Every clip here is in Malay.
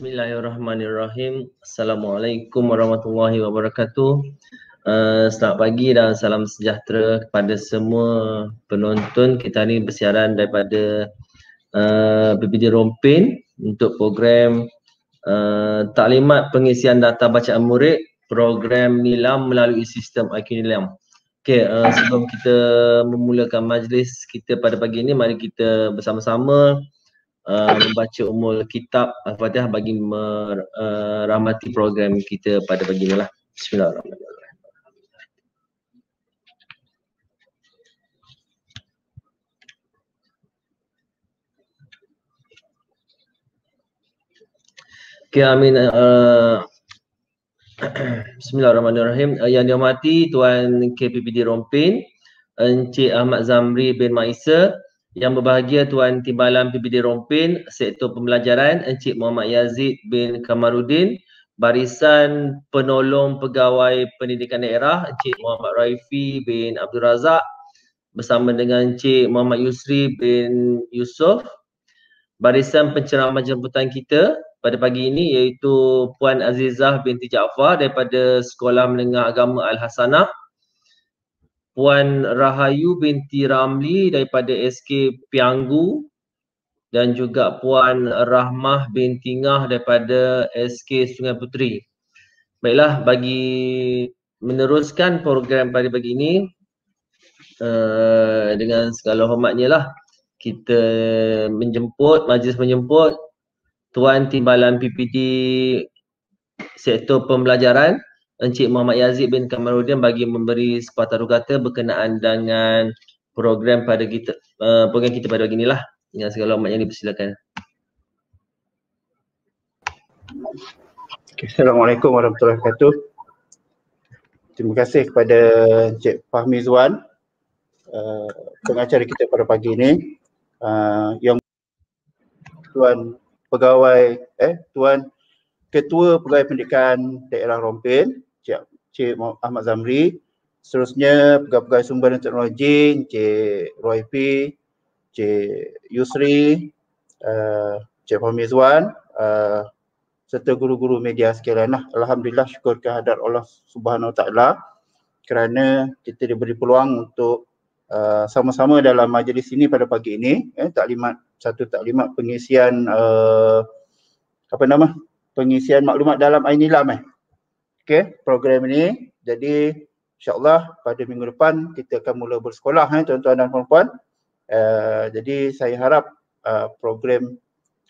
Bismillahirrahmanirrahim. Assalamualaikum warahmatullahi wabarakatuh. Uh, selamat pagi dan salam sejahtera kepada semua penonton. Kita ni bersiaran daripada uh, eh, BPD Rompin untuk program uh, taklimat pengisian data bacaan murid program NILAM melalui sistem IQ NILAM. Okay, uh, sebelum kita memulakan majlis kita pada pagi ini, mari kita bersama-sama Uh, membaca umur kitab Al-Fatihah bagi merahmati uh, program kita pada pagi ini lah. Bismillahirrahmanirrahim. Okay, amin. Uh, Bismillahirrahmanirrahim. Uh, yang dihormati Tuan KPPD Rompin, Encik Ahmad Zamri bin Maisa, yang berbahagia Tuan Timbalan PBD Rompin, Sektor Pembelajaran Encik Muhammad Yazid bin Kamarudin, Barisan Penolong Pegawai Pendidikan Daerah Encik Muhammad Raifi bin Abdul Razak bersama dengan Encik Muhammad Yusri bin Yusof. Barisan penceramah jemputan kita pada pagi ini iaitu Puan Azizah binti Jaafar daripada Sekolah Menengah Agama Al-Hasanah Puan Rahayu binti Ramli daripada SK Pianggu dan juga Puan Rahmah binti Ngah daripada SK Sungai Putri. Baiklah bagi meneruskan program pada pagi ini uh, dengan segala hormatnya lah kita menjemput, majlis menjemput Tuan Timbalan PPT Sektor Pembelajaran Encik Muhammad Yazid bin Kamarudin bagi memberi sepatah ruh kata berkenaan dengan program pada kita uh, program kita pada hari inilah. Dengan ya, segala hormat yang dipersilakan. Okay, Assalamualaikum warahmatullahi wabarakatuh. Terima kasih kepada Encik Fahmi Zuan uh, pengacara kita pada pagi ini uh, yang Tuan pegawai eh Tuan Ketua Pegawai Pendidikan Daerah Rompin Cik Ahmad Zamri. Seterusnya pegawai-pegawai sumber dan teknologi Cik Roy P, Cik Yusri, uh, Cik Fahmi Zuan uh, serta guru-guru media sekalian lah. Alhamdulillah syukur kehadar Allah Subhanahu Taala kerana kita diberi peluang untuk sama eh, sama-sama dalam majlis ini pada pagi ini eh, taklimat satu taklimat pengisian uh, apa nama pengisian maklumat dalam inilah eh okey program ini jadi insyaallah pada minggu depan kita akan mula bersekolah eh tuan-tuan dan puan-puan uh, jadi saya harap uh, program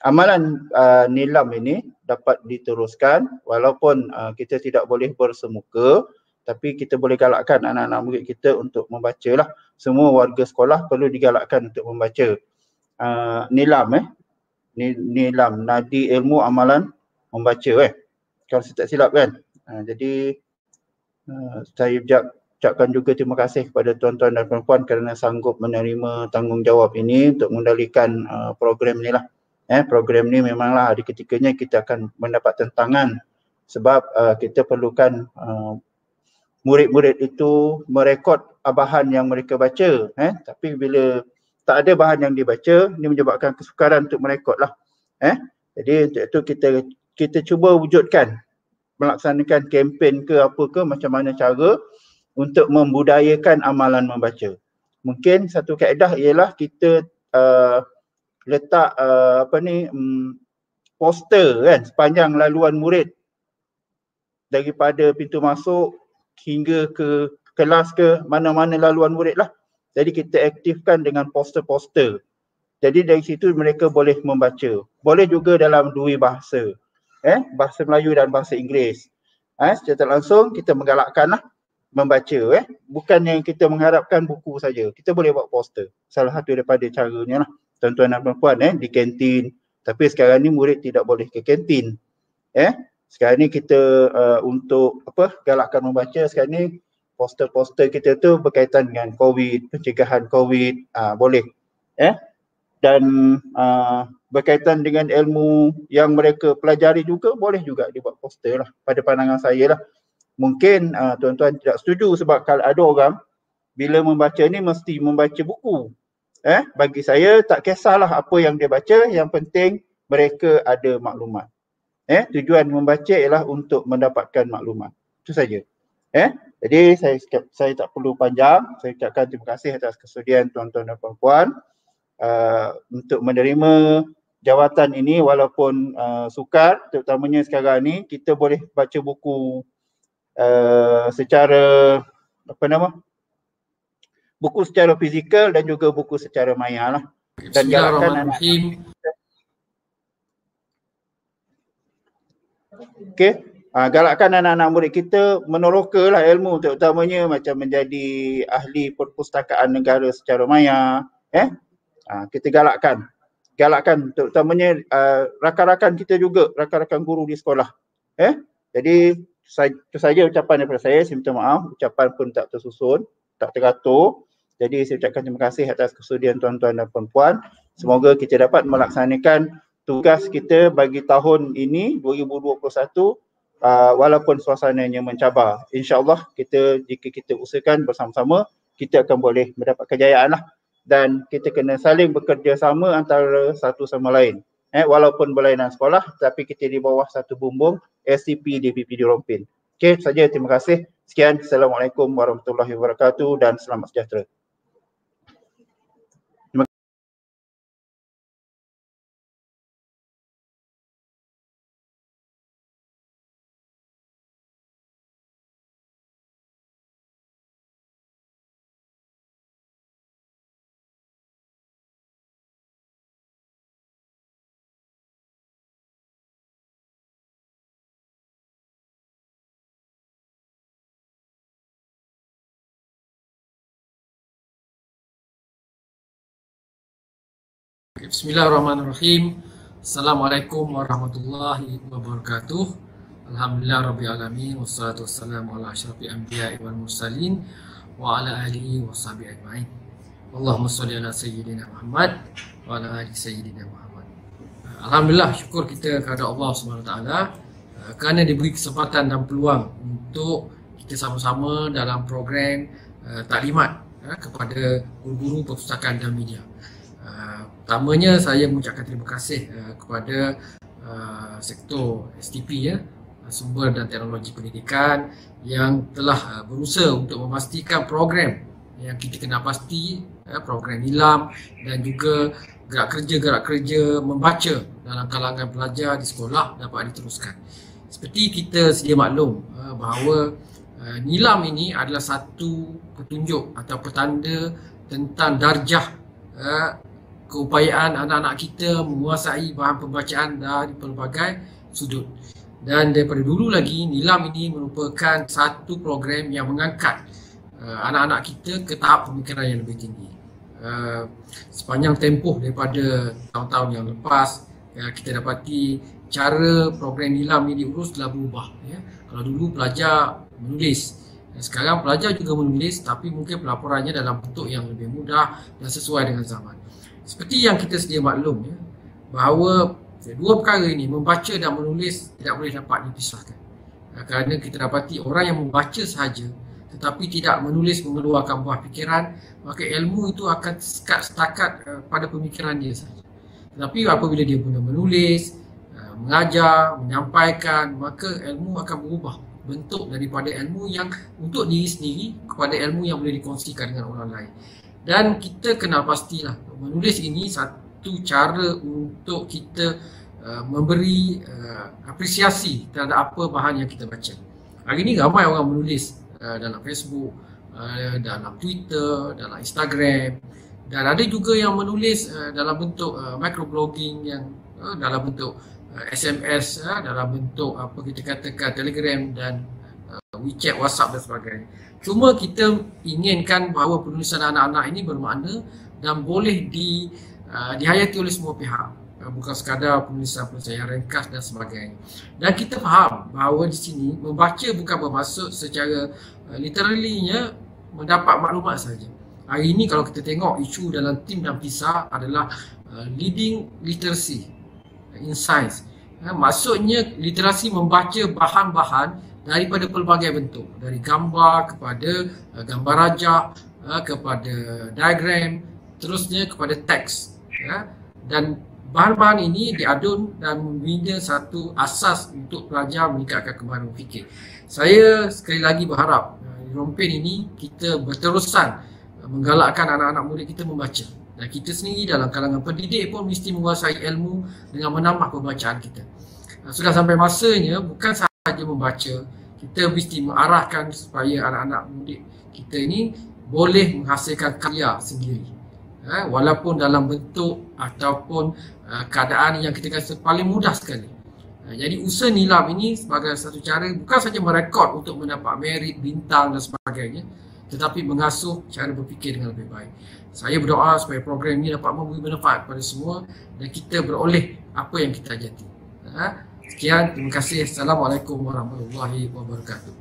amalan uh, nilam ini dapat diteruskan walaupun uh, kita tidak boleh bersemuka tapi kita boleh galakkan anak-anak murid kita untuk membacalah semua warga sekolah perlu digalakkan untuk membaca uh, nilam eh nilam nadi ilmu amalan membaca eh kalau saya tak silap kan Ha, jadi uh, saya ucap, ucapkan juga terima kasih kepada tuan-tuan dan puan-puan kerana sanggup menerima tanggungjawab ini untuk mengendalikan uh, program ni lah. Eh, program ni memanglah hari ketikanya kita akan mendapat tentangan sebab uh, kita perlukan uh, murid-murid itu merekod bahan yang mereka baca. Eh. Tapi bila tak ada bahan yang dibaca, ini menyebabkan kesukaran untuk merekod lah. Eh. Jadi untuk itu kita kita cuba wujudkan melaksanakan kempen ke apa ke macam mana cara untuk membudayakan amalan membaca. Mungkin satu kaedah ialah kita uh, letak uh, apa ni um, poster kan sepanjang laluan murid daripada pintu masuk hingga ke kelas ke mana-mana laluan murid lah. Jadi kita aktifkan dengan poster-poster. Jadi dari situ mereka boleh membaca. Boleh juga dalam dua bahasa eh bahasa Melayu dan bahasa Inggeris. Eh secara langsung kita menggalakkanlah membaca eh bukan yang kita mengharapkan buku saja. Kita boleh buat poster. Salah satu daripada caranya lah tuan-tuan dan puan-puan eh di kantin. Tapi sekarang ni murid tidak boleh ke kantin. Eh sekarang ni kita uh, untuk apa galakkan membaca sekarang ni poster-poster kita tu berkaitan dengan COVID, pencegahan COVID, uh, boleh. Eh dan uh, berkaitan dengan ilmu yang mereka pelajari juga boleh juga dibuat poster lah pada pandangan saya lah. Mungkin uh, tuan-tuan tidak setuju sebab kalau ada orang bila membaca ni mesti membaca buku. Eh, bagi saya tak kisahlah apa yang dia baca, yang penting mereka ada maklumat. Eh, tujuan membaca ialah untuk mendapatkan maklumat. Itu saja. Eh, jadi saya saya tak perlu panjang. Saya ucapkan terima kasih atas kesudian tuan-tuan dan puan-puan uh, untuk menerima jawatan ini walaupun uh, sukar terutamanya sekarang ini, kita boleh baca buku uh, secara apa nama buku secara fizikal dan juga buku secara maya lah dan jawatan anak Okay. Uh, galakkan anak-anak murid kita meneroka lah ilmu terutamanya macam menjadi ahli perpustakaan negara secara maya. Eh? Ha, kita galakkan galakkan terutamanya uh, rakan-rakan kita juga rakan-rakan guru di sekolah eh jadi itu saja ucapan daripada saya saya minta maaf ucapan pun tak tersusun tak teratur jadi saya ucapkan terima kasih atas kesudian tuan-tuan dan puan-puan semoga kita dapat melaksanakan tugas kita bagi tahun ini 2021 Uh, ha, walaupun suasananya mencabar insyaallah kita jika kita usahakan bersama-sama kita akan boleh mendapat kejayaan lah dan kita kena saling bekerjasama antara satu sama lain. Eh, walaupun berlainan sekolah tapi kita di bawah satu bumbung SCP DPP di Rompin. Okey, saja terima kasih. Sekian. Assalamualaikum warahmatullahi wabarakatuh dan selamat sejahtera. Bismillahirrahmanirrahim. Assalamualaikum warahmatullahi wabarakatuh. Alhamdulillah rabbil alamin wassalatu wassalamu ala asyrafil anbiya wal mursalin wa ala alihi washabi ajmain. Allahumma salli ala sayyidina Muhammad wa ala ali sayyidina Muhammad. Alhamdulillah syukur kita kepada Allah Subhanahu taala eh, kerana diberi kesempatan dan peluang untuk kita sama-sama dalam program eh, taklimat eh, kepada guru-guru perpustakaan dan media pertamanya saya mengucapkan terima kasih uh, kepada uh, sektor STP ya eh, sumber dan teknologi pendidikan yang telah uh, berusaha untuk memastikan program yang kita kena pasti uh, program ilam dan juga gerak kerja gerak kerja membaca dalam kalangan pelajar di sekolah dapat diteruskan seperti kita sedia maklum bahawa nilam ini adalah satu petunjuk atau petanda tentang darjah keupayaan anak-anak kita menguasai bahan pembacaan dari pelbagai sudut. Dan daripada dulu lagi, NILAM ini merupakan satu program yang mengangkat uh, anak-anak kita ke tahap pemikiran yang lebih tinggi. Uh, sepanjang tempoh daripada tahun-tahun yang lepas, uh, kita dapati cara program NILAM ini diurus telah berubah. Ya. Kalau dulu pelajar menulis, uh, sekarang pelajar juga menulis tapi mungkin pelaporannya dalam bentuk yang lebih mudah dan sesuai dengan zaman. Seperti yang kita sedia maklum ya, bahawa ya, dua perkara ini membaca dan menulis tidak boleh dapat dipisahkan. Ya, kerana kita dapati orang yang membaca sahaja tetapi tidak menulis mengeluarkan buah fikiran, maka ilmu itu akan sekat setakat uh, pada pemikiran dia sahaja. Tetapi apabila dia pun menulis, uh, mengajar, menyampaikan, maka ilmu akan berubah bentuk daripada ilmu yang untuk diri sendiri kepada ilmu yang boleh dikongsikan dengan orang lain dan kita kenal pastilah menulis ini satu cara untuk kita uh, memberi uh, apresiasi terhadap apa bahan yang kita baca. Hari ini ramai orang menulis uh, dalam Facebook, uh, dalam Twitter, dalam Instagram dan ada juga yang menulis uh, dalam bentuk uh, microblogging yang uh, dalam bentuk uh, SMS, uh, dalam bentuk apa kita katakan Telegram dan WeChat, WhatsApp dan sebagainya. Cuma kita inginkan bahawa penulisan anak-anak ini bermakna dan boleh di uh, dihayati oleh semua pihak. Uh, bukan sekadar penulisan penulisan yang ringkas dan sebagainya. Dan kita faham bahawa di sini membaca bukan bermaksud secara uh, literally-nya mendapat maklumat saja. Hari ini kalau kita tengok isu dalam tim dan PISA adalah uh, leading literacy uh, in science. Uh, maksudnya literasi membaca bahan-bahan daripada pelbagai bentuk dari gambar kepada uh, gambar rajah uh, kepada diagram terusnya kepada teks ya dan bahan-bahan ini diadun dan membina satu asas untuk pelajar meningkatkan kemahiran fikir. Saya sekali lagi berharap uh, rompin ini kita berterusan uh, menggalakkan anak-anak murid kita membaca dan kita sendiri dalam kalangan pendidik pun mesti menguasai ilmu dengan menambah pembacaan kita. Uh, sudah sampai masanya bukan sahaja membaca kita mesti mengarahkan supaya anak-anak mudik kita ini boleh menghasilkan karya sendiri ha, walaupun dalam bentuk ataupun ha, keadaan yang kita rasa paling mudah sekali ha, jadi usaha nilam ini sebagai satu cara bukan saja merekod untuk mendapat merit, bintang dan sebagainya tetapi mengasuh cara berfikir dengan lebih baik. Saya berdoa supaya program ini dapat memberi manfaat kepada semua dan kita beroleh apa yang kita jati. Ha? Sekian, terima kasih. Assalamualaikum warahmatullahi wabarakatuh.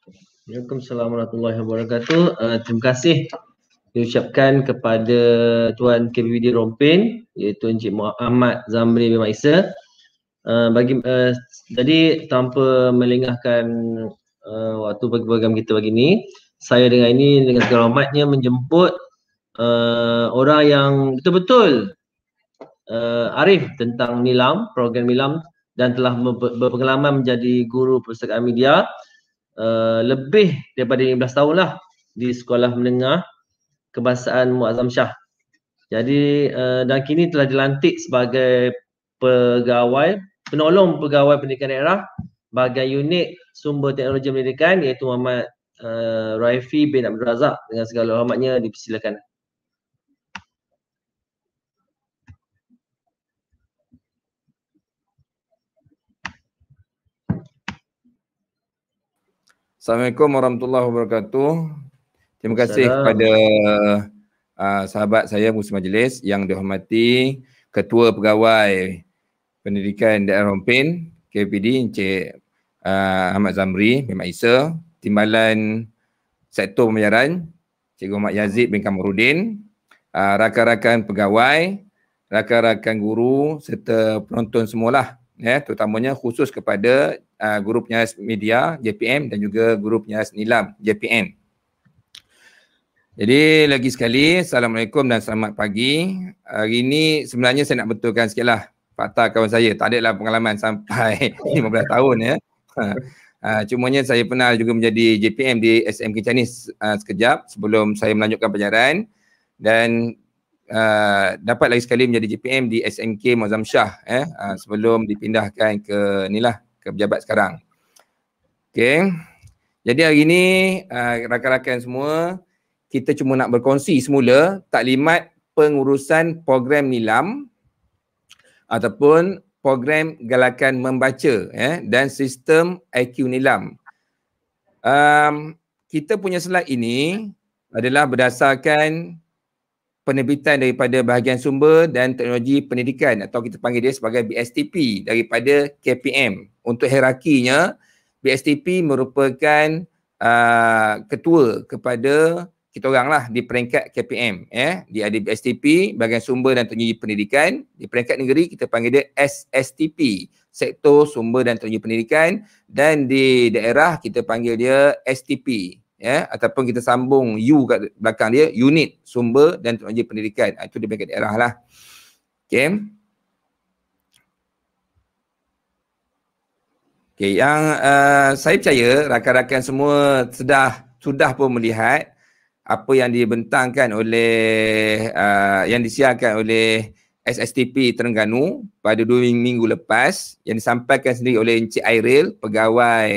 Assalamualaikum warahmatullahi wabarakatuh. Uh, terima kasih diucapkan kepada Tuan KBWD Rompin iaitu Encik Muhammad Zamri bin Maisa Eh, bagi uh, jadi tanpa melengahkan uh, waktu bagi program kita pagi ni saya dengan ini dengan segala hormatnya menjemput uh, orang yang betul-betul uh, arif tentang Nilam, program Nilam dan telah berpengalaman menjadi guru perpustakaan media uh, lebih daripada 15 tahun lah di sekolah menengah kebangsaan Muazzam Shah. Jadi uh, dan kini telah dilantik sebagai pegawai penolong pegawai pendidikan daerah bahagian unit sumber teknologi pendidikan iaitu Muhammad uh, Raifi bin Abdul Razak dengan segala hormatnya dipersilakan. Assalamualaikum warahmatullahi wabarakatuh. Terima kasih Salam. kepada uh, sahabat saya Musa Majlis yang dihormati Ketua Pegawai Pendidikan dan Rompin KPD Encik uh, Ahmad Zamri bin Mak Isa Timbalan Sektor Pembayaran Cikgu Mak Yazid bin Kamarudin uh, Rakan-rakan pegawai Rakan-rakan guru serta penonton semualah ya, Terutamanya khusus kepada uh, guru penyiasat media JPM dan juga guru penyiasat nilam JPN jadi lagi sekali Assalamualaikum dan selamat pagi. Hari ini sebenarnya saya nak betulkan sikitlah fakta kawan saya tak ada lah pengalaman sampai 15 tahun ya. Ha. Uh, cumanya saya pernah juga menjadi JPM di SMK Chinese uh, sekejap sebelum saya melanjutkan pelajaran dan uh, dapat lagi sekali menjadi JPM di SMK Mazam Shah eh, uh, sebelum dipindahkan ke ni lah ke pejabat sekarang. Okay. Jadi hari ini uh, rakan-rakan semua kita cuma nak berkongsi semula taklimat pengurusan program NILAM ataupun program galakan membaca eh, dan sistem IQ Nilam. Um, kita punya slide ini adalah berdasarkan penerbitan daripada bahagian sumber dan teknologi pendidikan atau kita panggil dia sebagai BSTP daripada KPM. Untuk hierarkinya, BSTP merupakan uh, ketua kepada kita orang lah di peringkat KPM eh ya. di ada STP bahagian sumber dan tunjuk pendidikan di peringkat negeri kita panggil dia SSTP sektor sumber dan tunjuk pendidikan dan di daerah kita panggil dia STP eh ya. ataupun kita sambung U kat belakang dia unit sumber dan tunjuk pendidikan ha, itu di peringkat daerah lah okey Okay, yang uh, saya percaya rakan-rakan semua sudah sudah pun melihat apa yang dibentangkan oleh uh, yang disiarkan oleh SSTP Terengganu pada dua minggu lepas yang disampaikan sendiri oleh Encik Airil pegawai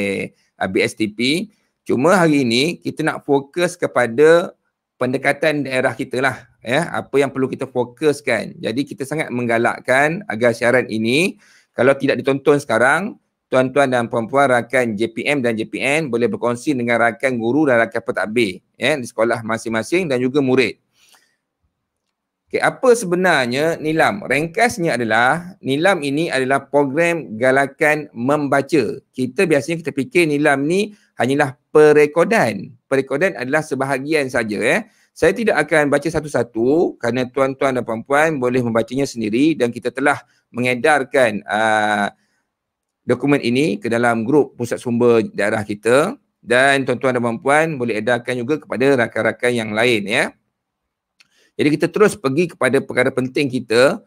uh, BSTP cuma hari ini kita nak fokus kepada pendekatan daerah kita lah ya apa yang perlu kita fokuskan jadi kita sangat menggalakkan agar siaran ini kalau tidak ditonton sekarang tuan-tuan dan puan-puan rakan JPM dan JPN boleh berkongsi dengan rakan guru dan rakan pentadbir ya di sekolah masing-masing dan juga murid. Okay, apa sebenarnya NILAM? Rengkasnya adalah NILAM ini adalah program galakan membaca. Kita biasanya kita fikir NILAM ni hanyalah perekodan. Perekodan adalah sebahagian saja ya. Saya tidak akan baca satu-satu kerana tuan-tuan dan puan-puan boleh membacanya sendiri dan kita telah mengedarkan aa, dokumen ini ke dalam grup pusat sumber daerah kita dan tuan-tuan dan puan-puan boleh edarkan juga kepada rakan-rakan yang lain ya. Jadi kita terus pergi kepada perkara penting kita.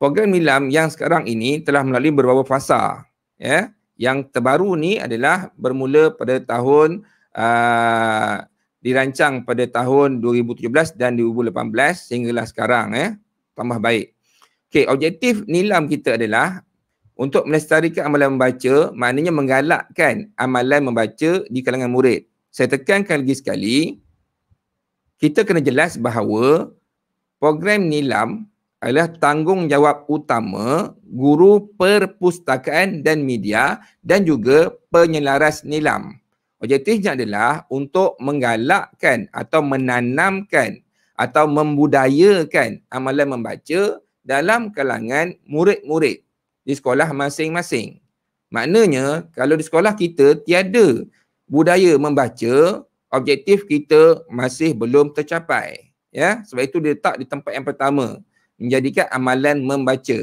Program MILAM yang sekarang ini telah melalui beberapa fasa. Ya. Yang terbaru ni adalah bermula pada tahun uh, dirancang pada tahun 2017 dan 2018 sehinggalah sekarang ya. Tambah baik. Okey, objektif NILAM kita adalah untuk melestarikan amalan membaca maknanya menggalakkan amalan membaca di kalangan murid. Saya tekankan lagi sekali kita kena jelas bahawa program NILAM adalah tanggungjawab utama guru perpustakaan dan media dan juga penyelaras NILAM. Objektifnya adalah untuk menggalakkan atau menanamkan atau membudayakan amalan membaca dalam kalangan murid-murid di sekolah masing-masing. Maknanya kalau di sekolah kita tiada budaya membaca, objektif kita masih belum tercapai. Ya, sebab itu dia letak di tempat yang pertama, menjadikan amalan membaca.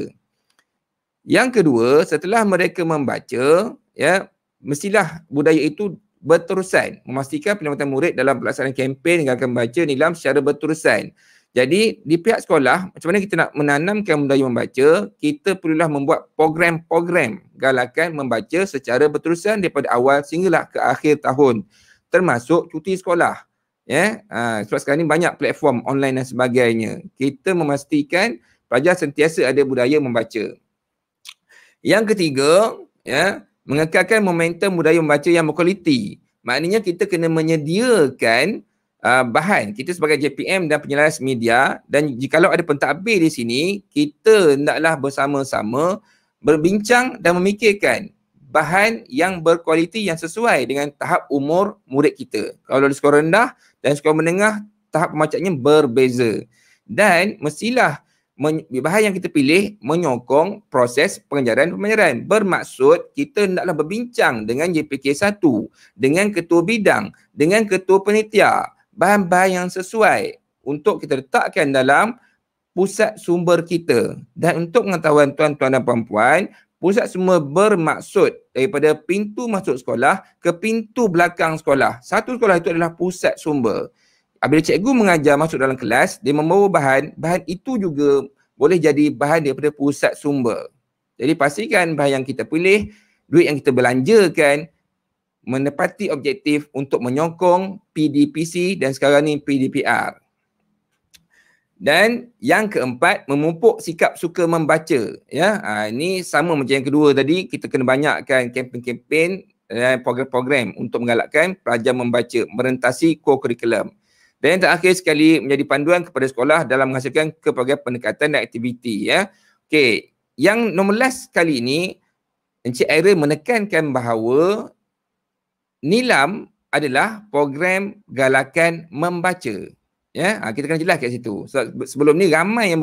Yang kedua, setelah mereka membaca, ya, mestilah budaya itu berterusan memastikan penyelamatan murid dalam pelaksanaan kempen gerakan membaca nilam secara berterusan jadi di pihak sekolah macam mana kita nak menanamkan budaya membaca, kita perlulah membuat program-program galakan membaca secara berterusan daripada awal sehinggalah ke akhir tahun termasuk cuti sekolah. Ya, yeah? Ha, sebab sekarang ni banyak platform online dan sebagainya. Kita memastikan pelajar sentiasa ada budaya membaca. Yang ketiga, ya, yeah, mengekalkan momentum budaya membaca yang berkualiti. Maknanya kita kena menyediakan Ah, bahan kita sebagai JPM dan penyelaras media dan jikalau ada pentadbir di sini kita hendaklah bersama-sama berbincang dan memikirkan bahan yang berkualiti yang sesuai dengan tahap umur murid kita. Kalau dari skor rendah dan skor menengah tahap pembacaannya berbeza. Dan mestilah bahan yang kita pilih menyokong proses pengajaran pembelajaran. Bermaksud kita hendaklah berbincang dengan JPK 1, dengan ketua bidang, dengan ketua penitia, bahan-bahan yang sesuai untuk kita letakkan dalam pusat sumber kita. Dan untuk pengetahuan tuan-tuan dan puan-puan, pusat semua bermaksud daripada pintu masuk sekolah ke pintu belakang sekolah. Satu sekolah itu adalah pusat sumber. Apabila cikgu mengajar masuk dalam kelas, dia membawa bahan, bahan itu juga boleh jadi bahan daripada pusat sumber. Jadi pastikan bahan yang kita pilih, duit yang kita belanjakan, menepati objektif untuk menyokong PDPC dan sekarang ni PDPR. Dan yang keempat, memupuk sikap suka membaca. Ya, ha, ini sama macam yang kedua tadi, kita kena banyakkan kempen-kempen dan eh, program-program untuk menggalakkan pelajar membaca, merentasi co-curriculum. Dan yang terakhir sekali, menjadi panduan kepada sekolah dalam menghasilkan kepelbagai pendekatan dan aktiviti. Ya. Okey, yang nomor last kali ini, Encik Aira menekankan bahawa NILAM adalah program galakan membaca. Ya, ha, kita kena jelas kat situ. So, sebelum ni ramai yang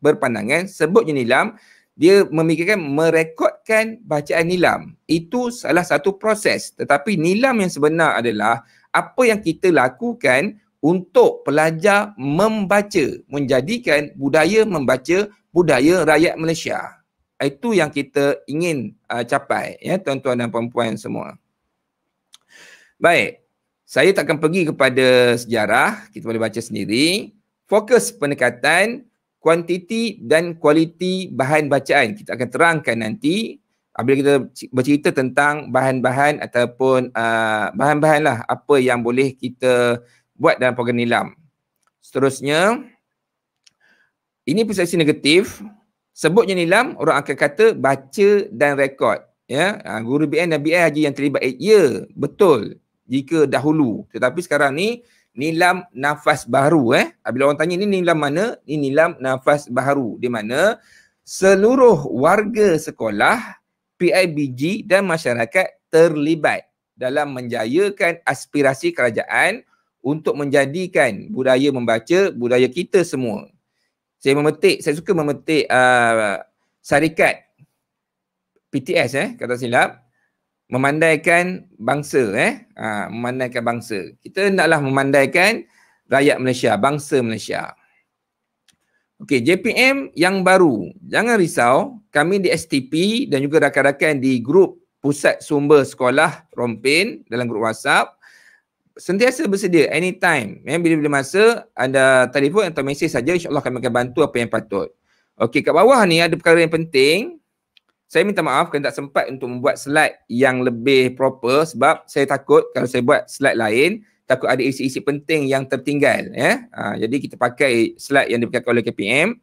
berpandangan sebut je NILAM, dia memikirkan merekodkan bacaan NILAM. Itu salah satu proses. Tetapi NILAM yang sebenar adalah apa yang kita lakukan untuk pelajar membaca, menjadikan budaya membaca budaya rakyat Malaysia. Itu yang kita ingin uh, capai ya tuan-tuan dan puan-puan semua. Baik. Saya takkan pergi kepada sejarah. Kita boleh baca sendiri. Fokus pendekatan kuantiti dan kualiti bahan bacaan. Kita akan terangkan nanti apabila kita bercerita tentang bahan-bahan ataupun uh, bahan-bahan lah apa yang boleh kita buat dalam program nilam. Seterusnya, ini persepsi negatif. Sebutnya nilam, orang akan kata baca dan rekod. Ya, ah, guru BN dan BI haji yang terlibat. Ya, betul jika dahulu. Tetapi sekarang ni nilam nafas baru eh. Bila orang tanya ni nilam mana? Ni nilam nafas baru. Di mana seluruh warga sekolah, PIBG dan masyarakat terlibat dalam menjayakan aspirasi kerajaan untuk menjadikan budaya membaca budaya kita semua. Saya memetik, saya suka memetik uh, syarikat PTS eh, kata silap memandaikan bangsa eh ha, memandaikan bangsa kita hendaklah memandaikan rakyat Malaysia bangsa Malaysia okey JPM yang baru jangan risau kami di STP dan juga rakan-rakan di grup pusat sumber sekolah Rompin dalam grup WhatsApp sentiasa bersedia anytime eh, bila-bila masa anda telefon atau mesej saja insyaAllah kami akan bantu apa yang patut. Okey kat bawah ni ada perkara yang penting saya minta maaf kerana tak sempat untuk membuat slide yang lebih proper sebab saya takut kalau saya buat slide lain takut ada isi-isi penting yang tertinggal ya. Ha, jadi kita pakai slide yang dipakai oleh KPM.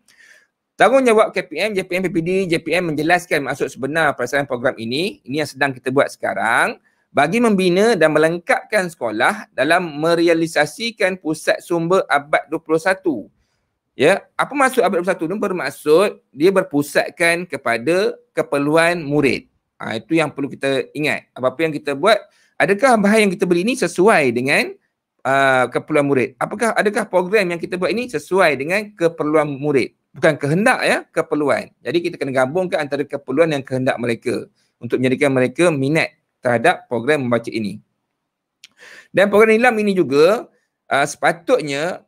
Tanggungjawab KPM, JPM, PPD, JPM menjelaskan maksud sebenar perasaan program ini. Ini yang sedang kita buat sekarang bagi membina dan melengkapkan sekolah dalam merealisasikan pusat sumber abad Ya, apa maksud abad 21 tu? Bermaksud dia berpusatkan kepada keperluan murid. Ha, itu yang perlu kita ingat. Apa-apa yang kita buat, adakah bahan yang kita beli ini sesuai dengan uh, keperluan murid? Apakah adakah program yang kita buat ini sesuai dengan keperluan murid? Bukan kehendak ya, keperluan. Jadi kita kena gabungkan antara keperluan dan kehendak mereka untuk menjadikan mereka minat terhadap program membaca ini. Dan program ilham ini juga uh, sepatutnya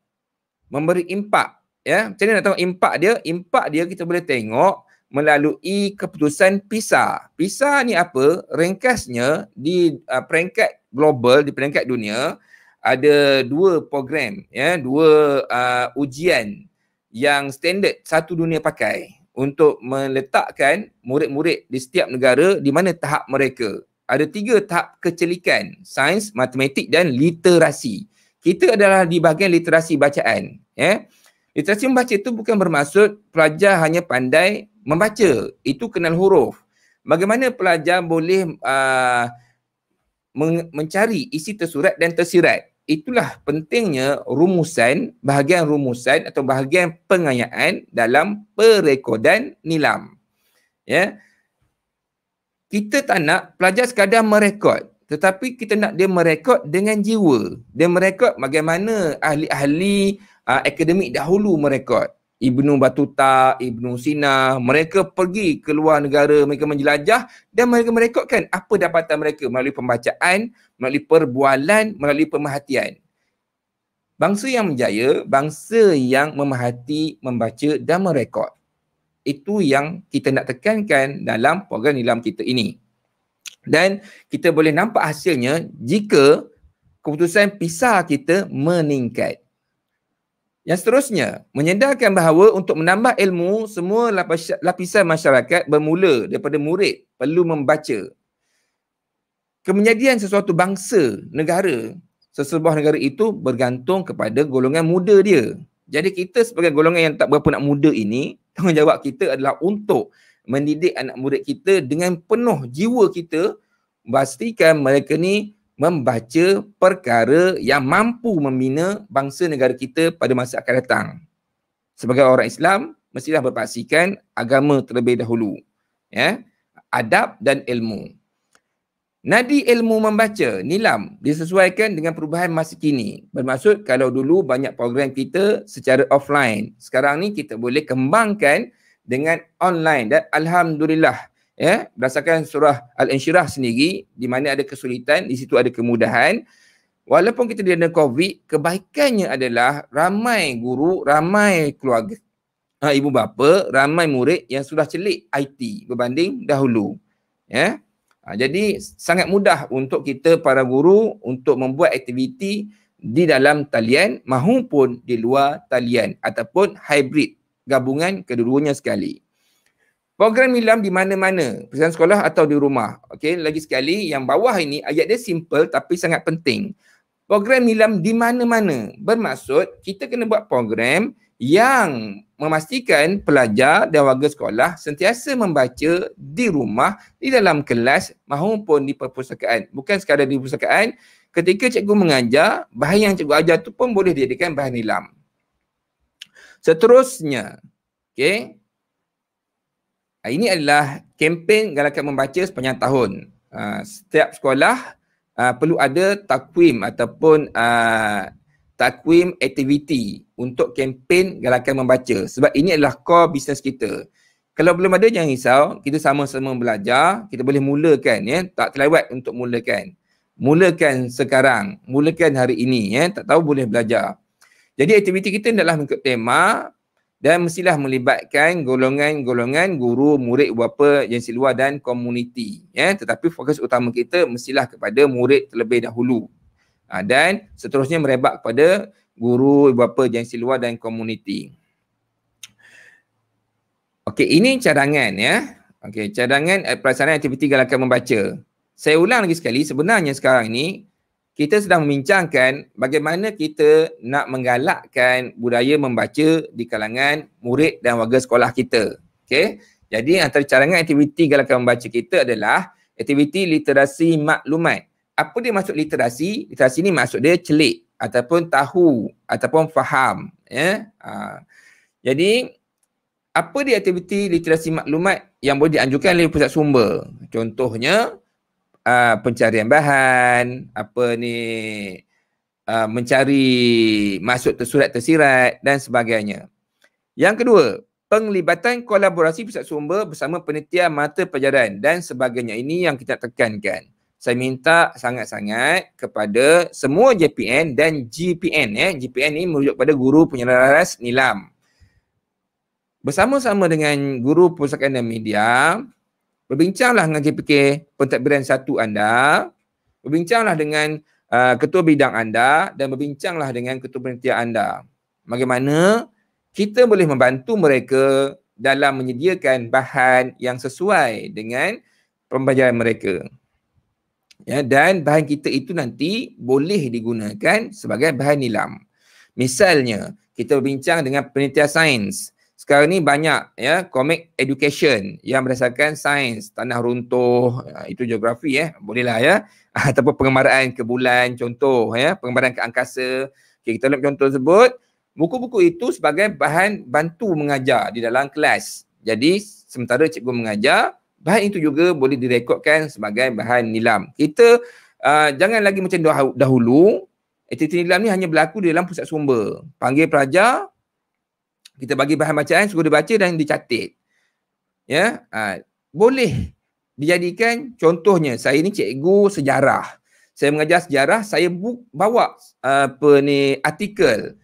memberi impak ya macam mana nak tengok impak dia impak dia kita boleh tengok melalui keputusan PISA. PISA ni apa? Ringkasnya di uh, peringkat global, di peringkat dunia ada dua program, ya, dua uh, ujian yang standard satu dunia pakai untuk meletakkan murid-murid di setiap negara di mana tahap mereka. Ada tiga tahap kecelikan, sains, matematik dan literasi. Kita adalah di bahagian literasi bacaan, ya. Yeah. Literasi membaca itu bukan bermaksud pelajar hanya pandai membaca. Itu kenal huruf. Bagaimana pelajar boleh uh, mencari isi tersurat dan tersirat. Itulah pentingnya rumusan, bahagian rumusan atau bahagian pengayaan dalam perekodan nilam. Ya. Kita tak nak pelajar sekadar merekod. Tetapi kita nak dia merekod dengan jiwa. Dia merekod bagaimana ahli-ahli uh, akademik dahulu merekod Ibnu Batuta, Ibnu Sina, mereka pergi ke luar negara, mereka menjelajah dan mereka merekodkan apa dapatan mereka melalui pembacaan, melalui perbualan, melalui pemerhatian. Bangsa yang menjaya, bangsa yang memerhati, membaca dan merekod. Itu yang kita nak tekankan dalam program nilam kita ini. Dan kita boleh nampak hasilnya jika keputusan pisah kita meningkat. Yang seterusnya, menyedarkan bahawa untuk menambah ilmu, semua lapisan masyarakat bermula daripada murid perlu membaca. Kemenjadian sesuatu bangsa, negara, sesebuah negara itu bergantung kepada golongan muda dia. Jadi kita sebagai golongan yang tak berapa nak muda ini, tanggungjawab kita adalah untuk mendidik anak murid kita dengan penuh jiwa kita, pastikan mereka ni membaca perkara yang mampu membina bangsa negara kita pada masa akan datang. Sebagai orang Islam, mestilah berpaksikan agama terlebih dahulu. Ya? Adab dan ilmu. Nadi ilmu membaca, nilam, disesuaikan dengan perubahan masa kini. Bermaksud kalau dulu banyak program kita secara offline. Sekarang ni kita boleh kembangkan dengan online. Dan Alhamdulillah, ya berdasarkan surah al-insyirah sendiri di mana ada kesulitan di situ ada kemudahan walaupun kita dilanda covid kebaikannya adalah ramai guru ramai keluarga ha, ibu bapa ramai murid yang sudah celik IT berbanding dahulu ya ha, jadi sangat mudah untuk kita para guru untuk membuat aktiviti di dalam talian maupun di luar talian ataupun hybrid gabungan kedua-duanya sekali Program ilam di mana-mana, pesan sekolah atau di rumah. Okey, lagi sekali yang bawah ini ayat dia simple tapi sangat penting. Program ilam di mana-mana bermaksud kita kena buat program yang memastikan pelajar dan warga sekolah sentiasa membaca di rumah, di dalam kelas maupun di perpustakaan. Bukan sekadar di perpustakaan, ketika cikgu mengajar, bahan yang cikgu ajar tu pun boleh dijadikan bahan ilam. Seterusnya, okey, Ah, ini adalah kempen galakan membaca sepanjang tahun. Uh, setiap sekolah uh, perlu ada takwim ataupun uh, takwim aktiviti untuk kempen galakan membaca sebab ini adalah core bisnes kita. Kalau belum ada jangan risau, kita sama-sama belajar, kita boleh mulakan ya, tak terlewat untuk mulakan. Mulakan sekarang, mulakan hari ini ya, tak tahu boleh belajar. Jadi aktiviti kita adalah mengikut tema, dan mestilah melibatkan golongan-golongan guru, murid, bapa yang luar dan komuniti. Ya, tetapi fokus utama kita mestilah kepada murid terlebih dahulu. Ha, dan seterusnya merebak kepada guru, bapa yang luar dan komuniti. Okey, ini cadangan ya. Okey, cadangan eh, pelaksanaan aktiviti galakan membaca. Saya ulang lagi sekali, sebenarnya sekarang ini kita sedang membincangkan bagaimana kita nak menggalakkan budaya membaca di kalangan murid dan warga sekolah kita. Okey. Jadi antara carangan aktiviti galakan membaca kita adalah aktiviti literasi maklumat. Apa dia maksud literasi? Literasi ni maksud dia celik ataupun tahu ataupun faham. Ya. Yeah? Ha. Jadi apa dia aktiviti literasi maklumat yang boleh dianjurkan oleh pusat sumber? Contohnya uh, pencarian bahan, apa ni uh, mencari masuk tersurat tersirat dan sebagainya. Yang kedua, penglibatan kolaborasi pusat sumber bersama penitia mata pelajaran dan sebagainya ini yang kita tekankan. Saya minta sangat-sangat kepada semua JPN dan GPN. Eh. Ya. GPN ini merujuk pada guru penyelaras nilam. Bersama-sama dengan guru pusat media, berbincanglah dengan KPK pentadbiran satu anda, berbincanglah dengan uh, ketua bidang anda dan berbincanglah dengan ketua penitia anda. Bagaimana kita boleh membantu mereka dalam menyediakan bahan yang sesuai dengan pembelajaran mereka. Ya, dan bahan kita itu nanti boleh digunakan sebagai bahan nilam. Misalnya, kita berbincang dengan penitia sains, sekarang ni banyak ya komik education yang berdasarkan sains tanah runtuh ya, itu geografi eh bolehlah ya ataupun pengembaraan ke bulan contoh ya pengembaraan ke angkasa okay, kita lihat contoh sebut buku-buku itu sebagai bahan bantu mengajar di dalam kelas jadi sementara cikgu mengajar bahan itu juga boleh direkodkan sebagai bahan nilam kita uh, jangan lagi macam dahulu aktiviti nilam ni hanya berlaku di dalam pusat sumber panggil pelajar kita bagi bahan bacaan suruh dia baca dan dicatat. Ya, ha, boleh dijadikan contohnya saya ni cikgu sejarah. Saya mengajar sejarah, saya bu- bawa uh, apa ni artikel.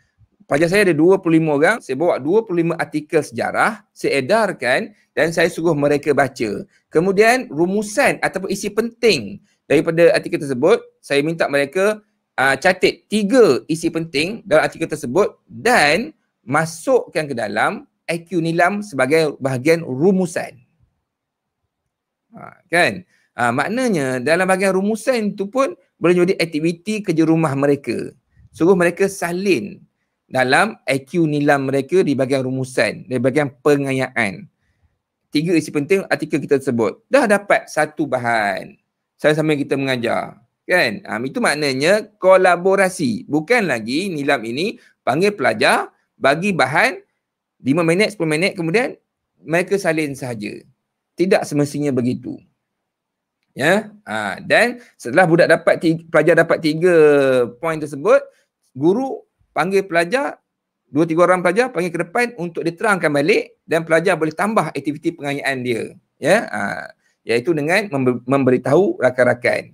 Pelajar saya ada 25 orang, saya bawa 25 artikel sejarah, saya edarkan dan saya suruh mereka baca. Kemudian rumusan ataupun isi penting daripada artikel tersebut, saya minta mereka uh, catat tiga isi penting dalam artikel tersebut dan masukkan ke dalam IQ nilam sebagai bahagian rumusan. Ha, kan? Ha, maknanya dalam bahagian rumusan itu pun boleh jadi aktiviti kerja rumah mereka. Suruh mereka salin dalam IQ nilam mereka di bahagian rumusan, di bahagian pengayaan. Tiga isi penting artikel kita sebut. Dah dapat satu bahan. Sama-sama kita mengajar. Kan? Ha, itu maknanya kolaborasi. Bukan lagi nilam ini panggil pelajar bagi bahan 5 minit 10 minit kemudian mereka salin sahaja tidak semestinya begitu ya ha, dan setelah budak dapat tiga, pelajar dapat tiga poin tersebut guru panggil pelajar dua tiga orang pelajar panggil ke depan untuk diterangkan balik dan pelajar boleh tambah aktiviti pengayaan dia ya ha, iaitu dengan memberitahu rakan-rakan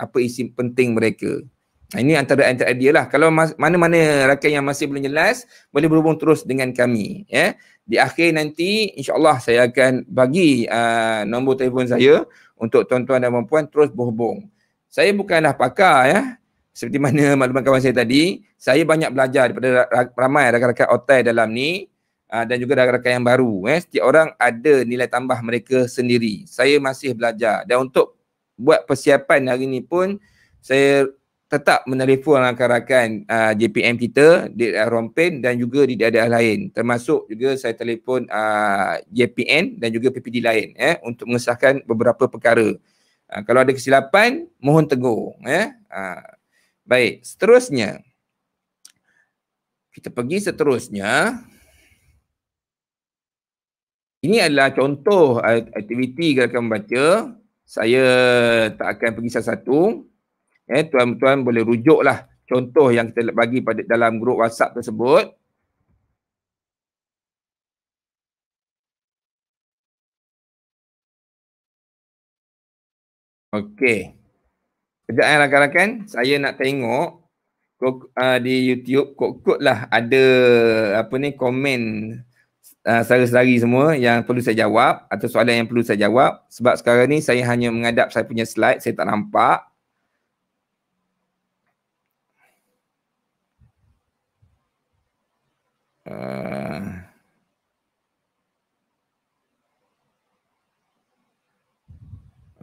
apa isi penting mereka Ha, ini antara antara idea lah. Kalau mana-mana rakyat yang masih belum jelas, boleh berhubung terus dengan kami. Ya. Di akhir nanti, insyaAllah saya akan bagi uh, nombor telefon saya untuk tuan-tuan dan puan terus berhubung. Saya bukanlah pakar ya. Seperti mana maklumat kawan saya tadi, saya banyak belajar daripada ramai rakan-rakan otai dalam ni uh, dan juga rakan-rakan yang baru. Eh. Setiap orang ada nilai tambah mereka sendiri. Saya masih belajar dan untuk buat persiapan hari ni pun saya tetap menelpon rakan-rakan uh, JPM kita di Rompen dan juga di daerah lain termasuk juga saya telefon uh, JPN dan juga PPD lain eh untuk mengesahkan beberapa perkara. Uh, kalau ada kesilapan mohon tegur eh. Uh, baik, seterusnya kita pergi seterusnya ini adalah contoh aktiviti kalau kamu baca saya tak akan pergi satu-satu eh tuan-tuan boleh rujuklah contoh yang kita bagi pada dalam grup WhatsApp tersebut Okey. Kejap eh rakan-rakan, saya nak tengok kok, uh, di YouTube kok-kok lah ada apa ni komen uh, ah, sehari-hari semua yang perlu saya jawab atau soalan yang perlu saya jawab sebab sekarang ni saya hanya mengadap saya punya slide, saya tak nampak. Eh.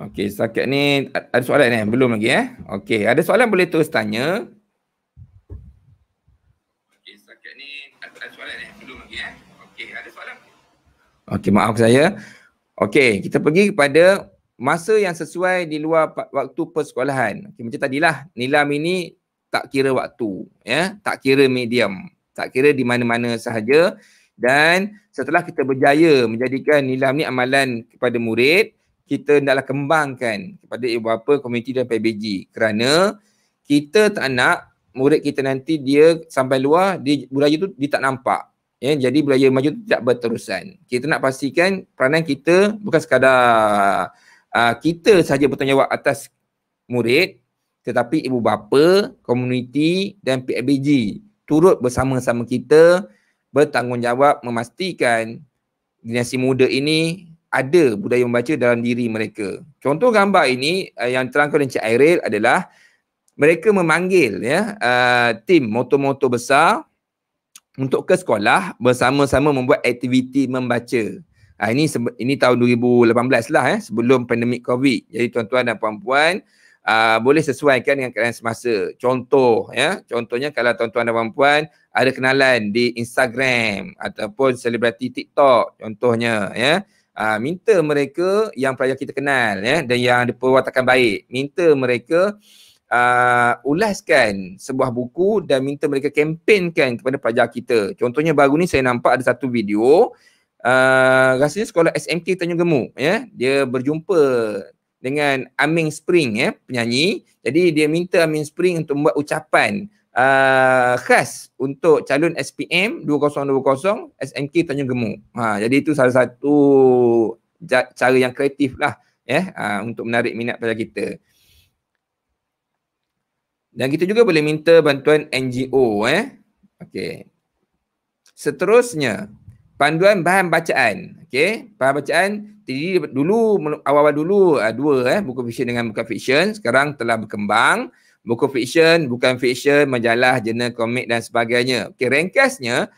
Okey, setakat ni ada soalan ni? Eh? Belum lagi eh. Okey, ada soalan boleh terus tanya. Okey, maaf saya. Okey, kita pergi kepada masa yang sesuai di luar waktu persekolahan. Okay, macam tadilah, nilam ini tak kira waktu. ya, Tak kira medium. Tak kira di mana-mana sahaja. Dan setelah kita berjaya menjadikan nilam ni amalan kepada murid, kita hendaklah kembangkan kepada ibu bapa, komuniti dan PBG. Kerana kita tak nak murid kita nanti dia sampai luar, dia budaya tu dia tak nampak. Ya, jadi budaya maju tu tidak berterusan. Kita nak pastikan peranan kita bukan sekadar uh, kita saja bertanggungjawab atas murid tetapi ibu bapa, komuniti dan PBG turut bersama-sama kita bertanggungjawab memastikan generasi muda ini ada budaya membaca dalam diri mereka. Contoh gambar ini uh, yang terangkan oleh Encik Airil adalah mereka memanggil ya uh, tim motor-motor besar untuk ke sekolah bersama-sama membuat aktiviti membaca. Uh, ini ini tahun 2018 lah eh sebelum pandemik Covid. Jadi tuan-tuan dan puan-puan uh, boleh sesuaikan dengan keadaan semasa. Contoh ya, contohnya kalau tuan-tuan dan puan-puan ada kenalan di Instagram ataupun selebriti TikTok contohnya ya. Uh, minta mereka yang pelajar kita kenal ya dan yang ada perwatakan baik minta mereka uh, ulaskan sebuah buku dan minta mereka kempenkan kepada pelajar kita contohnya baru ni saya nampak ada satu video uh, rasanya sekolah SMK Tanjung Gemuk ya dia berjumpa dengan Amin Spring ya penyanyi jadi dia minta Amin Spring untuk membuat ucapan uh, khas untuk calon SPM 2020 SNK Tanjung Gemuk ha jadi itu salah satu cara yang kreatif lah ya uh, untuk menarik minat pada kita dan kita juga boleh minta bantuan NGO eh ya. okey seterusnya panduan bahan bacaan okey bahan bacaan jadi dulu awal-awal dulu uh, dua eh buku fiction dengan buku fiction sekarang telah berkembang buku fiction bukan fiction majalah jurnal komik dan sebagainya okey ringkasnya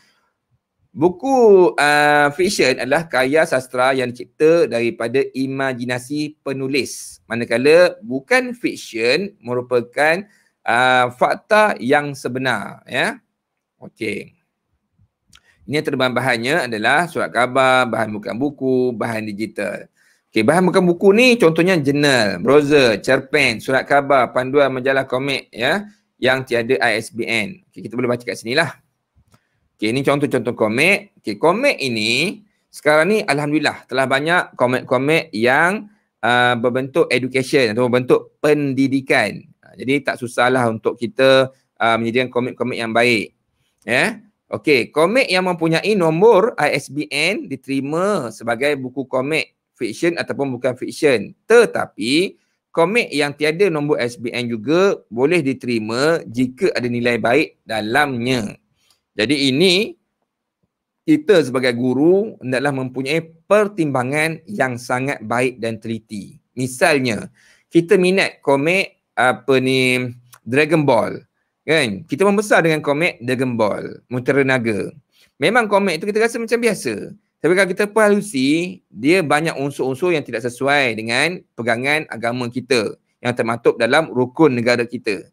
buku uh, fiction adalah karya sastra yang dicipta daripada imajinasi penulis manakala bukan fiction merupakan uh, fakta yang sebenar ya yeah? okey ini antara bahan-bahannya adalah surat khabar, bahan bukan buku, bahan digital. Okey, bahan bukan buku ni contohnya jurnal, browser, cerpen, surat khabar, panduan majalah komik ya yang tiada ISBN. Okey, kita boleh baca kat sini lah. Okey, ini contoh-contoh komik. Okey, komik ini sekarang ni Alhamdulillah telah banyak komik-komik yang uh, berbentuk education atau berbentuk pendidikan. Jadi tak susahlah untuk kita uh, menyediakan komik-komik yang baik. Ya. Yeah? Okey, komik yang mempunyai nombor ISBN diterima sebagai buku komik fiksyen ataupun bukan fiksyen. Tetapi komik yang tiada nombor ISBN juga boleh diterima jika ada nilai baik dalamnya. Jadi ini kita sebagai guru hendaklah mempunyai pertimbangan yang sangat baik dan teliti. Misalnya, kita minat komik apa ni Dragon Ball kan kita membesar dengan komik Dragon Ball Mutera Naga memang komik tu kita rasa macam biasa tapi kalau kita perhalusi dia banyak unsur-unsur yang tidak sesuai dengan pegangan agama kita yang termatuk dalam rukun negara kita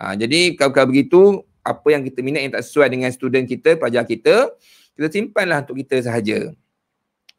ha, jadi kalau begitu apa yang kita minat yang tak sesuai dengan student kita, pelajar kita kita simpanlah untuk kita sahaja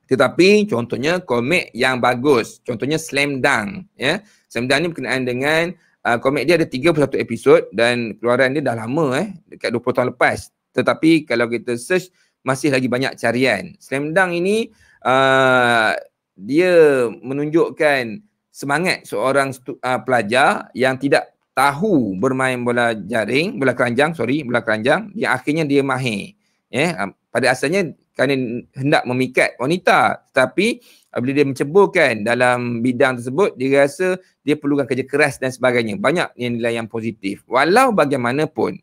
tetapi contohnya komik yang bagus contohnya Slam Dunk ya. Slam Dunk ni berkenaan dengan uh, ah, komik dia ada 31 episod dan keluaran dia dah lama eh dekat 20 tahun lepas tetapi kalau kita search masih lagi banyak carian Slam Dunk ini uh, dia menunjukkan semangat seorang uh, pelajar yang tidak tahu bermain bola jaring bola keranjang sorry bola keranjang yang akhirnya dia mahir eh yeah, pada asalnya kerana hendak memikat wanita tetapi uh, bila dia menceburkan dalam bidang tersebut dia rasa dia perlukan kerja keras dan sebagainya banyak nilai yang positif walau bagaimanapun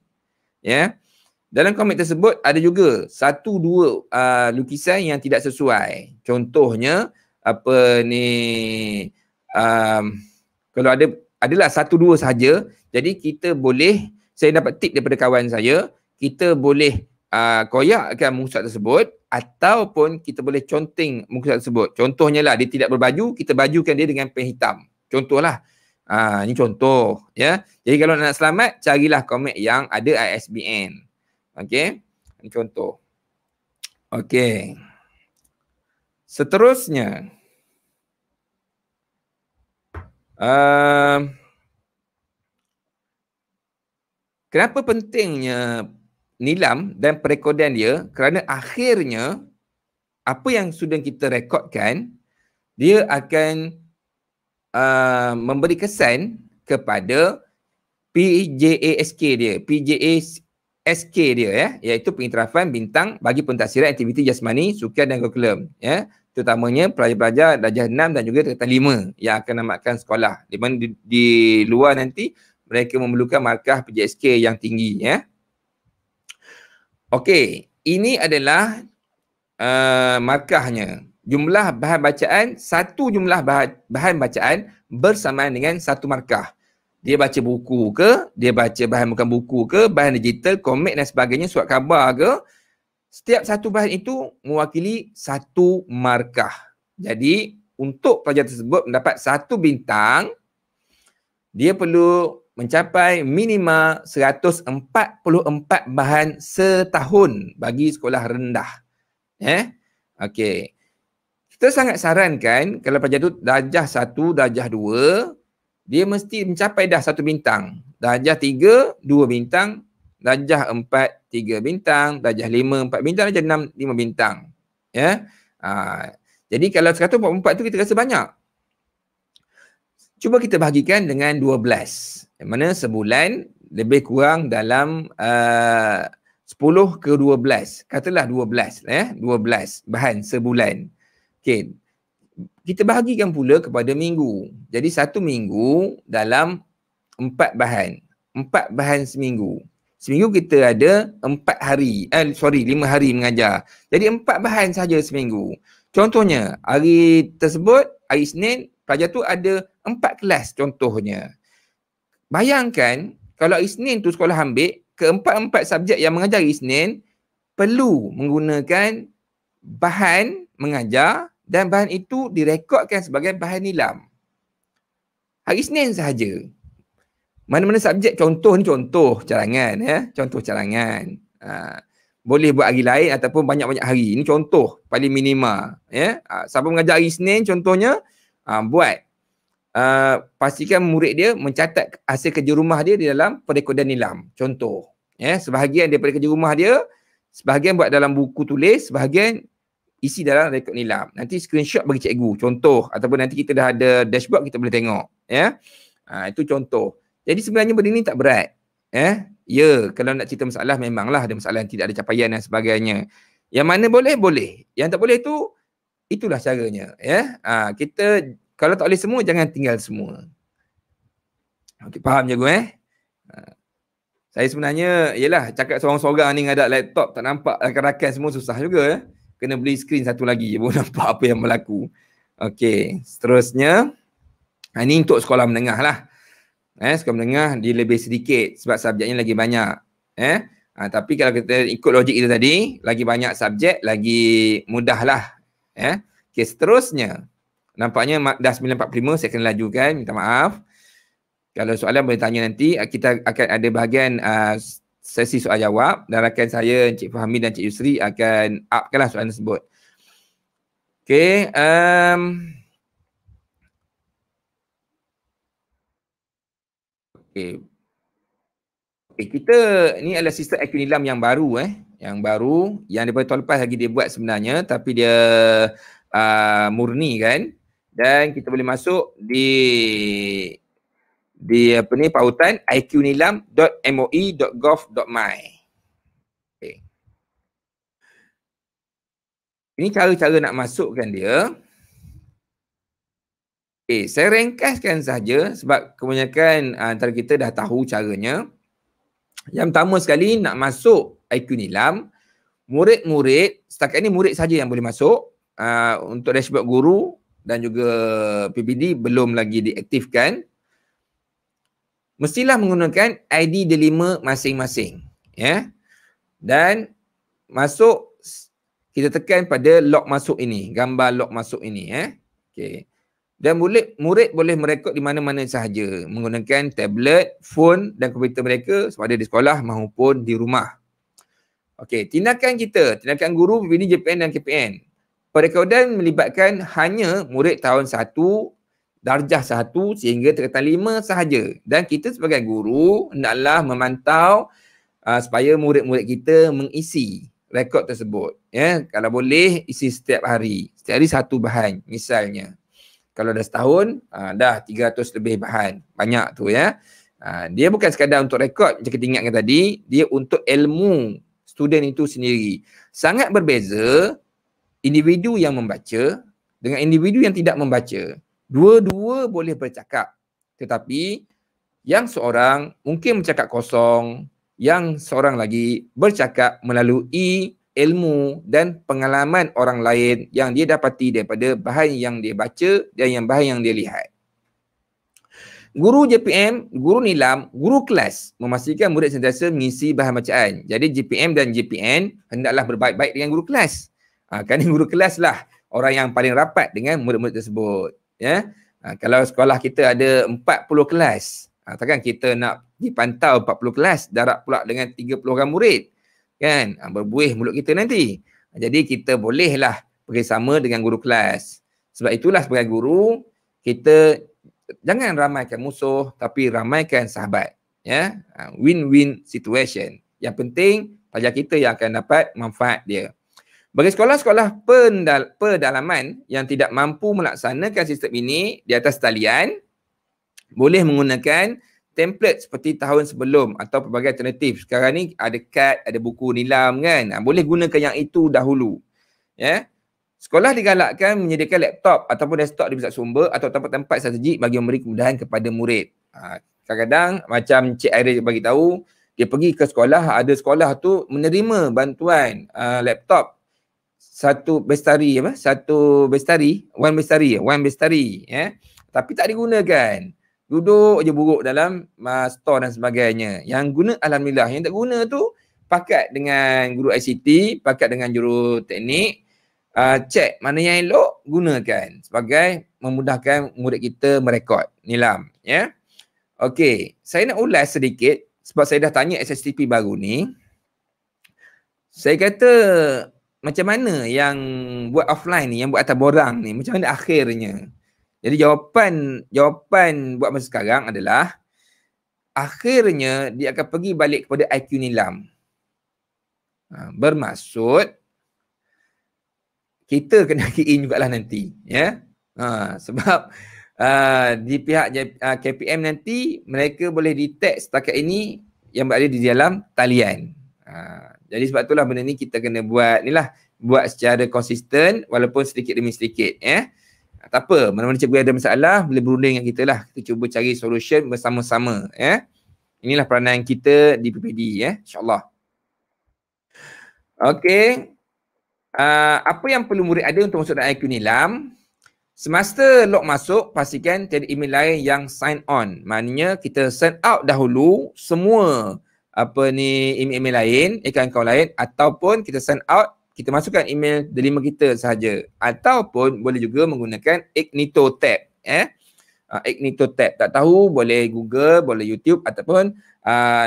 ya yeah. dalam komik tersebut ada juga satu dua uh, lukisan yang tidak sesuai contohnya apa ni um, kalau ada adalah satu dua saja jadi kita boleh saya dapat tip daripada kawan saya kita boleh uh, koyakkan mukjizat tersebut ataupun kita boleh conteng mukjizat tersebut. Contohnya lah dia tidak berbaju, kita bajukan dia dengan pen hitam. Contohlah. Uh, ini contoh ya. Jadi kalau nak selamat carilah komik yang ada ISBN. Okey. Ini contoh. Okey. Seterusnya uh, kenapa pentingnya nilam dan perekodan dia kerana akhirnya apa yang sudah kita rekodkan dia akan uh, memberi kesan kepada PJASK dia PJASK dia ya iaitu pengiktirafan bintang bagi pentasiran aktiviti jasmani sukan dan kurikulum ya terutamanya pelajar-pelajar darjah 6 dan juga tingkatan 5 yang akan namatkan sekolah di mana di, di luar nanti mereka memerlukan markah PJSK yang tinggi ya Okey, ini adalah uh, markahnya. Jumlah bahan bacaan, satu jumlah bahan, bahan bacaan bersamaan dengan satu markah. Dia baca buku ke, dia baca bahan bukan buku ke, bahan digital, komik dan sebagainya, surat khabar ke. Setiap satu bahan itu mewakili satu markah. Jadi untuk pelajar tersebut mendapat satu bintang, dia perlu mencapai minima 144 bahan setahun bagi sekolah rendah. Eh? Okey. Kita sangat sarankan kalau pelajar tu darjah 1, darjah 2, dia mesti mencapai dah satu bintang. Darjah tiga dua bintang. Darjah empat tiga bintang. Darjah lima empat bintang. Darjah enam lima bintang. Ya. Yeah? Jadi kalau 144 tu kita rasa banyak. Cuba kita bahagikan dengan 12. Yang mana sebulan lebih kurang dalam uh, 10 ke 12. Katalah 12. Eh? 12 bahan sebulan. Okay. Kita bahagikan pula kepada minggu. Jadi satu minggu dalam 4 bahan. 4 bahan seminggu. Seminggu kita ada 4 hari. Eh, sorry, 5 hari mengajar. Jadi 4 bahan saja seminggu. Contohnya, hari tersebut, hari Senin, pelajar tu ada empat kelas contohnya. Bayangkan kalau Isnin tu sekolah ambil, keempat-empat subjek yang mengajar Isnin perlu menggunakan bahan mengajar dan bahan itu direkodkan sebagai bahan nilam. Hari Isnin sahaja. Mana-mana subjek contoh ni contoh carangan ya, contoh carangan. Ha. Boleh buat hari lain ataupun banyak-banyak hari. Ini contoh paling minima. Ya. Ha. Siapa mengajar hari Isnin contohnya, uh, buat uh, pastikan murid dia mencatat hasil kerja rumah dia di dalam perekodan nilam contoh ya yeah, sebahagian daripada kerja rumah dia sebahagian buat dalam buku tulis sebahagian isi dalam rekod nilam nanti screenshot bagi cikgu contoh ataupun nanti kita dah ada dashboard kita boleh tengok ya yeah. ha, itu contoh jadi sebenarnya benda ni tak berat ya yeah. Ya, kalau nak cerita masalah memanglah ada masalah yang tidak ada capaian dan sebagainya. Yang mana boleh, boleh. Yang tak boleh tu Itulah caranya. Ya? Ha, kita kalau tak boleh semua, jangan tinggal semua. Okey, faham je gue eh? Ha. Saya sebenarnya, yelah cakap seorang-seorang ni ada laptop tak nampak rakan-rakan semua susah juga Eh? Kena beli skrin satu lagi je pun nampak apa yang berlaku. Okey, seterusnya. Ha, ini untuk sekolah menengah lah. Eh, sekolah menengah di lebih sedikit sebab subjeknya lagi banyak. Eh, ha, tapi kalau kita ikut logik itu tadi, lagi banyak subjek, lagi mudahlah Eh? Okey, seterusnya. Nampaknya dah 9.45, saya kena lajukan. Minta maaf. Kalau soalan boleh tanya nanti. Ah, kita akan ada bahagian uh, sesi soal jawab. Dan rakan saya, Encik Fahmi dan Encik Yusri akan upkanlah soalan tersebut. Okey. Um, okey. Okay, kita ni adalah sistem equilibrium yang baru eh yang baru yang daripada tahun lepas lagi dia buat sebenarnya tapi dia uh, murni kan dan kita boleh masuk di di apa ni pautan iqnilam.moe.gov.my okay. ini cara-cara nak masukkan dia Okay, saya ringkaskan saja sebab kebanyakan ah, antara kita dah tahu caranya. Yang pertama sekali nak masuk IQ Nilam murid-murid setakat ini murid saja yang boleh masuk uh, untuk dashboard guru dan juga PBD belum lagi diaktifkan mestilah menggunakan ID delima masing-masing ya yeah? dan masuk kita tekan pada log masuk ini gambar log masuk ini ya eh? okey dan murid, murid boleh merekod di mana-mana sahaja menggunakan tablet, phone dan komputer mereka sama ada di sekolah maupun di rumah. Okey, tindakan kita, tindakan guru ini JPN dan KPN. Perekodan melibatkan hanya murid tahun 1, darjah 1 sehingga tingkatan 5 sahaja. Dan kita sebagai guru hendaklah memantau uh, supaya murid-murid kita mengisi rekod tersebut. Ya, yeah, kalau boleh isi setiap hari. Setiap hari satu bahan misalnya. Kalau dah setahun, uh, dah 300 lebih bahan. Banyak tu ya. Yeah. dia bukan sekadar untuk rekod macam kita ingatkan tadi. Dia untuk ilmu student itu sendiri. Sangat berbeza individu yang membaca dengan individu yang tidak membaca. Dua-dua boleh bercakap. Tetapi yang seorang mungkin bercakap kosong, yang seorang lagi bercakap melalui ilmu dan pengalaman orang lain yang dia dapati daripada bahan yang dia baca dan yang bahan yang dia lihat. Guru JPM, guru nilam, guru kelas memastikan murid sentiasa mengisi bahan bacaan. Jadi JPM dan JPN hendaklah berbaik-baik dengan guru kelas. Ha, kerana guru kelas lah orang yang paling rapat dengan murid-murid tersebut. Ya? Ha, kalau sekolah kita ada 40 kelas, ha, takkan kita nak dipantau 40 kelas darab pula dengan 30 orang murid. Kan? Ha, berbuih mulut kita nanti. Ha, jadi kita bolehlah bekerjasama dengan guru kelas. Sebab itulah sebagai guru, kita jangan ramaikan musuh tapi ramaikan sahabat ya ha, win-win situation yang penting pelajar kita yang akan dapat manfaat dia bagi sekolah-sekolah pendal- pedalaman yang tidak mampu melaksanakan sistem ini di atas talian boleh menggunakan template seperti tahun sebelum atau pelbagai alternatif sekarang ni ada kad ada buku nilam kan ha, boleh gunakan yang itu dahulu ya Sekolah digalakkan menyediakan laptop ataupun desktop di pusat sumber atau tempat-tempat strategi bagi memberi kemudahan kepada murid. Ha, kadang-kadang macam Cik Airi bagi tahu, dia pergi ke sekolah, ada sekolah tu menerima bantuan uh, laptop satu bestari apa? Satu bestari, one bestari, one bestari, ya. Yeah? Tapi tak digunakan. Duduk je buruk dalam uh, store dan sebagainya. Yang guna alhamdulillah, yang tak guna tu pakat dengan guru ICT, pakat dengan juru teknik uh, check mana yang elok gunakan sebagai memudahkan murid kita merekod nilam ya yeah? okey saya nak ulas sedikit sebab saya dah tanya SSTP baru ni saya kata macam mana yang buat offline ni yang buat atas borang ni macam mana akhirnya jadi jawapan jawapan buat masa sekarang adalah akhirnya dia akan pergi balik kepada IQ nilam ah, bermaksud kita kena key in jugalah nanti ya ha, sebab uh, di pihak ah, KPM nanti mereka boleh detect setakat ini yang berada di dalam talian ha, jadi sebab itulah benda ni kita kena buat ni lah buat secara konsisten walaupun sedikit demi sedikit ya tak apa, mana-mana cikgu ada masalah, boleh berunding dengan kita lah. Kita cuba cari solution bersama-sama. Ya. Inilah peranan kita di PPD. Ya. InsyaAllah. Okay, Ah, apa yang perlu murid ada untuk masuk dalam IQ Nilam? Semasa log masuk, pastikan tiada email lain yang sign on. Maknanya kita send out dahulu semua apa ni email-email lain, ikan kau lain ataupun kita send out kita masukkan email delima kita sahaja ataupun boleh juga menggunakan Ignito tab eh uh, Ignito tab tak tahu boleh Google boleh YouTube ataupun uh,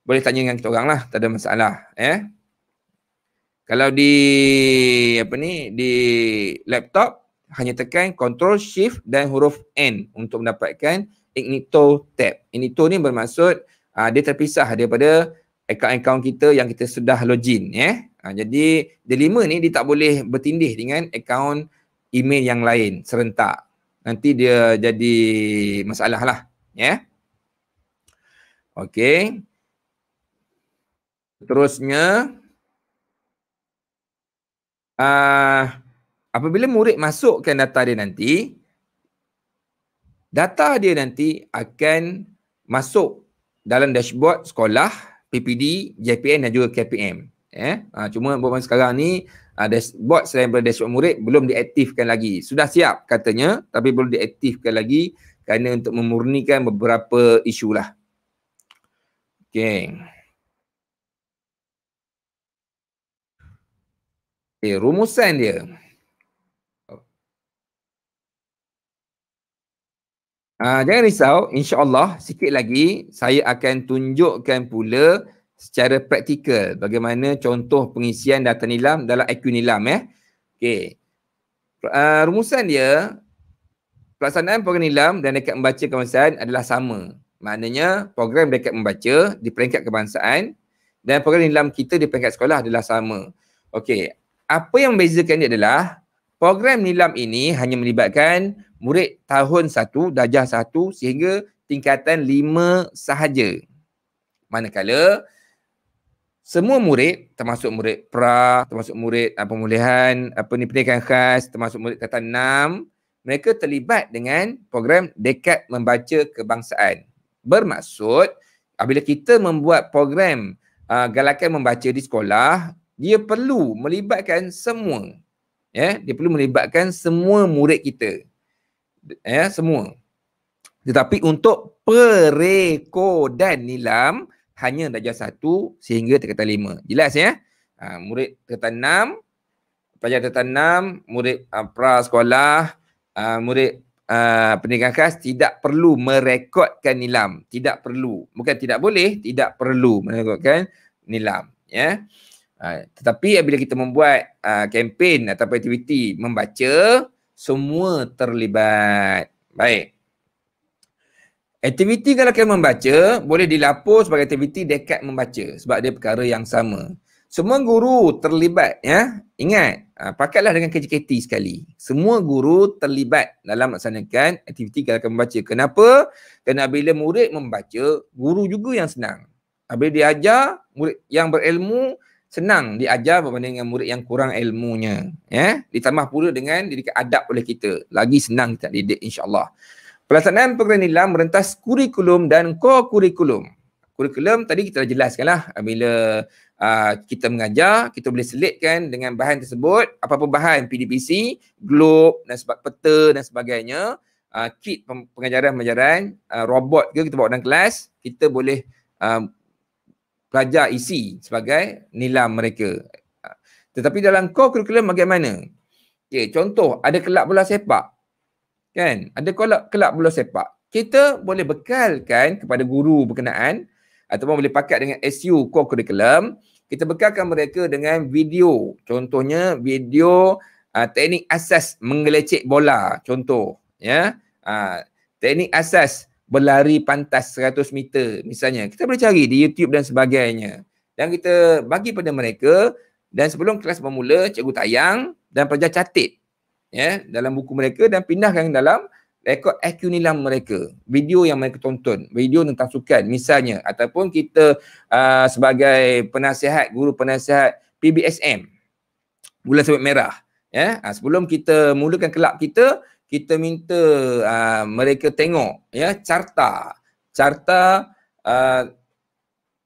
boleh tanya dengan kita orang lah tak ada masalah eh kalau di apa ni di laptop hanya tekan control shift dan huruf N untuk mendapatkan Ignito tab. Ignito ni bermaksud uh, dia terpisah daripada akaun-akaun kita yang kita sudah login ya. Yeah? Uh, jadi dia lima ni dia tak boleh bertindih dengan akaun email yang lain serentak. Nanti dia jadi masalah lah ya. Yeah? Okay. Seterusnya uh, apabila murid masukkan data dia nanti, data dia nanti akan masuk dalam dashboard sekolah, PPD, JPN dan juga KPM. Eh, uh, cuma buat sekarang ni uh, dashboard selain pada dashboard murid belum diaktifkan lagi. Sudah siap katanya tapi belum diaktifkan lagi kerana untuk memurnikan beberapa isu lah. Okay. Okay, eh, rumusan dia. Ha, jangan risau, insya Allah sikit lagi saya akan tunjukkan pula secara praktikal bagaimana contoh pengisian data nilam dalam IQ nilam eh. Okay. Uh, ah, rumusan dia, pelaksanaan program nilam dan dekat membaca kebangsaan adalah sama. Maknanya program dekat membaca di peringkat kebangsaan dan program nilam kita di peringkat sekolah adalah sama. Okey, apa yang membezakan dia adalah program NILAM ini hanya melibatkan murid tahun satu darjah satu sehingga tingkatan lima sahaja. Manakala semua murid termasuk murid pra, termasuk murid uh, pemulihan, apa ni pendidikan khas, termasuk murid tahun enam mereka terlibat dengan program dekat membaca kebangsaan. Bermaksud apabila kita membuat program uh, galakan membaca di sekolah, dia perlu melibatkan semua ya yeah? dia perlu melibatkan semua murid kita ya yeah? semua tetapi untuk pereko dan nilam hanya darjah satu sehingga tingkat lima jelas ya yeah? ha, murid tingkat enam pelajar tingkat enam murid uh, ah, prasekolah uh, ah, murid Uh, pendidikan khas tidak perlu merekodkan nilam tidak perlu bukan tidak boleh tidak perlu merekodkan nilam ya yeah? Ha, tetapi bila kita membuat ha, kempen atau aktiviti membaca semua terlibat baik aktiviti kalau kita membaca boleh dilapor sebagai aktiviti dekat membaca sebab dia perkara yang sama semua guru terlibat ya ingat uh, pakatlah dengan KJKT sekali semua guru terlibat dalam melaksanakan aktiviti kalau kita membaca kenapa kerana bila murid membaca guru juga yang senang apabila dia murid yang berilmu senang diajar berbanding dengan murid yang kurang ilmunya ya eh? ditambah pula dengan didik adab oleh kita lagi senang kita didik insyaallah pelaksanaan program nilai merentas kurikulum dan kokurikulum. kurikulum tadi kita dah jelaskanlah eh, bila uh, kita mengajar kita boleh selitkan dengan bahan tersebut apa-apa bahan PDPC globe dan sebab peta dan sebagainya uh, kit pengajaran pengajaran uh, robot ke kita bawa dalam kelas kita boleh ah, pelajar isi sebagai nilam mereka. Tetapi dalam core curriculum bagaimana? Okay, contoh ada kelab bola sepak. Kan? Ada kelab, kelab bola sepak. Kita boleh bekalkan kepada guru berkenaan ataupun boleh pakai dengan SU core curriculum. Kita bekalkan mereka dengan video. Contohnya video uh, teknik asas menggelecek bola. Contoh. ya yeah? uh, teknik asas berlari pantas 100 meter misalnya. Kita boleh cari di YouTube dan sebagainya. Dan kita bagi pada mereka dan sebelum kelas bermula, cikgu tayang dan pelajar catit ya dalam buku mereka dan pindahkan dalam rekod IQ nilam mereka. Video yang mereka tonton, video tentang sukan misalnya ataupun kita uh, sebagai penasihat guru penasihat PBSM Bulan Sabit Merah ya. Ha, sebelum kita mulakan kelab kita kita minta uh, mereka tengok ya carta carta uh, ah,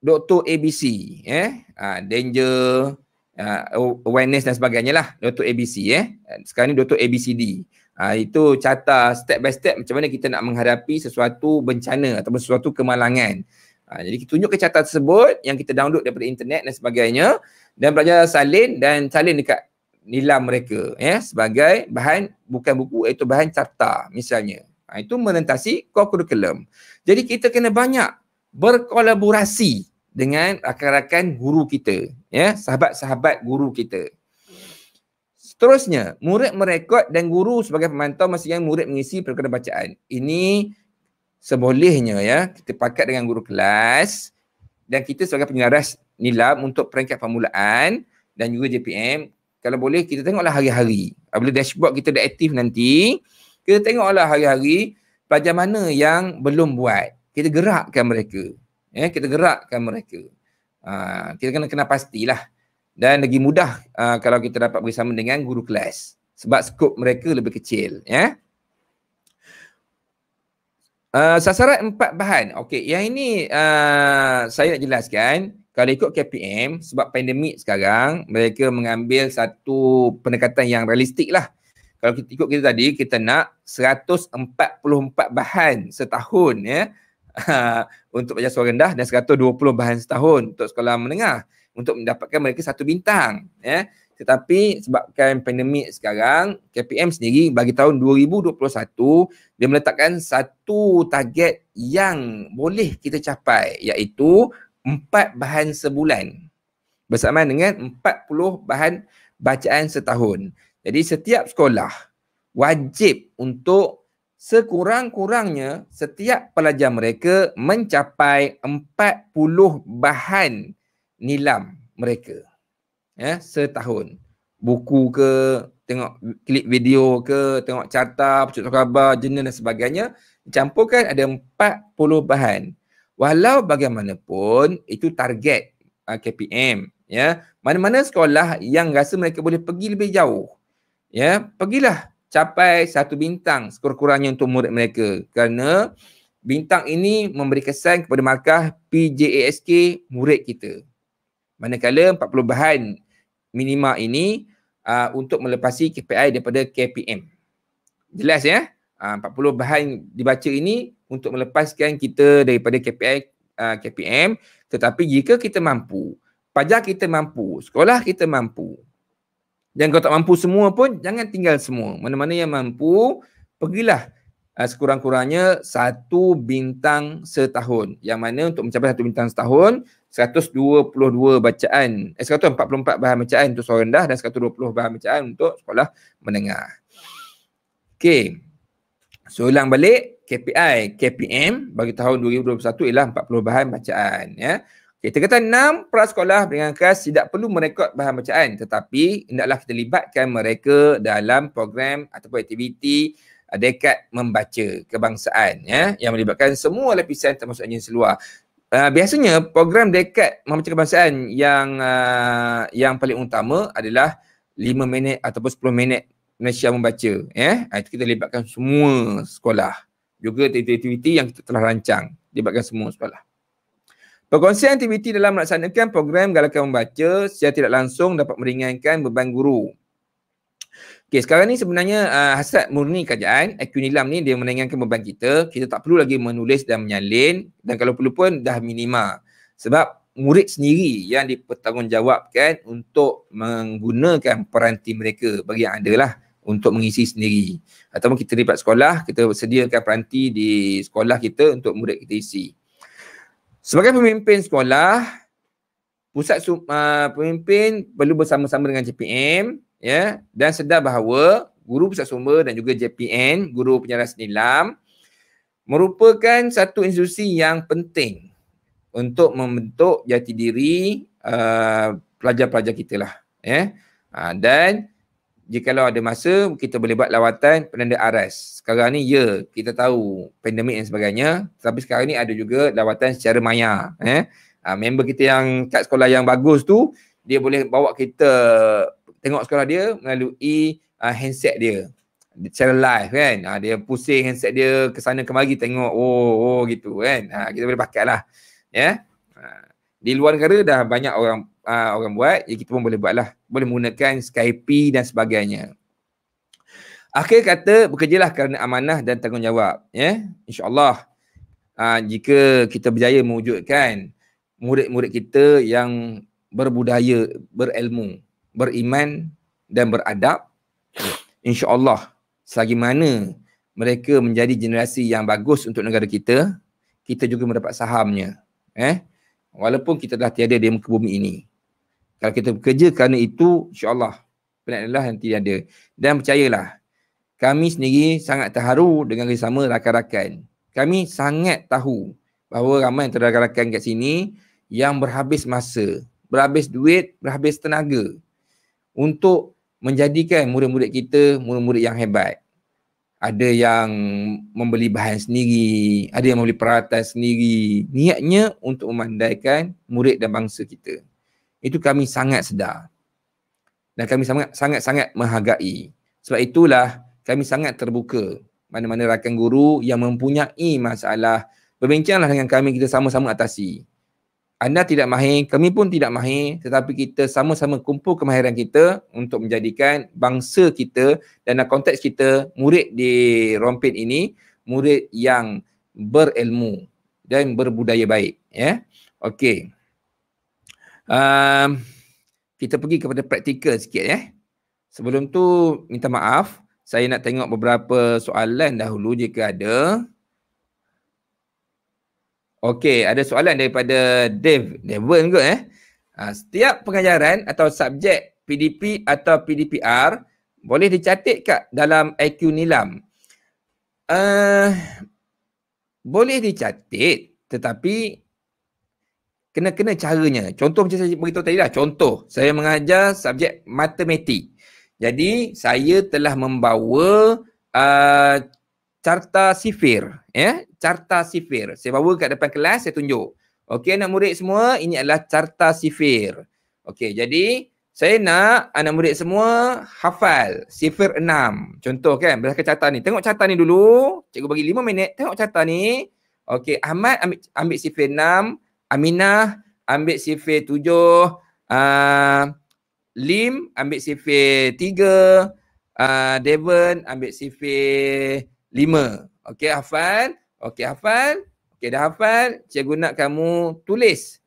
Dr ABC eh ya. ah, uh, danger uh, awareness dan sebagainya lah Dr ABC eh ya. sekarang ni Dr ABCD uh, itu carta step by step macam mana kita nak menghadapi sesuatu bencana atau sesuatu kemalangan Ha, jadi kita tunjuk ke carta tersebut yang kita download daripada internet dan sebagainya dan belajar salin dan salin dekat nilam mereka ya sebagai bahan bukan buku iaitu bahan carta misalnya ha, itu merentasi kurikulum jadi kita kena banyak berkolaborasi dengan rakan-rakan guru kita ya sahabat-sahabat guru kita seterusnya murid merekod dan guru sebagai pemantau masih yang murid mengisi perkara bacaan ini sebolehnya ya kita pakat dengan guru kelas dan kita sebagai penyelaras nilam untuk peringkat permulaan dan juga JPM kalau boleh kita tengoklah hari-hari. Bila dashboard kita dah aktif nanti, kita tengoklah hari-hari pelajar mana yang belum buat. Kita gerakkan mereka. Ya, kita gerakkan mereka. Ha, kita kena kena pastilah. Dan lagi mudah ha, kalau kita dapat bersama dengan guru kelas. Sebab skop mereka lebih kecil. Ya. Uh, sasaran empat bahan. Okey, yang ini uh, saya nak jelaskan kalau ikut KPM sebab pandemik sekarang mereka mengambil satu pendekatan yang realistik lah kalau kita ikut kita tadi kita nak 144 bahan setahun ya untuk pelajar sekolah rendah dan 120 bahan setahun untuk sekolah menengah untuk mendapatkan mereka satu bintang ya tetapi sebabkan pandemik sekarang KPM sendiri bagi tahun 2021 dia meletakkan satu target yang boleh kita capai iaitu empat bahan sebulan bersamaan dengan empat puluh bahan bacaan setahun. Jadi setiap sekolah wajib untuk sekurang-kurangnya setiap pelajar mereka mencapai empat puluh bahan nilam mereka ya, setahun. Buku ke, tengok klip video ke, tengok carta, pucuk khabar, jurnal dan sebagainya. Campurkan ada empat puluh bahan. Walau bagaimanapun itu target uh, ah, KPM ya. Mana-mana sekolah yang rasa mereka boleh pergi lebih jauh. Ya, pergilah capai satu bintang sekurang-kurangnya untuk murid mereka kerana bintang ini memberi kesan kepada markah PJASK murid kita. Manakala 40 bahan minima ini uh, untuk melepasi KPI daripada KPM. Jelas ya? Ah, uh, 40 bahan dibaca ini untuk melepaskan kita daripada KPI uh, ah, KPM tetapi jika kita mampu pajak kita mampu sekolah kita mampu dan kalau tak mampu semua pun jangan tinggal semua mana-mana yang mampu pergilah uh, sekurang-kurangnya satu bintang setahun yang mana untuk mencapai satu bintang setahun 122 bacaan eh 144 bahan bacaan untuk sekolah rendah dan 120 bahan bacaan untuk sekolah menengah Okay, so ulang balik KPI KPM bagi tahun 2021 ialah 40 bahan bacaan ya. Okey, tingkatan 6 prasekolah dengan kelas tidak perlu merekod bahan bacaan tetapi hendaklah kita libatkan mereka dalam program ataupun aktiviti eh, dekat membaca kebangsaan ya yang melibatkan semua lapisan termasuk yang seluar. Uh, eh, biasanya program dekat membaca kebangsaan yang uh, yang paling utama adalah 5 minit ataupun 10 minit Malaysia membaca ya. Itu kita libatkan semua sekolah juga aktiviti-aktiviti yang kita telah rancang libatkan semua sekolah. Perkongsian aktiviti dalam melaksanakan program galakan membaca secara tidak langsung dapat meringankan beban guru. Okey, sekarang ni sebenarnya uh, hasrat murni kajian IQ Nilam ni dia meringankan beban kita. Kita tak perlu lagi menulis dan menyalin dan kalau perlu pun dah minima. Sebab murid sendiri yang dipertanggungjawabkan untuk menggunakan peranti mereka bagi yang adalah untuk mengisi sendiri atau kita daripada sekolah kita sediakan peranti di sekolah kita untuk murid kita isi sebagai pemimpin sekolah pusat uh, pemimpin perlu bersama-sama dengan JPM ya dan sedar bahawa guru pusat sumber dan juga JPN guru penyelaras nilam merupakan satu institusi yang penting untuk membentuk jati diri uh, pelajar-pelajar kita lah ya uh, dan jika ada masa kita boleh buat lawatan penanda aras. Sekarang ni ya kita tahu pandemik dan sebagainya tapi sekarang ni ada juga lawatan secara maya. Eh? Ha, member kita yang kat sekolah yang bagus tu dia boleh bawa kita tengok sekolah dia melalui uh, handset dia. Secara live kan. Ha, dia pusing handset dia ke sana kemari tengok oh, oh gitu kan. Ha, kita boleh pakai lah. Yeah? Ya. Ha, di luar negara dah banyak orang uh, orang buat ya kita pun boleh buatlah boleh menggunakan Skype dan sebagainya akhir kata bekerjalah kerana amanah dan tanggungjawab ya yeah? insyaallah uh, jika kita berjaya mewujudkan murid-murid kita yang berbudaya berilmu beriman dan beradab insyaallah selagi mana mereka menjadi generasi yang bagus untuk negara kita kita juga mendapat sahamnya eh walaupun kita dah tiada di muka bumi ini kalau kita bekerja kerana itu, insyaAllah penat lelah nanti dia ada. Dan percayalah, kami sendiri sangat terharu dengan kerjasama rakan-rakan. Kami sangat tahu bahawa ramai antara rakan-rakan kat sini yang berhabis masa, berhabis duit, berhabis tenaga untuk menjadikan murid-murid kita murid-murid yang hebat. Ada yang membeli bahan sendiri, ada yang membeli peralatan sendiri. Niatnya untuk memandaikan murid dan bangsa kita itu kami sangat sedar dan kami sangat sangat menghargai sebab itulah kami sangat terbuka mana-mana rakan guru yang mempunyai masalah berbincanglah dengan kami kita sama-sama atasi anda tidak mahir kami pun tidak mahir tetapi kita sama-sama kumpul kemahiran kita untuk menjadikan bangsa kita dan konteks kita murid di rompin ini murid yang berilmu dan berbudaya baik ya yeah? okey um, kita pergi kepada praktikal sikit ya. Eh. Sebelum tu minta maaf, saya nak tengok beberapa soalan dahulu jika ada. Okey, ada soalan daripada Dave, Devon ke eh. Uh, setiap pengajaran atau subjek PDP atau PDPR boleh dicatat kat dalam IQ nilam? Uh, boleh dicatat tetapi kena kena caranya. Contoh macam saya beritahu tadi lah. Contoh, saya mengajar subjek matematik. Jadi, saya telah membawa uh, carta sifir. Ya, yeah? carta sifir. Saya bawa kat depan kelas, saya tunjuk. Okey, anak murid semua, ini adalah carta sifir. Okey, jadi saya nak anak murid semua hafal sifir enam. Contoh kan, berdasarkan carta ni. Tengok carta ni dulu. Cikgu bagi lima minit. Tengok carta ni. Okey, Ahmad ambil, ambil sifir enam. Aminah ambil sifir tujuh. Uh, Lim ambil sifir tiga. Uh, Devon ambil sifir lima. Okey hafal. Okey hafal. Okey dah hafal. Cikgu nak kamu tulis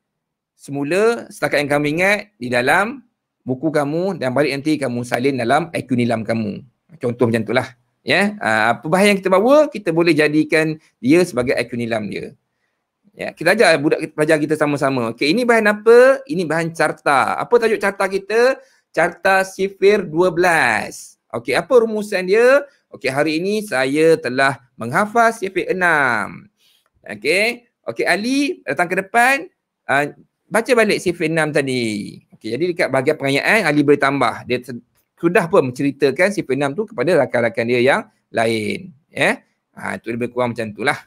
semula setakat yang kamu ingat di dalam buku kamu dan balik nanti kamu salin dalam akunilam kamu. Contoh macam lah. Ya, yeah? uh, apa yang kita bawa, kita boleh jadikan dia sebagai akunilam dia. Ya, kita ajar budak kita, pelajar kita sama-sama. Okey, ini bahan apa? Ini bahan carta. Apa tajuk carta kita? Carta sifir 12. Okey, apa rumusan dia? Okey, hari ini saya telah menghafaz sifir 6. Okey. Okey, Ali datang ke depan. Uh, baca balik sifir 6 tadi. Okey, jadi dekat bahagian pengayaan Ali boleh tambah. Dia sudah pun menceritakan sifir 6 tu kepada rakan-rakan dia yang lain. Ya. Yeah? Ha, itu lebih kurang macam itulah.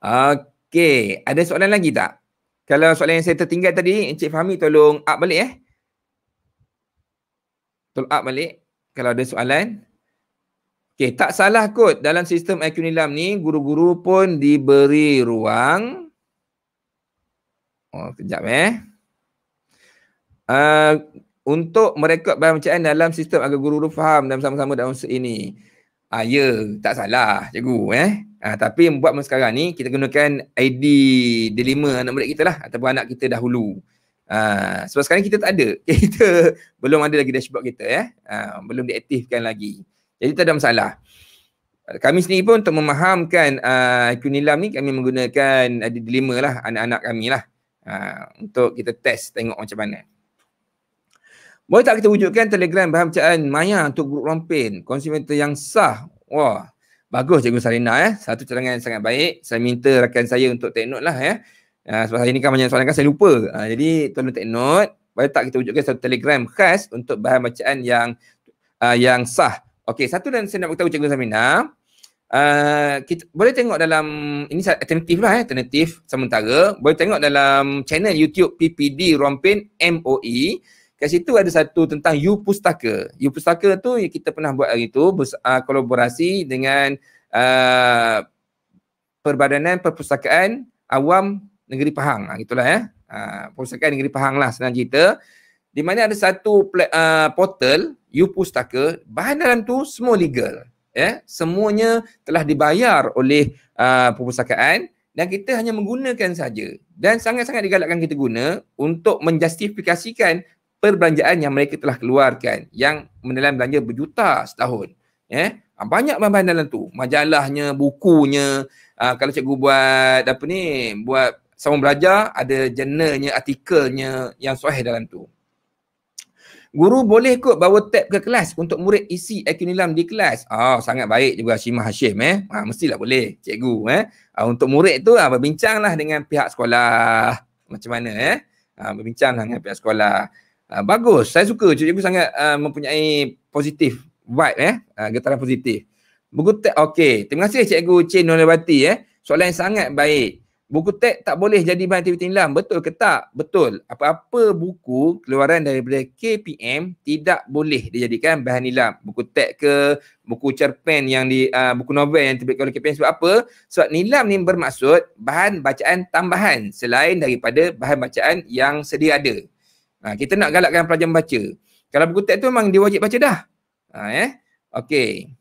Okey, ada soalan lagi tak? Kalau soalan yang saya tertinggal tadi, Encik Fahmi tolong up balik eh. Tolong up balik kalau ada soalan. Okey, tak salah kot dalam sistem IQ Nilam ni, guru-guru pun diberi ruang. Oh, kejap eh. Uh, untuk merekod bahan bacaan dalam sistem agar guru-guru faham dalam sama-sama dalam ini. Uh, ya, tak salah cikgu eh. Ha, tapi yang buat sekarang ni kita gunakan ID delima anak murid kita lah ataupun anak kita dahulu. Ha, sebab sekarang kita tak ada. Kita belum ada lagi dashboard kita ya. Ha, belum diaktifkan lagi. Jadi tak ada masalah. Kami sendiri pun untuk memahamkan uh, ha, Kunilam ni kami menggunakan ID delima lah anak-anak kami lah. Ha, untuk kita test tengok macam mana. Boleh tak kita wujudkan telegram bahan bacaan maya untuk grup rompin? Konsumen yang sah. Wah, Bagus Cikgu Sarina eh. Satu cerangan yang sangat baik. Saya minta rakan saya untuk take note lah eh. Uh, sebab hari ni kan banyak soalan kan saya lupa. Uh, jadi tolong take note. Boleh tak kita wujudkan satu telegram khas untuk bahan bacaan yang uh, yang sah. Okey, satu dan saya nak beritahu Cikgu Sarina. Uh, kita, boleh tengok dalam, ini alternatif lah eh, alternatif sementara. Boleh tengok dalam channel YouTube PPD Rompin MOE kat situ ada satu tentang you pustaka you pustaka tu yang kita pernah buat hari tu uh, kolaborasi dengan uh, perbadanan perpustakaan awam negeri Pahang ha, ah, gitulah ya uh, eh. perpustakaan negeri Pahang lah senang cerita di mana ada satu uh, portal you pustaka bahan dalam tu semua legal ya eh, semuanya telah dibayar oleh uh, perpustakaan dan kita hanya menggunakan saja dan sangat-sangat digalakkan kita guna untuk menjustifikasikan perbelanjaan yang mereka telah keluarkan yang menelan belanja berjuta setahun. Eh, ah, banyak bahan-bahan dalam tu. Majalahnya, bukunya, aa, ah, kalau cikgu buat apa ni, buat sama belajar ada jurnalnya, artikelnya yang sahih dalam tu. Guru boleh kot bawa tab ke kelas untuk murid isi akunilam di kelas. Oh, sangat baik juga Syimah Hashim eh. Ha, mestilah boleh cikgu eh. Ha, untuk murid tu ha, berbincanglah dengan pihak sekolah. Macam mana eh. Ha, berbincanglah dengan pihak sekolah. Ah, bagus. Saya suka cikgu sangat uh, mempunyai positif vibe eh. Uh, getaran positif. Buku tek, okey. Terima kasih cikgu Chin Lebati eh. Soalan yang sangat baik. Buku tek tak boleh jadi bahan aktiviti nilam. Betul ke tak? Betul. Apa-apa buku keluaran daripada KPM tidak boleh dijadikan bahan nilam. Buku tek ke, buku cerpen yang di uh, buku novel yang terbitkan oleh KPM sebab apa? Sebab nilam ni bermaksud bahan bacaan tambahan selain daripada bahan bacaan yang sedia ada. Ha, kita nak galakkan pelajar membaca. Kalau buku teks tu memang dia wajib baca dah. Ha, eh? Okey.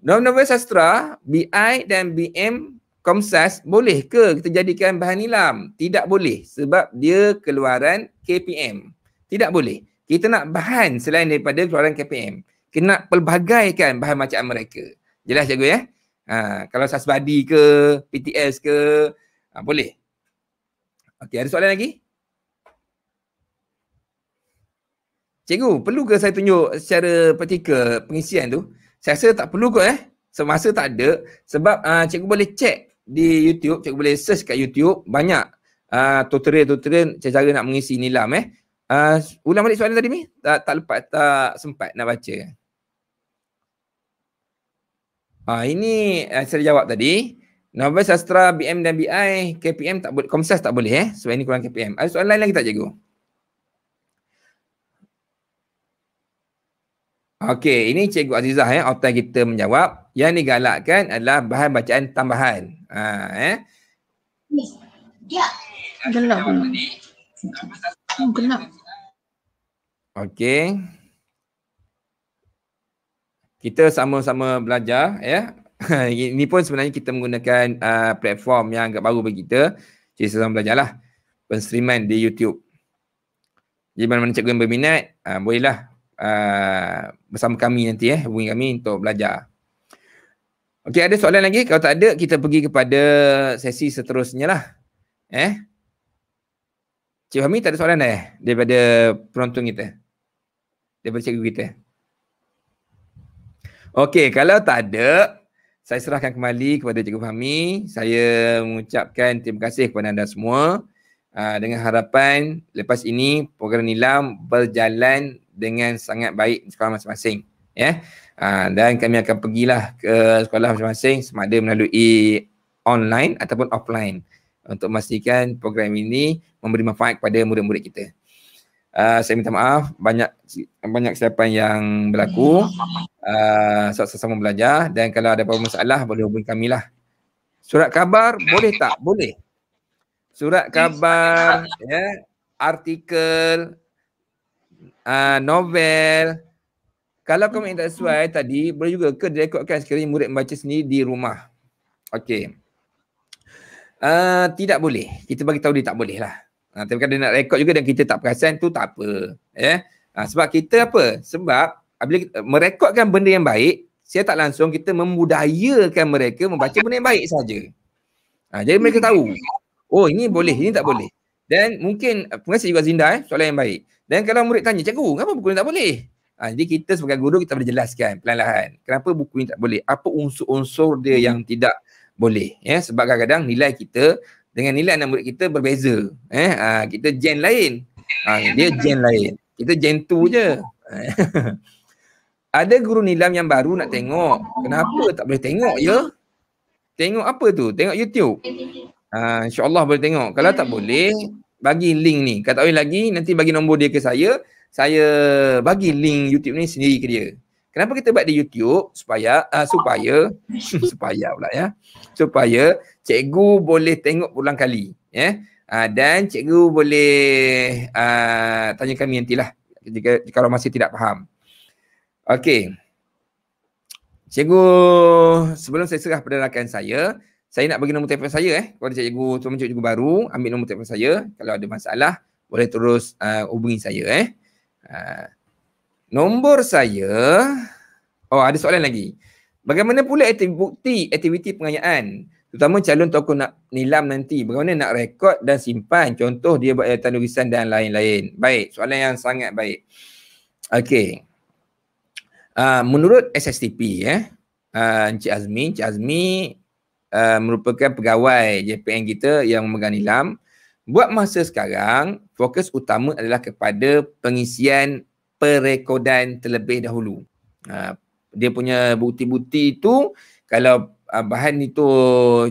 Novel-novel sastra, BI dan BM Komsas boleh ke kita jadikan bahan nilam? Tidak boleh sebab dia keluaran KPM. Tidak boleh. Kita nak bahan selain daripada keluaran KPM. Kita nak pelbagaikan bahan macam mereka. Jelas cikgu ya? Ha, kalau sasbadi ke, PTS ke, ha, boleh. Okay, ada soalan lagi? Cikgu, perlu ke saya tunjuk secara praktikal pengisian tu? Saya rasa tak perlu kot eh. Semasa tak ada sebab uh, cikgu boleh check di YouTube, cikgu boleh search kat YouTube banyak uh, tutorial-tutorial cara-cara nak mengisi nilam eh. Uh, ulang balik soalan tadi ni. Tak tak lepas tak sempat nak baca. Uh, ini uh, saya jawab tadi. Nombor sastra BM dan BI KPM tak boleh, komsas tak boleh eh. Sebab ini kurang KPM. Ada soalan lain lagi tak cikgu? Okey, ini Cikgu Azizah ya, eh, otak kita menjawab. Yang digalakkan adalah bahan bacaan tambahan. Ha, eh. Ya. Gelap. Oh, gelap. Okey. Kita sama-sama belajar ya. Eh. ini pun sebenarnya kita menggunakan uh, platform yang agak baru bagi kita. Jadi sama-sama belajarlah. Penstriman di YouTube. Jadi mana-mana cikgu yang berminat, uh, bolehlah Ah, bersama kami nanti eh hubungi kami untuk belajar. Okey ada soalan lagi kalau tak ada kita pergi kepada sesi seterusnya lah. Eh? Cik Fahmi tak ada soalan dah eh? daripada penonton kita. Daripada cikgu kita. Okey kalau tak ada saya serahkan kembali kepada Cikgu Fahmi. Saya mengucapkan terima kasih kepada anda semua. Uh, dengan harapan lepas ini program Nilam berjalan dengan sangat baik di sekolah masing-masing. Ya. Yeah. Ha, dan kami akan pergilah ke sekolah masing-masing sama ada melalui online ataupun offline untuk memastikan program ini memberi manfaat kepada murid-murid kita. Uh, saya minta maaf banyak banyak kesilapan yang berlaku uh, sebab sama belajar dan kalau ada apa-apa masalah boleh hubungi kami lah. Surat khabar boleh tak? Boleh. Surat khabar, ya, yeah, artikel, uh, novel. Kalau kamu minta sesuai tadi, boleh juga ke direkodkan sekiranya murid membaca sendiri di rumah. Okey. Uh, tidak boleh. Kita bagi tahu dia tak boleh lah. Uh, tapi kalau dia nak rekod juga dan kita tak perasan tu tak apa. Eh? Uh, sebab kita apa? Sebab bila merekodkan benda yang baik, saya tak langsung kita memudayakan mereka membaca benda yang baik saja. Uh, jadi mereka tahu. Oh ini boleh, ini tak boleh. Dan mungkin, terima kasih juga Zinda eh, soalan yang baik. Dan kalau murid tanya, cikgu, kenapa buku ni tak boleh? Ha, jadi kita sebagai guru kita boleh jelaskan perlahan-lahan. Kenapa buku ni tak boleh? Apa unsur-unsur dia hmm. yang tidak boleh? Ya, sebab kadang-kadang nilai kita dengan nilai anak murid kita berbeza. Eh, ha, kita gen lain. Ha, dia gen lain. Kita gen tu je. Ada guru nilam yang baru nak tengok. Kenapa tak boleh tengok ya? Tengok apa tu? Tengok YouTube? Ha, InsyaAllah boleh tengok. Kalau tak boleh, bagi link ni. Kata Oin lagi, nanti bagi nombor dia ke saya. Saya bagi link YouTube ni sendiri ke dia. Kenapa kita buat di YouTube? Supaya, uh, supaya, supaya pula ya. Supaya cikgu boleh tengok pulang kali. Ya. Yeah? Uh, dan cikgu boleh uh, tanya kami nantilah jika, jika kalau masih tidak faham. Okay, Cikgu, sebelum saya serah pada rakan saya, saya nak bagi nombor telefon saya eh kalau ada cikgu tuan cikgu baru ambil nombor telefon saya kalau ada masalah boleh terus uh, hubungi saya eh uh, nombor saya oh ada soalan lagi bagaimana pula aktiviti, bukti aktiviti pengayaan terutama calon tokoh nak nilam nanti bagaimana nak rekod dan simpan contoh dia buat tanda tulisan dan lain-lain baik soalan yang sangat baik Okay. uh, menurut SSTP eh uh, Encik Azmi, Encik Azmi Uh, merupakan pegawai JPN kita yang memegang nilam buat masa sekarang fokus utama adalah kepada pengisian perekodan terlebih dahulu uh, dia punya bukti-bukti itu kalau uh, bahan itu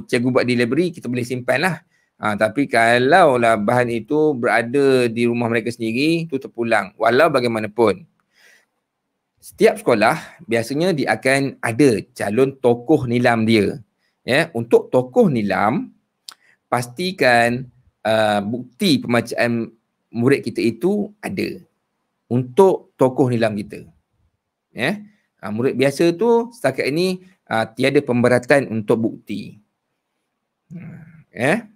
cikgu buat delivery kita boleh simpan lah Ha, uh, tapi kalau lah bahan itu berada di rumah mereka sendiri, tu terpulang. Walau bagaimanapun. Setiap sekolah biasanya dia akan ada calon tokoh nilam dia ya untuk tokoh nilam pastikan uh, bukti pembacaan murid kita itu ada untuk tokoh nilam kita ya uh, murid biasa tu setakat ini uh, tiada pemberatan untuk bukti ya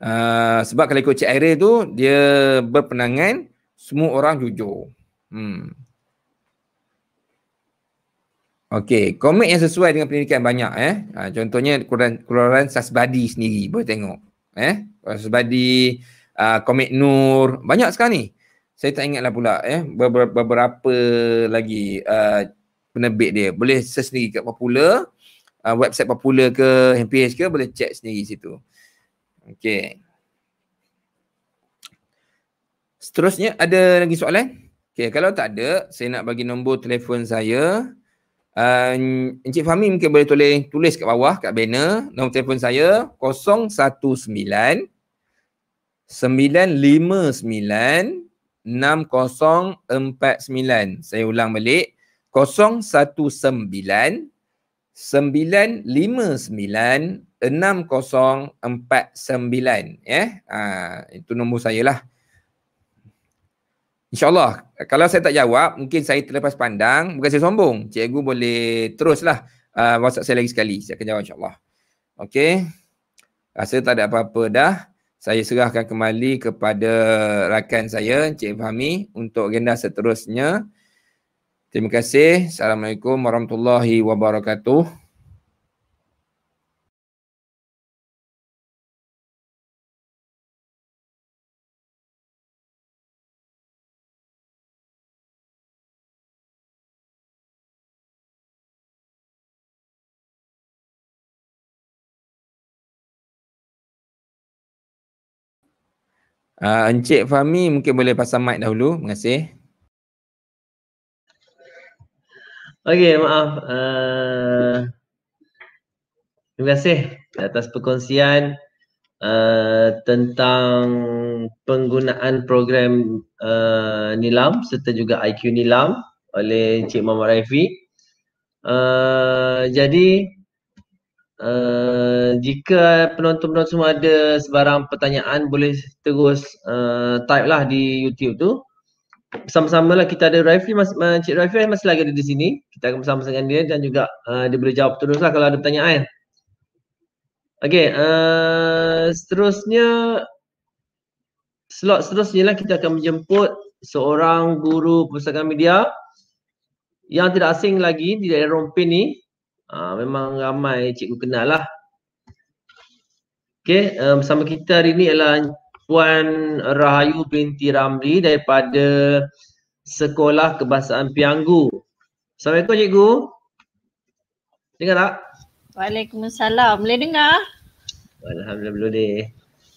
uh, sebab kalau ikut Cik Aira tu dia berpenangan semua orang jujur hmm Okey, komik yang sesuai dengan pendidikan banyak eh. Ha, contohnya keluaran Quran Sasbadi sendiri boleh tengok. Eh, Sasbadi, uh, ah, komik Nur, banyak sekali. Saya tak ingatlah pula eh beberapa, beberapa lagi uh, penerbit dia. Boleh search sendiri kat popular, uh, website popular ke, MPH ke, boleh check sendiri situ. Okey. Seterusnya ada lagi soalan? Okey, kalau tak ada, saya nak bagi nombor telefon saya. Uh, Encik Fahmi mungkin boleh tulis, tulis kat bawah, kat banner. Nombor telefon saya 019-959-6049. Saya ulang balik. 019-959-6049. Ya, yeah? uh, itu nombor saya lah. InsyaAllah, kalau saya tak jawab, mungkin saya terlepas pandang, bukan saya sombong. Cikgu boleh teruslah uh, WhatsApp saya lagi sekali. Saya akan jawab insyaAllah. Okay, Rasa tak ada apa-apa dah. Saya serahkan kembali kepada rakan saya, Cik Fahmi, untuk agenda seterusnya. Terima kasih. Assalamualaikum warahmatullahi wabarakatuh. Uh, Encik Fahmi mungkin boleh pasang mic dahulu. Terima kasih. Okey, maaf. Uh, terima kasih atas perkongsian uh, tentang penggunaan program uh, NILAM serta juga IQ NILAM oleh Encik Muhammad Raifi. Uh, jadi, Eh, jika penonton-penonton semua ada sebarang pertanyaan boleh terus uh, type lah di YouTube tu. Sama-sama lah kita ada Rifle, mas- eh, Cik masih lagi ada di sini. Kita akan bersama-sama dengan dia dan juga uh, dia boleh jawab terus lah kalau ada pertanyaan. Okay, uh, seterusnya slot seterusnya lah kita akan menjemput seorang guru perpustakaan media yang tidak asing lagi di daerah Rompin ni Ha, memang ramai cikgu kenal lah. Okay, um, sama kita hari ni ialah Puan Rahayu binti Ramli daripada Sekolah Kebangsaan Pianggu. Assalamualaikum cikgu. Dengar tak? Waalaikumsalam. Boleh dengar? Alhamdulillah boleh.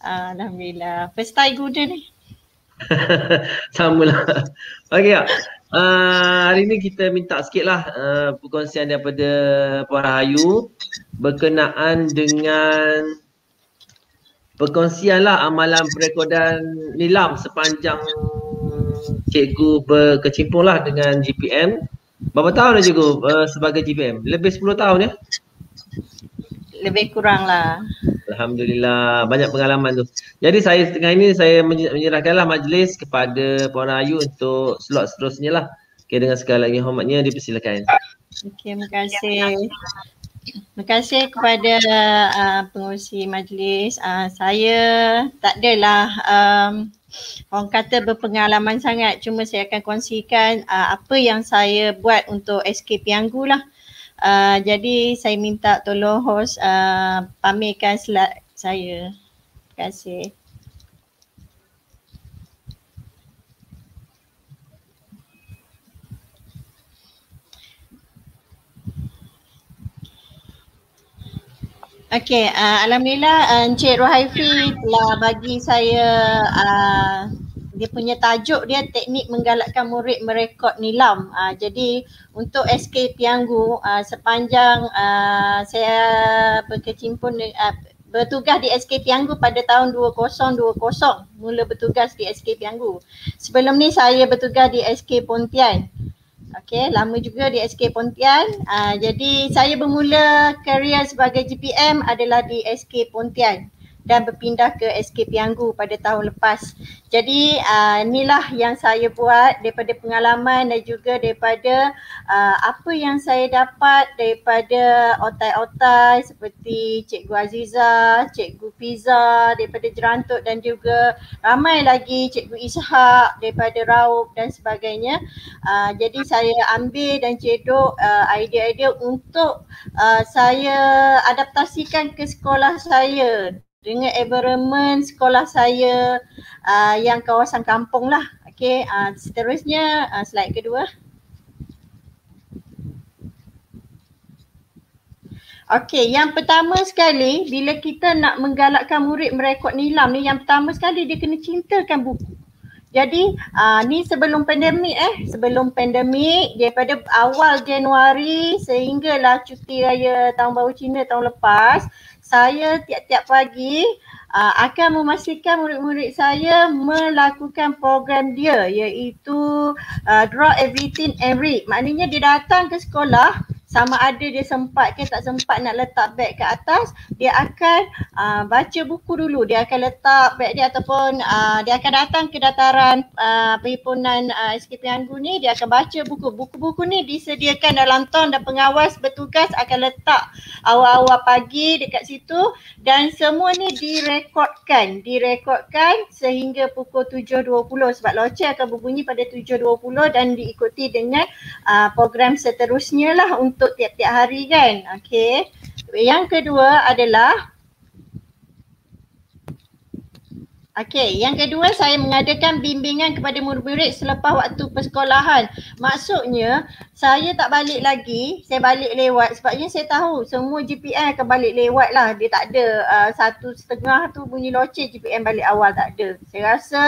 Ah, Alhamdulillah. First time guna ni. Sama lah. Okey ya. Uh, hari ni kita minta sikit lah uh, ah, perkongsian daripada Puan Rahayu berkenaan dengan perkongsian lah amalan perekodan nilam sepanjang cikgu berkecimpung lah dengan GPM. Berapa tahun dah cikgu uh, sebagai GPM? Lebih 10 tahun ya? lebih kurang lah. Alhamdulillah, banyak pengalaman tu. Jadi saya tengah ini saya menyerahkanlah majlis kepada Puan Ayu untuk slot seterusnya lah. Okay, dengan segala yang hormatnya dipersilakan. Okay, terima kasih. Terima kasih kepada uh, pengurusi majlis. Uh, saya tak adalah um, orang kata berpengalaman sangat. Cuma saya akan kongsikan uh, apa yang saya buat untuk SK Pianggu lah. Ah, jadi saya minta tolong host uh, pamerkan slide saya. Terima kasih. Okey, uh, alhamdulillah uh, Encik Rohaifi telah bagi saya uh, dia punya tajuk dia teknik menggalakkan murid merekod nilam. Uh, jadi untuk SK Pianggu uh, ah, sepanjang uh, saya berkecimpung uh, bertugas di SK Pianggu pada tahun 2020 mula bertugas di SK Pianggu. Sebelum ni saya bertugas di SK Pontian. Okey, lama juga di SK Pontian. Uh, jadi saya bermula kerjaya sebagai GPM adalah di SK Pontian dan berpindah ke SK Pianggu pada tahun lepas. Jadi uh, inilah yang saya buat daripada pengalaman dan juga daripada uh, apa yang saya dapat daripada otai-otai seperti Cikgu Aziza, Cikgu Pizza, daripada Jerantut dan juga ramai lagi Cikgu Ishak daripada Raub dan sebagainya. Uh, jadi saya ambil dan cedok uh, idea-idea untuk uh, saya adaptasikan ke sekolah saya dengan environment sekolah saya uh, yang kawasan kampung lah. Okay, uh, seterusnya uh, slide kedua. Okey, yang pertama sekali bila kita nak menggalakkan murid merekod nilam ni yang pertama sekali dia kena cintakan buku. Jadi aa, uh, ni sebelum pandemik eh, sebelum pandemik daripada awal Januari sehinggalah cuti raya tahun baru Cina tahun lepas saya tiap-tiap pagi uh, akan memastikan murid-murid saya melakukan program dia iaitu uh, draw everything every. read. Maknanya dia datang ke sekolah, sama ada dia sempat ke tak sempat nak letak beg ke atas dia akan uh, baca buku dulu dia akan letak beg dia ataupun uh, dia akan datang ke dataran uh, perhimpunan uh, SKP Anggu ni dia akan baca buku buku-buku ni disediakan dalam tong dan pengawas bertugas akan letak awal-awal pagi dekat situ dan semua ni direkodkan direkodkan sehingga pukul 7.20 sebab loceng akan berbunyi pada 7.20 dan diikuti dengan uh, program seterusnya lah untuk untuk tiap-tiap hari kan. Okey. Yang kedua adalah Okey, yang kedua saya mengadakan bimbingan kepada murid-murid selepas waktu persekolahan. Maksudnya, saya tak balik lagi, saya balik lewat sebabnya saya tahu semua GPM akan balik lewat lah. Dia tak ada uh, satu setengah tu bunyi loceng GPM balik awal tak ada. Saya rasa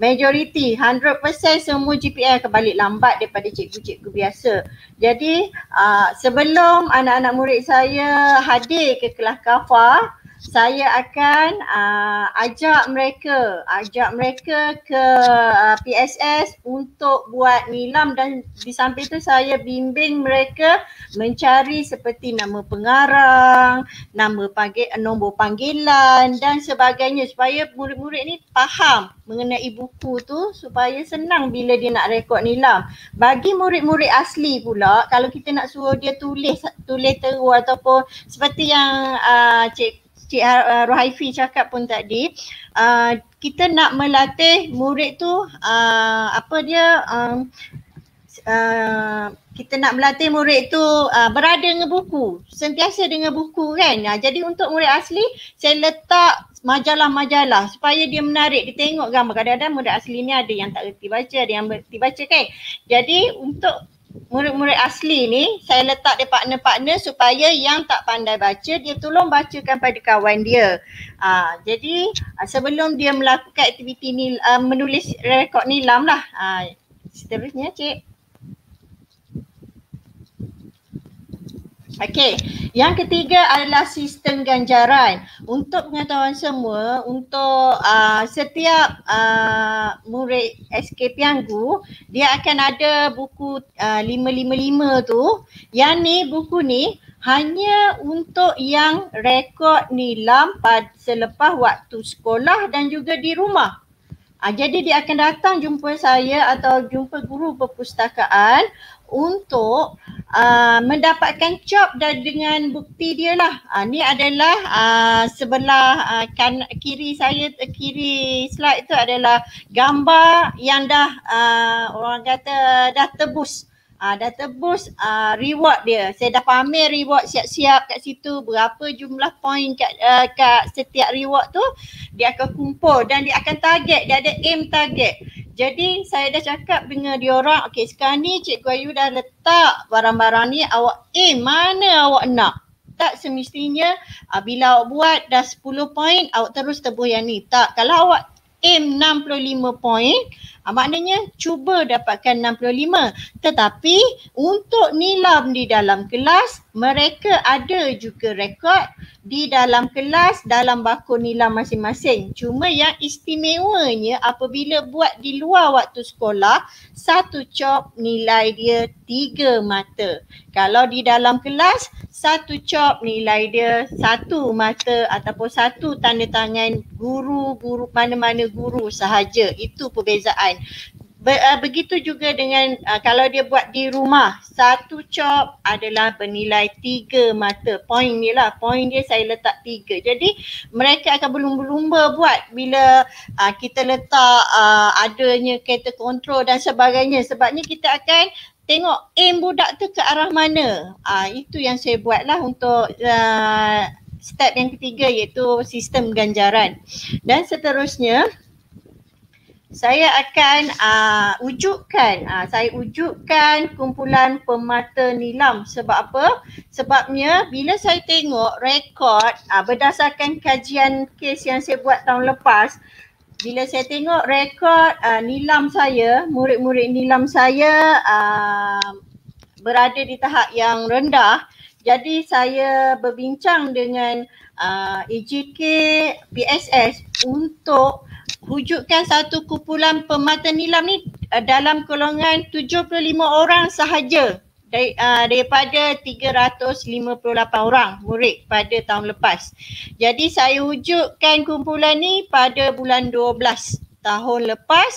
majoriti 100% semua GPR akan balik lambat daripada cikgu-cikgu biasa. Jadi uh, sebelum anak-anak murid saya hadir ke kelas kafar, saya akan uh, ajak mereka ajak mereka ke uh, PSS untuk buat nilam dan di samping tu saya bimbing mereka mencari seperti nama pengarang, nama panggil nombor panggilan dan sebagainya supaya murid-murid ni faham mengenai buku tu supaya senang bila dia nak rekod nilam. Bagi murid-murid asli pula kalau kita nak suruh dia tulis tulis teru ataupun seperti yang uh, cik Cik uh, uh Rohaifi cakap pun tadi uh, kita nak melatih murid tu uh, apa dia um, uh, kita nak melatih murid tu uh, berada dengan buku sentiasa dengan buku kan uh, jadi untuk murid asli saya letak majalah-majalah supaya dia menarik dia tengok gambar kadang-kadang murid asli ni ada yang tak reti baca ada yang reti baca kan jadi untuk murid-murid asli ni saya letak dia partner-partner supaya yang tak pandai baca dia tolong bacakan pada kawan dia. Aa, ah, jadi ah, sebelum dia melakukan aktiviti ni uh, menulis rekod ni nilam lah. Aa, seterusnya cik. Okey, yang ketiga adalah sistem ganjaran. Untuk pengetahuan semua, untuk uh, setiap uh, murid SK Pianggu, dia akan ada buku uh, ah, 555 tu. Yang ni buku ni hanya untuk yang rekod nilam pada selepas waktu sekolah dan juga di rumah. Uh, jadi dia akan datang jumpa saya atau jumpa guru perpustakaan untuk Uh, mendapatkan cop dan dengan bukti dia lah. Uh, ni adalah uh, sebelah uh, kan kiri saya eh, kiri slide itu adalah gambar yang dah uh, orang kata dah tebus uh, dah tebus uh, reward dia. Saya dah pamer reward siap-siap kat situ berapa jumlah point kat, uh, kat setiap reward tu dia akan kumpul dan dia akan target, dia ada aim target. Jadi saya dah cakap dengan dia orang, Okay, sekarang ni Cikgu Ayu dah letak barang-barang ni awak aim mana awak nak. Tak semestinya uh, bila awak buat dah 10 point awak terus tebus yang ni. Tak, kalau awak aim 65 point Ha, maknanya cuba dapatkan 65. Tetapi untuk nilam di dalam kelas, mereka ada juga rekod di dalam kelas dalam bakul nilam masing-masing. Cuma yang istimewanya apabila buat di luar waktu sekolah, satu cop nilai dia tiga mata. Kalau di dalam kelas, satu cop nilai dia satu mata ataupun satu tanda tangan guru-guru mana-mana guru sahaja. Itu perbezaan online. Kan. Be, uh, begitu juga dengan uh, kalau dia buat di rumah, satu cop adalah bernilai tiga mata. Poin ni lah, poin dia saya letak tiga. Jadi mereka akan berlumba-lumba buat bila uh, kita letak uh, adanya kereta kontrol dan sebagainya. Sebabnya kita akan tengok aim budak tu ke arah mana. Uh, itu yang saya buat lah untuk uh, step yang ketiga iaitu sistem ganjaran. Dan seterusnya, saya akan uh, ah, ujukkan, uh, ah, saya ujukkan kumpulan pemata nilam sebab apa? Sebabnya bila saya tengok rekod uh, berdasarkan kajian kes yang saya buat tahun lepas bila saya tengok rekod uh, nilam saya, murid-murid nilam saya uh, berada di tahap yang rendah jadi saya berbincang dengan uh, EJK PSS untuk wujudkan satu kumpulan pemata nilam ni uh, dalam golongan 75 orang sahaja dari, uh, daripada 358 orang murid pada tahun lepas. Jadi saya wujudkan kumpulan ni pada bulan tahun lepas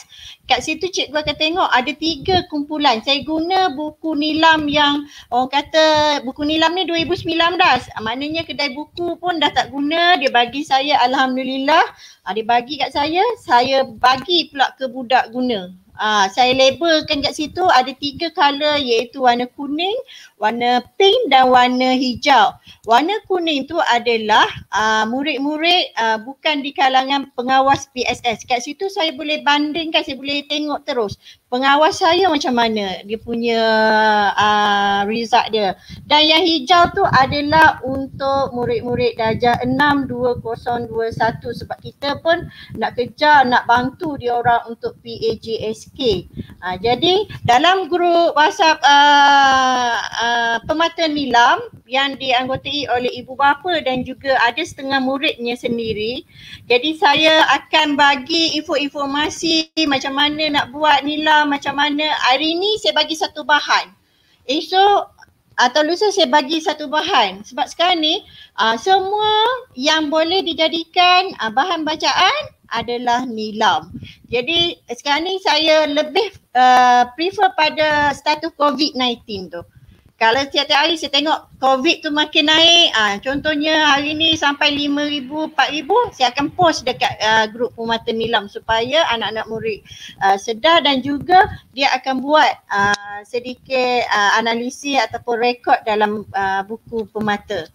kat situ cikgu akan tengok ada tiga kumpulan saya guna buku nilam yang orang kata buku nilam ni 2019 ah, maknanya kedai buku pun dah tak guna dia bagi saya Alhamdulillah ah, dia bagi kat saya saya bagi pula ke budak guna Ah, saya labelkan kat situ ada tiga color iaitu warna kuning, warna pink dan warna hijau. Warna kuning tu adalah ah, murid-murid ah, bukan di kalangan pengawas PSS. Kat situ saya boleh bandingkan, saya boleh tengok terus pengawas saya macam mana dia punya uh, result dia dan yang hijau tu adalah untuk murid-murid darjah 62021 sebab kita pun nak kejar nak bantu dia orang untuk PAJSK uh, ah, jadi dalam grup WhatsApp uh, ah, uh, pemata nilam yang dianggotai oleh ibu bapa dan juga ada setengah muridnya sendiri jadi saya akan bagi info-informasi macam mana nak buat nilam macam mana hari ni saya bagi satu bahan. Esok atau lusa saya bagi satu bahan. Sebab sekarang ni uh, semua yang boleh dijadikan uh, bahan bacaan adalah nilam. Jadi sekarang ni saya lebih uh, prefer pada status COVID-19 tu. Uh, kalau setiap hari saya tengok COVID tu makin naik, ah ha, contohnya hari ni sampai 5,000, 4,000, saya akan post dekat uh, grup Pumata Nilam supaya anak-anak murid uh, sedar dan juga dia akan buat uh, sedikit uh, analisis ataupun rekod dalam uh, buku Pumata.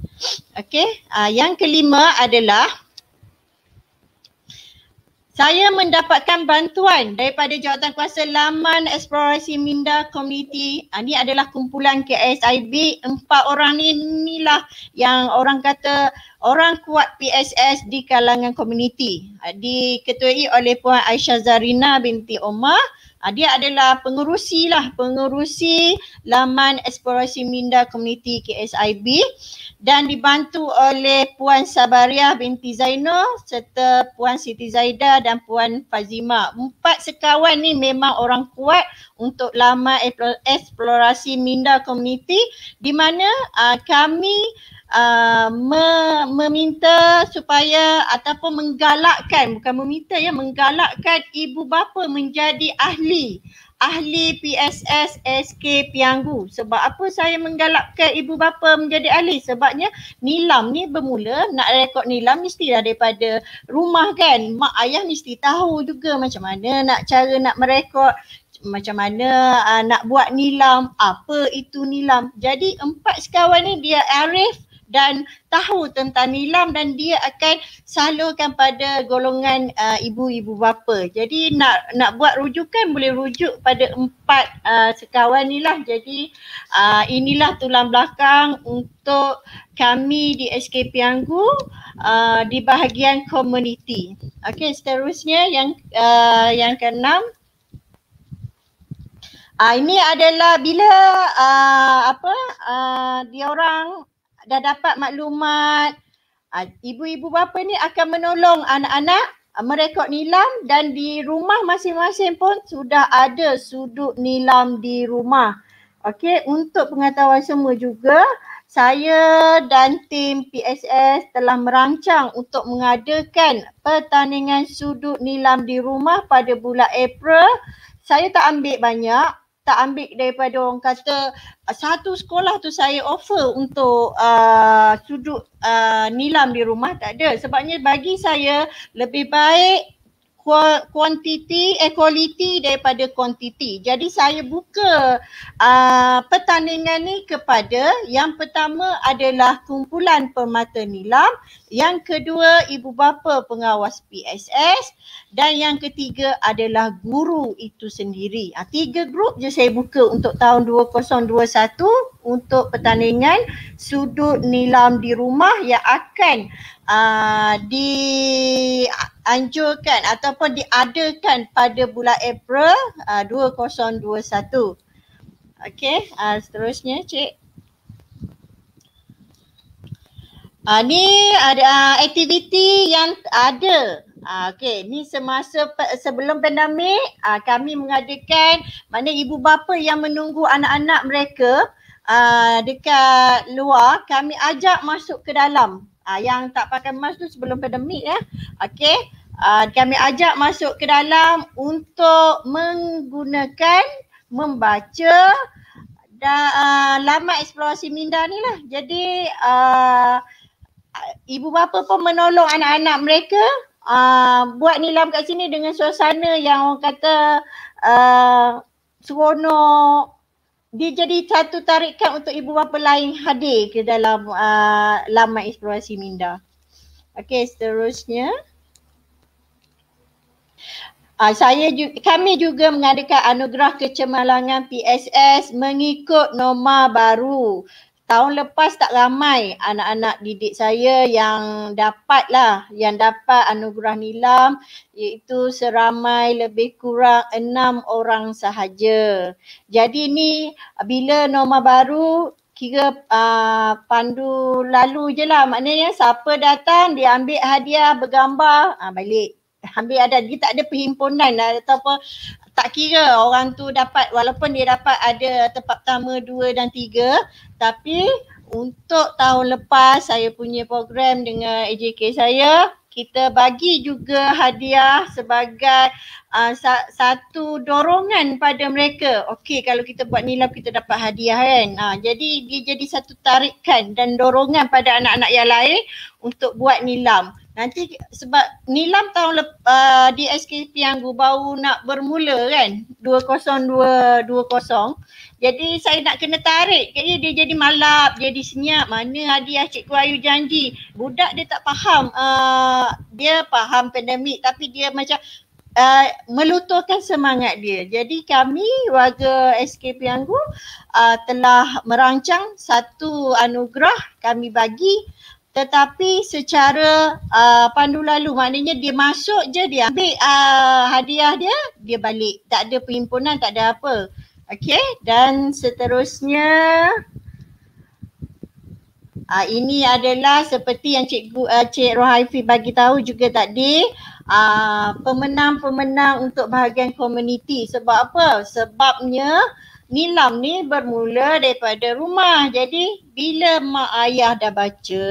Okay. uh, yang kelima adalah saya mendapatkan bantuan daripada jawatan kuasa Laman Eksplorasi Minda Community. Ini ah, adalah kumpulan KSIB. Empat orang ni inilah yang orang kata orang kuat PSS di kalangan komuniti. Ah, diketuai oleh Puan Aisyah Zarina binti Omar uh, dia adalah pengerusi lah pengerusi laman eksplorasi minda komuniti KSIB dan dibantu oleh Puan Sabariah binti Zaino, serta Puan Siti Zaida dan Puan Fazima. Empat sekawan ni memang orang kuat untuk laman eksplorasi minda komuniti di mana uh, kami uh, me- meminta supaya ataupun menggalakkan bukan meminta ya menggalakkan ibu bapa menjadi ahli ahli PSS SK Pianggu. Sebab apa saya menggalakkan ibu bapa menjadi ahli? Sebabnya nilam ni bermula nak rekod nilam mesti dah daripada rumah kan. Mak ayah mesti tahu juga macam mana nak cara nak merekod macam mana uh, nak buat nilam, apa itu nilam. Jadi empat sekawan ni dia arif dan tahu tentang nilam dan dia akan salurkan pada golongan uh, ibu-ibu bapa. Jadi nak nak buat rujukan boleh rujuk pada empat uh, sekawan lah. Jadi uh, inilah tulang belakang untuk kami di SK Pianggu uh, di bahagian community. Okey seterusnya yang uh, yang keenam Uh, ini adalah bila uh, apa uh, dia orang dah dapat maklumat ah, ibu-ibu bapa ni akan menolong anak-anak ah, merekod nilam dan di rumah masing-masing pun sudah ada sudut nilam di rumah. Okey, untuk pengetahuan semua juga, saya dan tim PSS telah merancang untuk mengadakan pertandingan sudut nilam di rumah pada bulan April. Saya tak ambil banyak tak ambil daripada orang kata satu sekolah tu saya offer untuk uh, sudut uh, nilam di rumah tak ada sebabnya bagi saya lebih baik kuantiti eh kualiti daripada kuantiti. Jadi saya buka uh, pertandingan ni kepada yang pertama adalah kumpulan permata nilam, yang kedua ibu bapa pengawas PSS dan yang ketiga adalah guru itu sendiri. Uh, tiga grup je saya buka untuk tahun 2021 untuk pertandingan sudut nilam di rumah yang akan uh, dianjurkan ataupun diadakan pada bulan April uh, 2021. Okey, uh, seterusnya cik. Uh, ni ada uh, aktiviti yang ada. Uh, Okey, ni semasa pe- sebelum pandemik, uh, kami mengadakan mana ibu bapa yang menunggu anak-anak mereka Ah, dekat luar kami ajak masuk ke dalam uh, yang tak pakai mask tu sebelum pandemik ya okey uh, kami ajak masuk ke dalam untuk menggunakan membaca da, uh, laman eksplorasi minda ni lah jadi uh, ibu bapa pun menolong anak-anak mereka uh, buat nilam kat sini dengan suasana yang orang kata uh, seronok dia jadi satu tarikan untuk ibu bapa lain hadir ke dalam uh, laman eksplorasi minda. Okey seterusnya. Uh, saya juga, kami juga mengadakan anugerah kecemerlangan PSS mengikut norma baru tahun lepas tak ramai anak-anak didik saya yang dapat lah yang dapat anugerah nilam iaitu seramai lebih kurang enam orang sahaja. Jadi ni bila norma baru kira uh, pandu lalu je lah maknanya siapa datang dia ambil hadiah bergambar uh, balik. Ambil ada dia tak ada perhimpunan lah, atau apa tak kira orang tu dapat walaupun dia dapat ada tempat pertama, dua dan tiga tapi untuk tahun lepas saya punya program dengan AJK saya kita bagi juga hadiah sebagai uh, sa- satu dorongan pada mereka. Okey kalau kita buat nilai kita dapat hadiah kan. Uh, jadi dia jadi satu tarikan dan dorongan pada anak-anak yang lain untuk buat nilam. Nanti sebab Nilam tahun lepas uh, DSKP yang baru nak bermula kan 2020 Jadi saya nak kena tarik Jadi dia jadi malap, jadi senyap Mana hadiah Cikgu Ayu janji Budak dia tak faham uh, Dia faham pandemik tapi dia macam Uh, meluturkan semangat dia. Jadi kami warga SK Pianggu uh, telah merancang satu anugerah kami bagi tetapi secara uh, pandu lalu maknanya dia masuk je dia ambil uh, hadiah dia dia balik tak ada perhimpunan tak ada apa okey dan seterusnya uh, ini adalah seperti yang cikgu uh, cik Rohaifi bagi tahu juga tadi uh, pemenang-pemenang untuk bahagian komuniti sebab apa sebabnya Nilam ni bermula daripada rumah. Jadi bila mak ayah dah baca,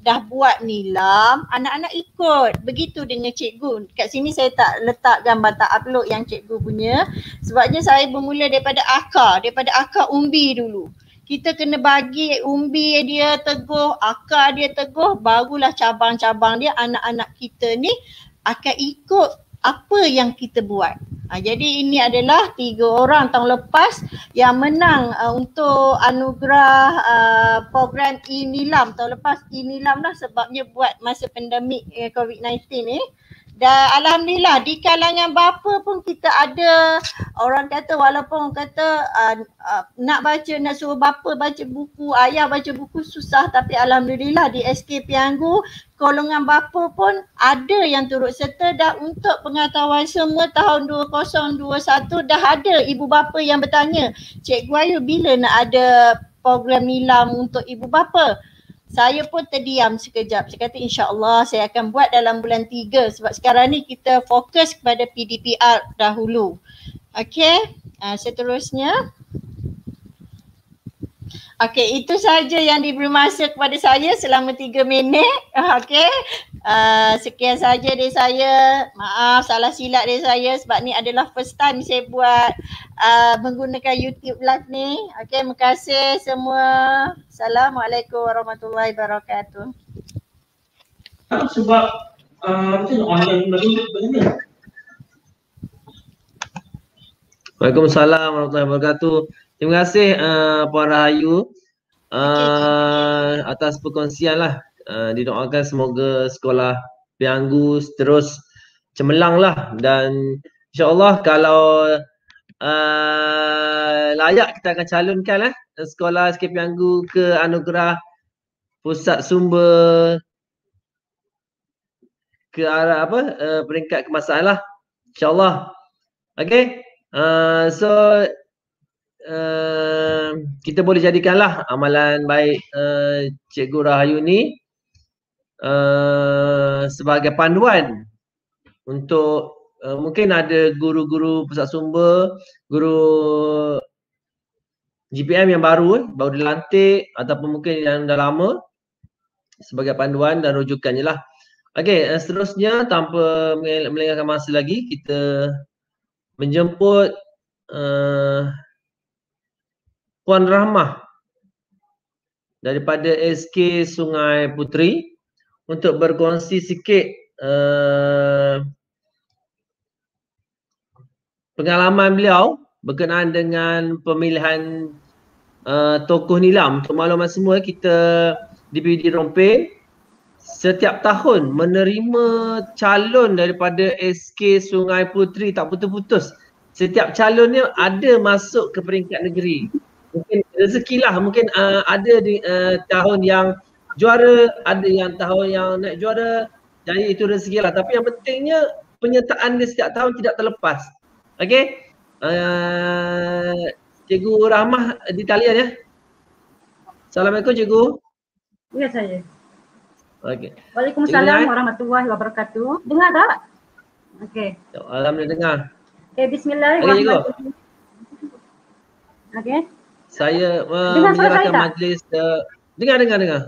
dah buat nilam, anak-anak ikut. Begitu dengan cikgu. Kat sini saya tak letak gambar tak upload yang cikgu punya. Sebabnya saya bermula daripada akar, daripada akar umbi dulu. Kita kena bagi umbi dia teguh, akar dia teguh, barulah cabang-cabang dia anak-anak kita ni akan ikut apa yang kita buat. Ha, jadi ini adalah tiga orang tahun lepas yang menang uh, untuk anugerah uh, program Inilam tahun lepas Inilam lah sebabnya buat masa pandemik uh, eh, COVID-19 ni. Eh. Dan alhamdulillah di kalangan bapa pun kita ada orang kata walaupun kata uh, uh, nak baca nak suruh bapa baca buku, ayah baca buku susah tapi alhamdulillah di SK Pianggu golongan bapa pun ada yang turut serta dan untuk pengetahuan semua tahun 2021 dah ada ibu bapa yang bertanya, "Cikgu Ayu bila nak ada program nilam untuk ibu bapa?" saya pun terdiam sekejap. Saya kata insyaAllah saya akan buat dalam bulan tiga. sebab sekarang ni kita fokus kepada PDPR dahulu. Okay, uh, ah, seterusnya. Okey, itu saja yang diberi masa kepada saya selama tiga minit. Okey. Uh, sekian saja dari saya. Maaf salah silap dari saya sebab ni adalah first time saya buat uh, menggunakan YouTube live ni. Okey, terima kasih semua. Assalamualaikum warahmatullahi wabarakatuh. Ah, sebab Uh, Waalaikumsalam warahmatullahi wabarakatuh. Terima kasih uh, Puan Rahayu uh, eh, okay, atas perkongsian lah. Uh, didoakan semoga sekolah Pianggu terus cemerlang lah dan insyaAllah kalau uh, layak kita akan calonkan lah sekolah SK Pianggu ke anugerah pusat sumber ke arah apa uh, peringkat kemasalah insyaAllah okay uh, so Ehm, kita boleh jadikanlah amalan baik uh, Cikgu Rahayu ni uh, sebagai panduan untuk uh, mungkin ada guru-guru pusat sumber, guru GPM yang baru, baru dilantik ataupun mungkin yang dah lama sebagai panduan dan rujukannya lah. Okey, seterusnya tanpa melengahkan masa lagi, kita menjemput uh, Puan Rahmah daripada SK Sungai Putri untuk berkongsi sikit uh, pengalaman beliau berkenaan dengan pemilihan uh, tokoh nilam. Untuk makluman semua kita di PD Rompe setiap tahun menerima calon daripada SK Sungai Putri tak putus-putus. Setiap calonnya ada masuk ke peringkat negeri mungkin rezeki lah. mungkin uh, ada di uh, tahun yang juara ada yang tahun yang naik juara jadi itu rezeki lah. tapi yang pentingnya penyertaan dia setiap tahun tidak terlepas okey uh, cikgu rahmah di talian ya assalamualaikum cikgu ya saya okey Waalaikumsalam eh? warahmatullahi wabarakatuh dengar tak okey alhamdulillah dengar okey bismillahirrahmanirrahim okey saya uh, eh, dengan menyerahkan saya majlis uh, dengar dengar dengar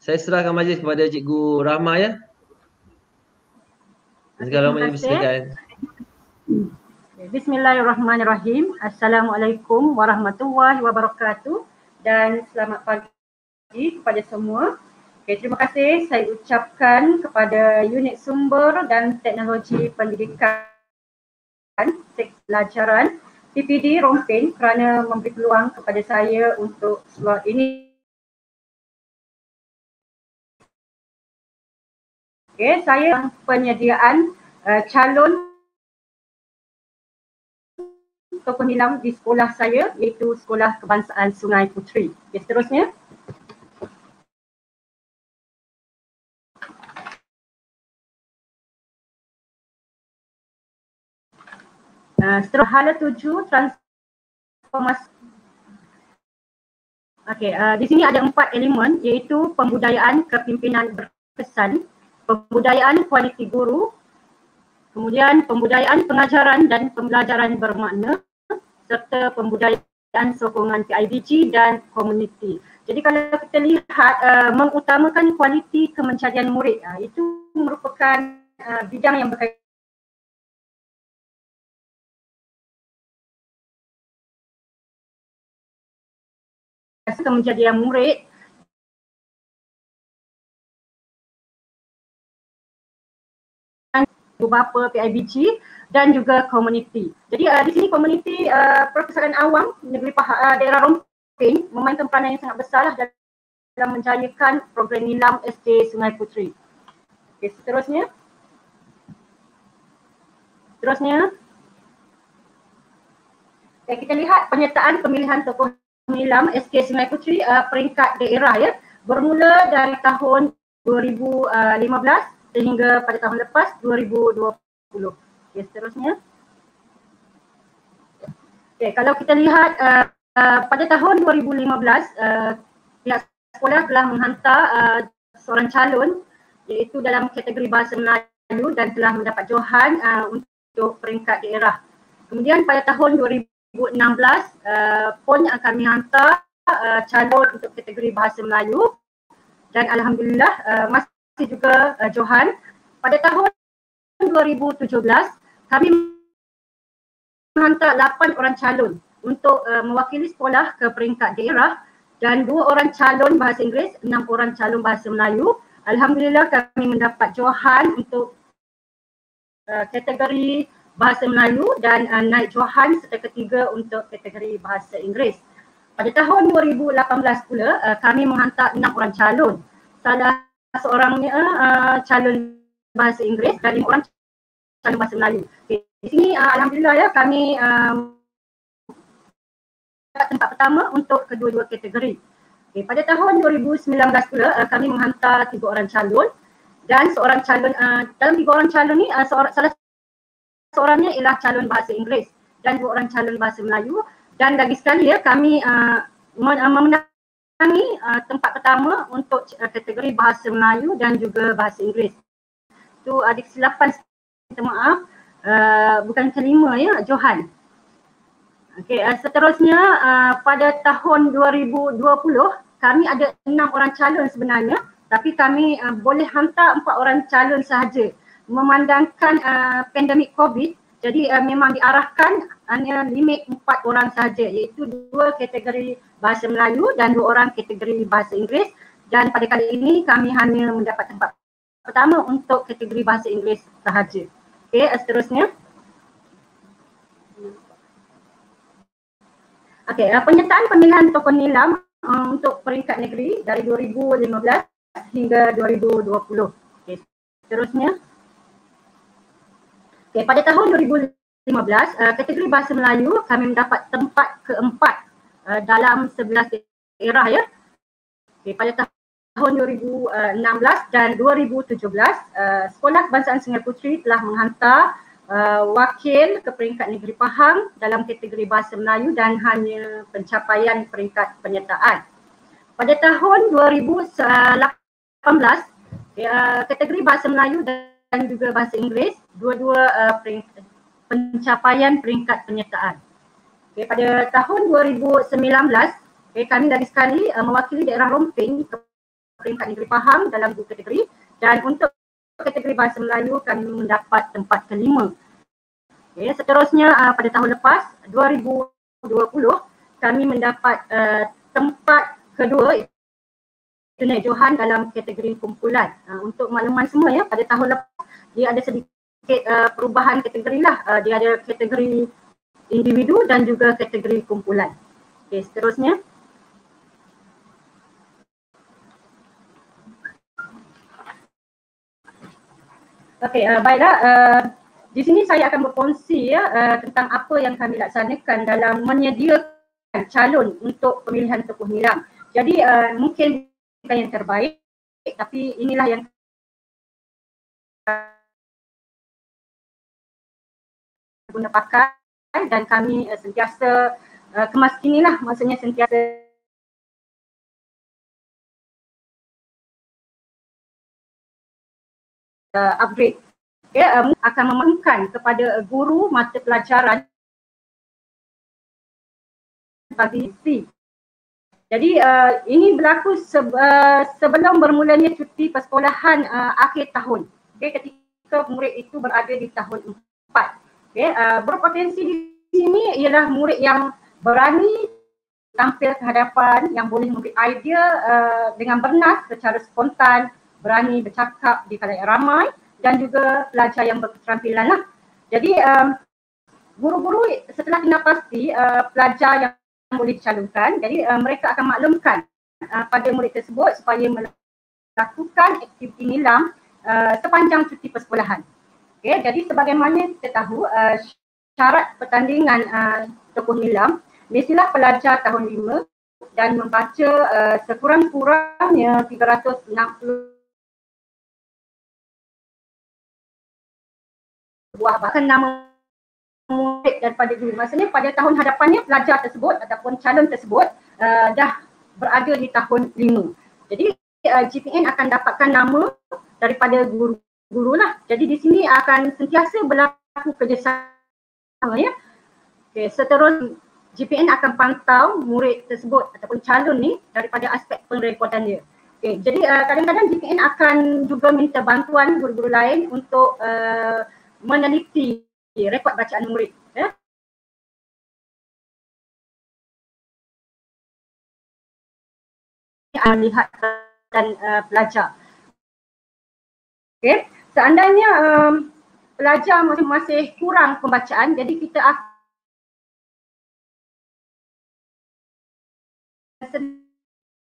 saya serahkan majlis kepada cikgu Rahma ya segala macam silakan Bismillahirrahmanirrahim. Assalamualaikum warahmatullahi wabarakatuh dan selamat pagi kepada semua. Okay, terima kasih saya ucapkan kepada unit sumber dan teknologi pendidikan pelajaran pelajaran PPD Rompin kerana memberi peluang kepada saya untuk slot ini. Okay, saya penyediaan uh, calon tokoh nilam di sekolah saya iaitu Sekolah Kebangsaan Sungai Puteri. Okay, seterusnya. seterusnya ah, hala tujuh transformasi. Okey, uh, di sini ada empat elemen iaitu pembudayaan kepimpinan berkesan, pembudayaan kualiti guru, kemudian pembudayaan pengajaran dan pembelajaran bermakna serta pembudayaan sokongan PIBG dan komuniti. Jadi kalau kita lihat uh, mengutamakan kualiti kemencarian murid uh, itu merupakan uh, bidang yang berkaitan biasa menjadi yang murid bapa, PIBG dan juga komuniti. Jadi uh, di sini komuniti uh, perpustakaan awam negeri Pah- uh, daerah Rompin memainkan peranan yang sangat besar lah dalam menjayakan program Nilam SD Sungai Putri. Okay, seterusnya. Seterusnya. Okay, kita lihat penyertaan pemilihan tokoh Milam SK99 Puteri uh, peringkat daerah ya bermula dari tahun 2015 sehingga pada tahun lepas 2020. Okey ya, seterusnya. Okey kalau kita lihat uh, uh, pada tahun 2015 uh, pihak sekolah telah menghantar uh, seorang calon iaitu dalam kategori bahasa Melayu dan telah mendapat johan uh, untuk peringkat daerah. Kemudian pada tahun 2016 uh, pun yang kami hantar uh, calon untuk kategori bahasa Melayu dan alhamdulillah uh, masih juga uh, Johan pada tahun 2017 kami menghantar 8 orang calon untuk uh, mewakili sekolah ke peringkat daerah dan 2 orang calon bahasa Inggeris, 6 orang calon bahasa Melayu. Alhamdulillah kami mendapat Johan untuk uh, kategori bahasa Melayu dan uh, naik Johan serta ketiga untuk kategori bahasa Inggeris. Pada tahun 2018 pula uh, kami menghantar enam orang calon. Salah seorangnya uh, calon bahasa Inggeris dan lima orang calon bahasa Melayu. Okay. Di sini uh, alhamdulillah ya kami um, tempat pertama untuk kedua-dua kategori. Okay. pada tahun 2019 pula uh, kami menghantar tiga orang calon dan seorang calon uh, dalam tiga orang calon ni uh, seorang, salah seorangnya ialah calon bahasa Inggeris dan dua orang calon bahasa Melayu dan lagi sekali ya kami uh, uh, memenangi uh, tempat pertama untuk uh, kategori bahasa Melayu dan juga bahasa Inggeris. Tu adik uh, kesilapan minta maaf uh, bukan kelima ya Johan. Okey uh, seterusnya uh, pada tahun 2020 kami ada enam orang calon sebenarnya tapi kami uh, boleh hantar empat orang calon sahaja memandangkan uh, pandemik COVID jadi uh, memang diarahkan hanya limit empat orang saja, iaitu dua kategori bahasa Melayu dan dua orang kategori bahasa Inggeris dan pada kali ini kami hanya mendapat tempat pertama untuk kategori bahasa Inggeris sahaja. Okey, seterusnya. Okey, uh, penyertaan pemilihan tokoh nilam uh, untuk peringkat negeri dari 2015 hingga 2020. Okey, seterusnya. Okay. Okay, pada tahun 2015, uh, eh, kategori bahasa Melayu kami mendapat tempat keempat uh, dalam 11 daerah ya. Okay, pada tahun 2016 dan 2017, uh, eh, Sekolah Kebangsaan Sungai Putri telah menghantar uh, wakil ke peringkat negeri Pahang dalam kategori bahasa Melayu dan hanya pencapaian peringkat penyertaan. Pada tahun 2018, uh, kategori bahasa Melayu dan juga bahasa Inggeris dua-dua uh, pering, pencapaian peringkat penyertaan. Okay, pada tahun 2019, okay, kami dari sekali uh, mewakili daerah Romping ke peringkat negeri Pahang dalam dua kategori dan untuk kategori Bahasa Melayu kami mendapat tempat kelima. Okay, seterusnya uh, pada tahun lepas, 2020, kami mendapat uh, tempat kedua tunai Johan dalam kategori kumpulan. Uh, untuk makluman semua ya, pada tahun lepas dia ada sedikit uh, perubahan kategori lah. Uh, dia ada kategori individu dan juga kategori kumpulan. Okey, seterusnya. Okey, uh, baiklah. Uh, di sini saya akan berkongsi ya uh, tentang apa yang kami laksanakan dalam menyediakan calon untuk pemilihan tokoh miram. Jadi uh, mungkin bukan yang terbaik tapi inilah yang guna pakai dan kami uh, sentiasa uh, eh, kemas kini lah maksudnya sentiasa uh, upgrade okay, um, akan memerlukan kepada guru mata pelajaran bagi Jadi uh, ini berlaku se- uh, sebelum bermulanya cuti persekolahan uh, akhir tahun. Okay, ketika murid itu berada di tahun empat Okay, ya, uh, eh, ah, berpotensi di sini ialah murid yang berani tampil ke hadapan, yang boleh memberi idea uh, dengan bernas secara spontan, berani bercakap di kalangan ramai dan juga pelajar yang berketerampilan lah. Jadi um, guru-guru setelah kenal pasti uh, pelajar yang boleh dicalonkan, jadi uh, mereka akan maklumkan uh, pada murid tersebut supaya melakukan aktiviti nilam uh, sepanjang cuti persekolahan. Okay, jadi sebagaimana kita tahu uh, syarat pertandingan uh, tokoh nilam mestilah pelajar tahun lima dan membaca uh, sekurang-kurangnya 360 buah bahkan nama murid daripada guru. Maksudnya pada tahun hadapannya pelajar tersebut ataupun calon tersebut uh, dah berada di tahun lima. Jadi uh, GPN akan dapatkan nama daripada guru guru lah. Jadi di sini akan sentiasa berlaku kerjasama ya. Okay, seterusnya GPN akan pantau murid tersebut ataupun calon ni daripada aspek pengerekodan dia. Okay, jadi uh, kadang-kadang GPN akan juga minta bantuan guru-guru lain untuk uh, meneliti okay, rekod bacaan murid. Ya. Yeah. Lihat dan uh, pelajar. Okey, Seandainya um, pelajar masih, masih kurang pembacaan, jadi kita akan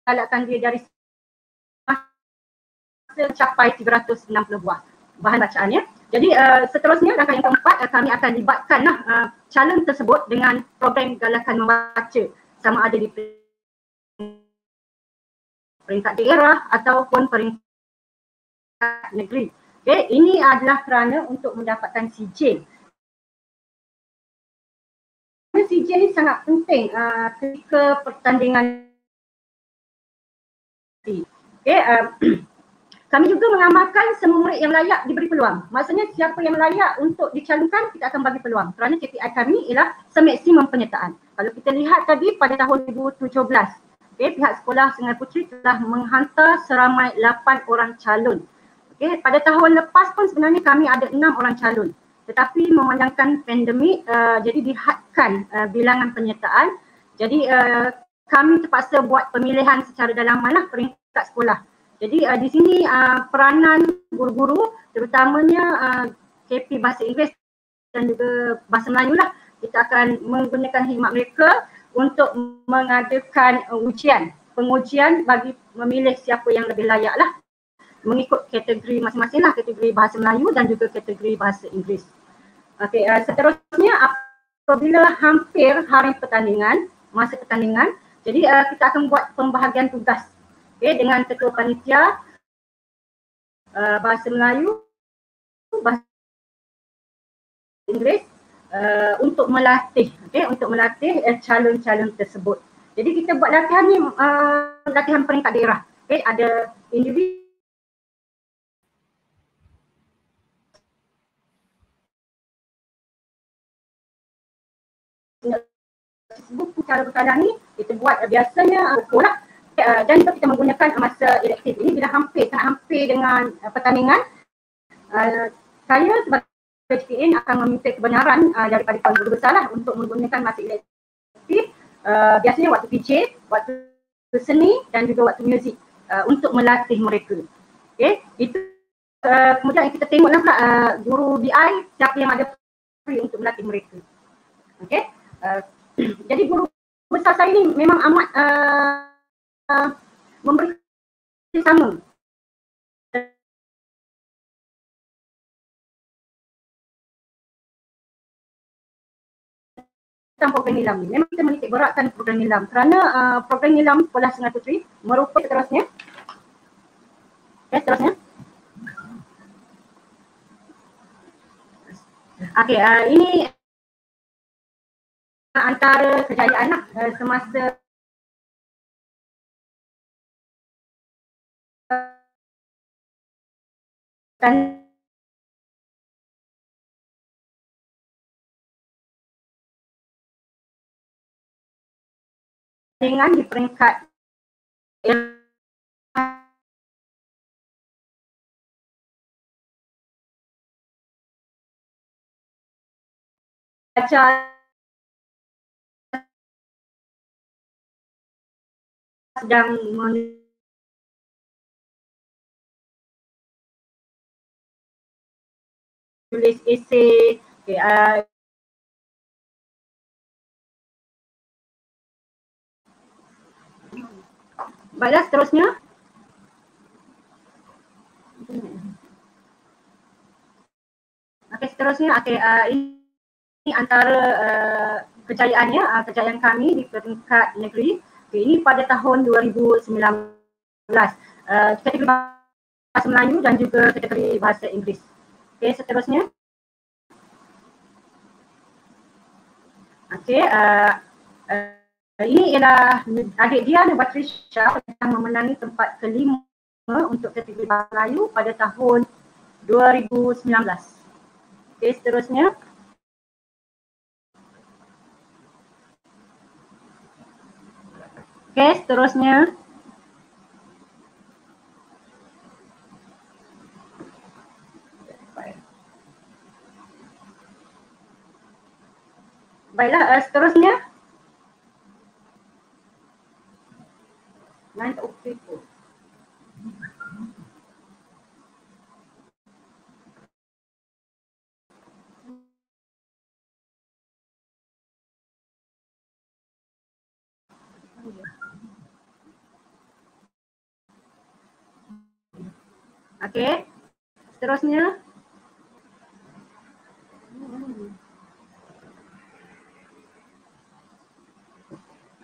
galakkan dia dari masa capai 360 buah bahan bacaan ya. Jadi uh, seterusnya langkah yang keempat uh, kami akan libatkan uh, calon tersebut dengan program galakan membaca sama ada di peringkat daerah ataupun peringkat negeri. Okay, ini adalah kerana untuk mendapatkan sijil. Kerana sijil ini sangat penting uh, ketika pertandingan. Okay, uh, ah, kami juga mengamalkan semua murid yang layak diberi peluang. Maksudnya siapa yang layak untuk dicalonkan kita akan bagi peluang. Kerana KPI kami ialah semaksimum penyertaan. Kalau kita lihat tadi pada tahun 2017, okay, pihak sekolah Sungai Putri telah menghantar seramai lapan orang calon Okay, eh, pada tahun lepas pun sebenarnya kami ada enam orang calon. Tetapi memandangkan pandemik, uh, jadi dihadkan uh, bilangan penyertaan. Jadi uh, kami terpaksa buat pemilihan secara dalam malah peringkat sekolah. Jadi uh, di sini uh, peranan guru-guru terutamanya uh, KP Bahasa Inggeris dan juga Bahasa Melayu lah. Kita akan menggunakan khidmat mereka untuk mengadakan uh, ujian, pengujian bagi memilih siapa yang lebih layak lah mengikut kategori masing-masing lah kategori bahasa Melayu dan juga kategori bahasa Inggeris. Okey, uh, seterusnya apabila hampir hari pertandingan, masa pertandingan, jadi uh, kita akan buat pembahagian tugas okay, dengan ketua panitia uh, bahasa Melayu, bahasa Inggeris uh, untuk melatih, okay, untuk melatih uh, calon-calon tersebut. Jadi kita buat latihan ni uh, latihan peringkat daerah. Okay, ada individu cara berkadang ni kita buat uh, biasanya eh, pukul lah eh, uh, dan itu kita menggunakan uh, masa elektif ini bila hampir sangat hampir dengan uh, pertandingan uh, saya sebagai PHPN akan meminta kebenaran uh, daripada Tuan Guru Besar lah untuk menggunakan masa elektif uh, biasanya waktu PJ, waktu seni dan juga waktu muzik uh, untuk melatih mereka. Okay. Itu uh, kemudian kita tengok lah pula uh, guru BI siapa yang ada untuk melatih mereka. Okay. Uh, jadi guru besar saya ni memang amat uh, uh, memberi sama. tentang program nilam ni. Memang kita menitik beratkan program nilam kerana uh, program nilam pola Sungai Putri merupakan seterusnya. Ya, okay, seterusnya. Okay, uh, ini antara kejayaan lah uh, semasa dengan di peringkat Ajar sedang menulis tulis esei okay, uh, ah, Baiklah seterusnya Okey seterusnya Okay uh, ini antara uh, ah, kejayaannya uh, ah, kejayaan kami di peringkat negeri Okay, ini pada tahun 2019. Uh, Sekretari Bahasa Melayu dan juga Sekretari Bahasa Inggeris. Okey, seterusnya. Okey, uh, uh, ini ialah adik dia, Patricia yang memenangi tempat kelima untuk Sekretari Bahasa Melayu pada tahun 2019. Okey, seterusnya. Okey. Oke, okay, seterusnya. Baiklah, uh, seterusnya. Nine of people. Okay, Seterusnya.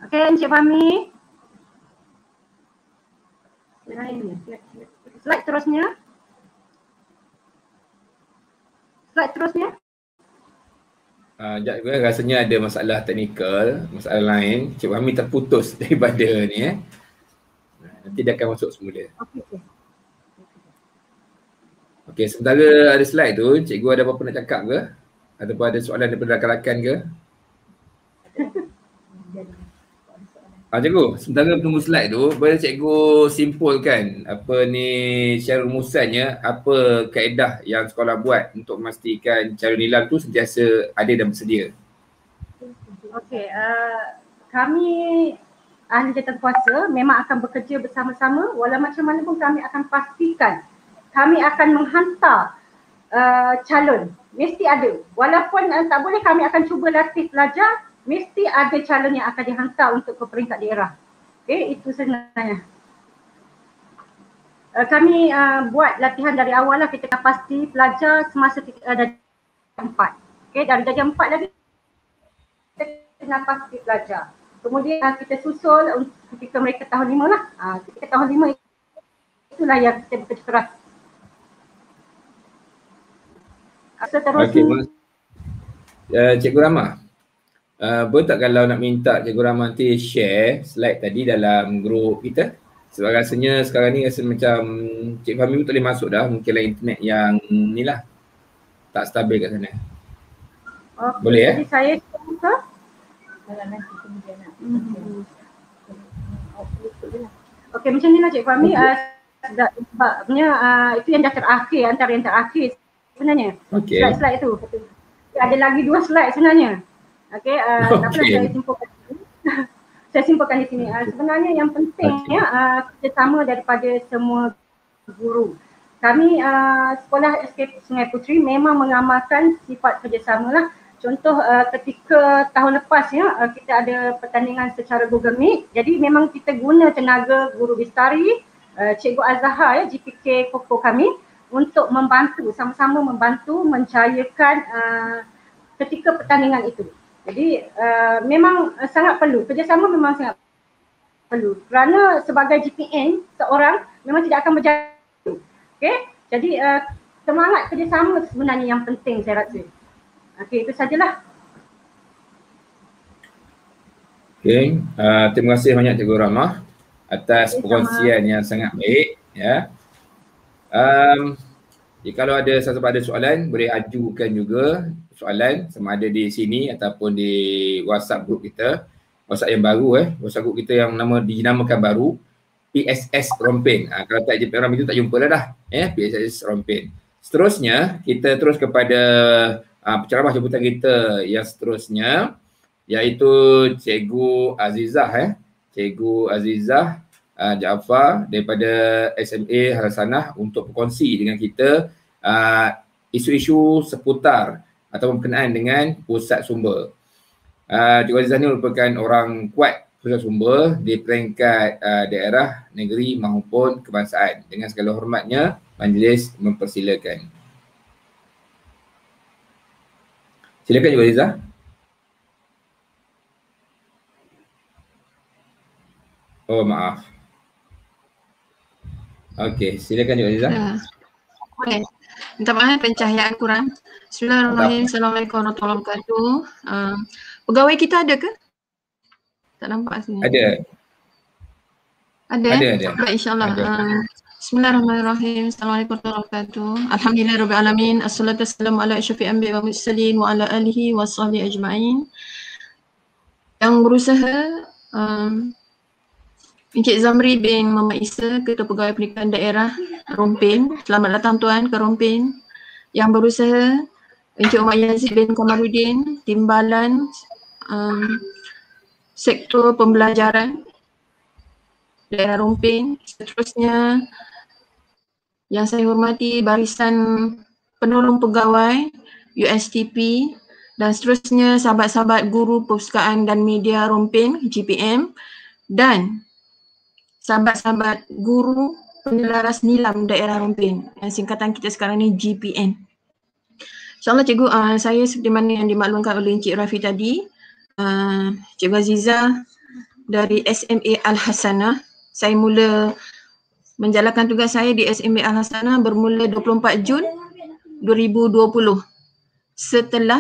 Okay, Encik Fahmi. Slide terusnya. Slide terusnya. Ah, sekejap, uh, rasanya ada masalah teknikal, masalah lain. Encik Fahmi terputus daripada ni eh. Nanti dia akan masuk semula. Okey, Okay, sementara ada slide tu, cikgu ada apa-apa nak cakap ke? Ataupun ada soalan daripada rakan-rakan ke? Ah, cikgu, sementara tunggu slide tu, boleh cikgu simpulkan apa ni cara rumusannya, apa kaedah yang sekolah buat untuk memastikan cara nilai tu sentiasa ada dan bersedia? Okay, uh, kami ahli jatuh kuasa memang akan bekerja bersama-sama walau macam mana pun kami akan pastikan kami akan menghantar uh, calon mesti ada walaupun uh, tak boleh kami akan cuba latih pelajar mesti ada calon yang akan dihantar untuk ke peringkat daerah okey itu sebenarnya uh, kami uh, buat latihan dari awal lah kita pasti pelajar semasa uh, dari empat okey dari dari empat lagi kita kena pasti pelajar kemudian uh, kita susul ketika mereka tahun lima lah uh, ah, ketika tahun lima itulah yang kita bekerja keras seterusnya. Okay, mas- uh, Cikgu Rama, uh, boleh tak kalau nak minta Cikgu Rama nanti share slide tadi dalam grup kita? Sebab rasanya sekarang ni rasa macam Cik Fahmi pun tak boleh masuk dah. Mungkin lah internet yang ni lah. Tak stabil kat sana. Okay, boleh eh? saya share mhm. Okay macam ni lah Cik Fahmi. Uh, sebabnya uh, itu yang dah terakhir, antara yang terakhir sebenarnya. Okay. Slide-slide tu. Ada lagi dua slide sebenarnya. Okay. Uh, okay. Saya simpulkan di sini. saya simpulkan di sini. Uh, sebenarnya yang penting okay. ya, uh, eh, eh, kerjasama daripada semua guru. Kami uh, sekolah SKP Sungai Putri memang mengamalkan sifat kerjasama lah. Contoh uh, ketika tahun lepas ya, uh, kita ada pertandingan secara Google Meet. Jadi memang kita guna tenaga guru bistari, uh, Cikgu Azhar ya, GPK Koko kami untuk membantu sama-sama membantu mencayakan uh, ketika pertandingan itu. Jadi uh, memang uh, sangat perlu kerjasama memang sangat perlu kerana sebagai GPN seorang memang tidak akan berjaya. Okay, Jadi uh, semangat kerjasama sebenarnya yang penting saya rasa. Okay, itu sajalah. Okey, uh, terima kasih banyak Cikgu ramah atas perkongsian yang sangat baik ya. Yeah. Um, jadi ya, kalau ada sesuatu ada soalan boleh ajukan juga soalan sama ada di sini ataupun di WhatsApp group kita. WhatsApp yang baru eh. WhatsApp group kita yang nama dinamakan baru PSS Rompin. Ha, kalau tak jumpa orang itu tak jumpa lah dah. Eh, PSS Rompin. Seterusnya kita terus kepada uh, ha, ceramah jemputan kita yang seterusnya iaitu Cikgu Azizah eh. Cikgu Azizah uh, ah, Jaafar daripada SMA Hasanah untuk berkongsi dengan kita uh, isu-isu seputar atau berkenaan dengan pusat sumber. Uh, Cikgu Azizah merupakan orang kuat pusat sumber di peringkat uh, daerah, negeri maupun kebangsaan. Dengan segala hormatnya, majlis mempersilakan. Silakan Cikgu Azizah. Oh maaf. Okey, silakan Cik Aziza. Ya. Okey. Minta maaf pencahayaan kurang. Bismillahirrahmanirrahim. Assalamualaikum warahmatullahi wabarakatuh. Uh, pegawai kita ada ke? Tak nampak sini. Ada. Ada. Eh? Ada, ada. Baik, insyaAllah. Ada. Uh, Bismillahirrahmanirrahim. Assalamualaikum warahmatullahi wabarakatuh. Alhamdulillah rabbil alamin. Assalatu wassalamu ala asyrafil anbiya wal mursalin wa ala alihi wa ajma'in. Yang berusaha um, Encik Zamri bin Mama Isa, Ketua Pegawai Pendidikan Daerah Rompin. Selamat datang tuan ke Rompin. Yang berusaha, Encik Umar Yazid bin Komarudin, Timbalan um, Sektor Pembelajaran Daerah Rompin. Seterusnya, yang saya hormati barisan penolong pegawai USTP dan seterusnya sahabat-sahabat guru perpustakaan dan media Rompin GPM dan sahabat-sahabat guru penyelaras nilam daerah Rompin yang eh, singkatan kita sekarang ni GPN. InsyaAllah cikgu uh, saya seperti mana yang dimaklumkan oleh Encik Rafi tadi, uh, Cikgu Aziza dari SMA Al-Hasanah. Saya mula menjalankan tugas saya di SMA Al-Hasanah bermula 24 Jun 2020 setelah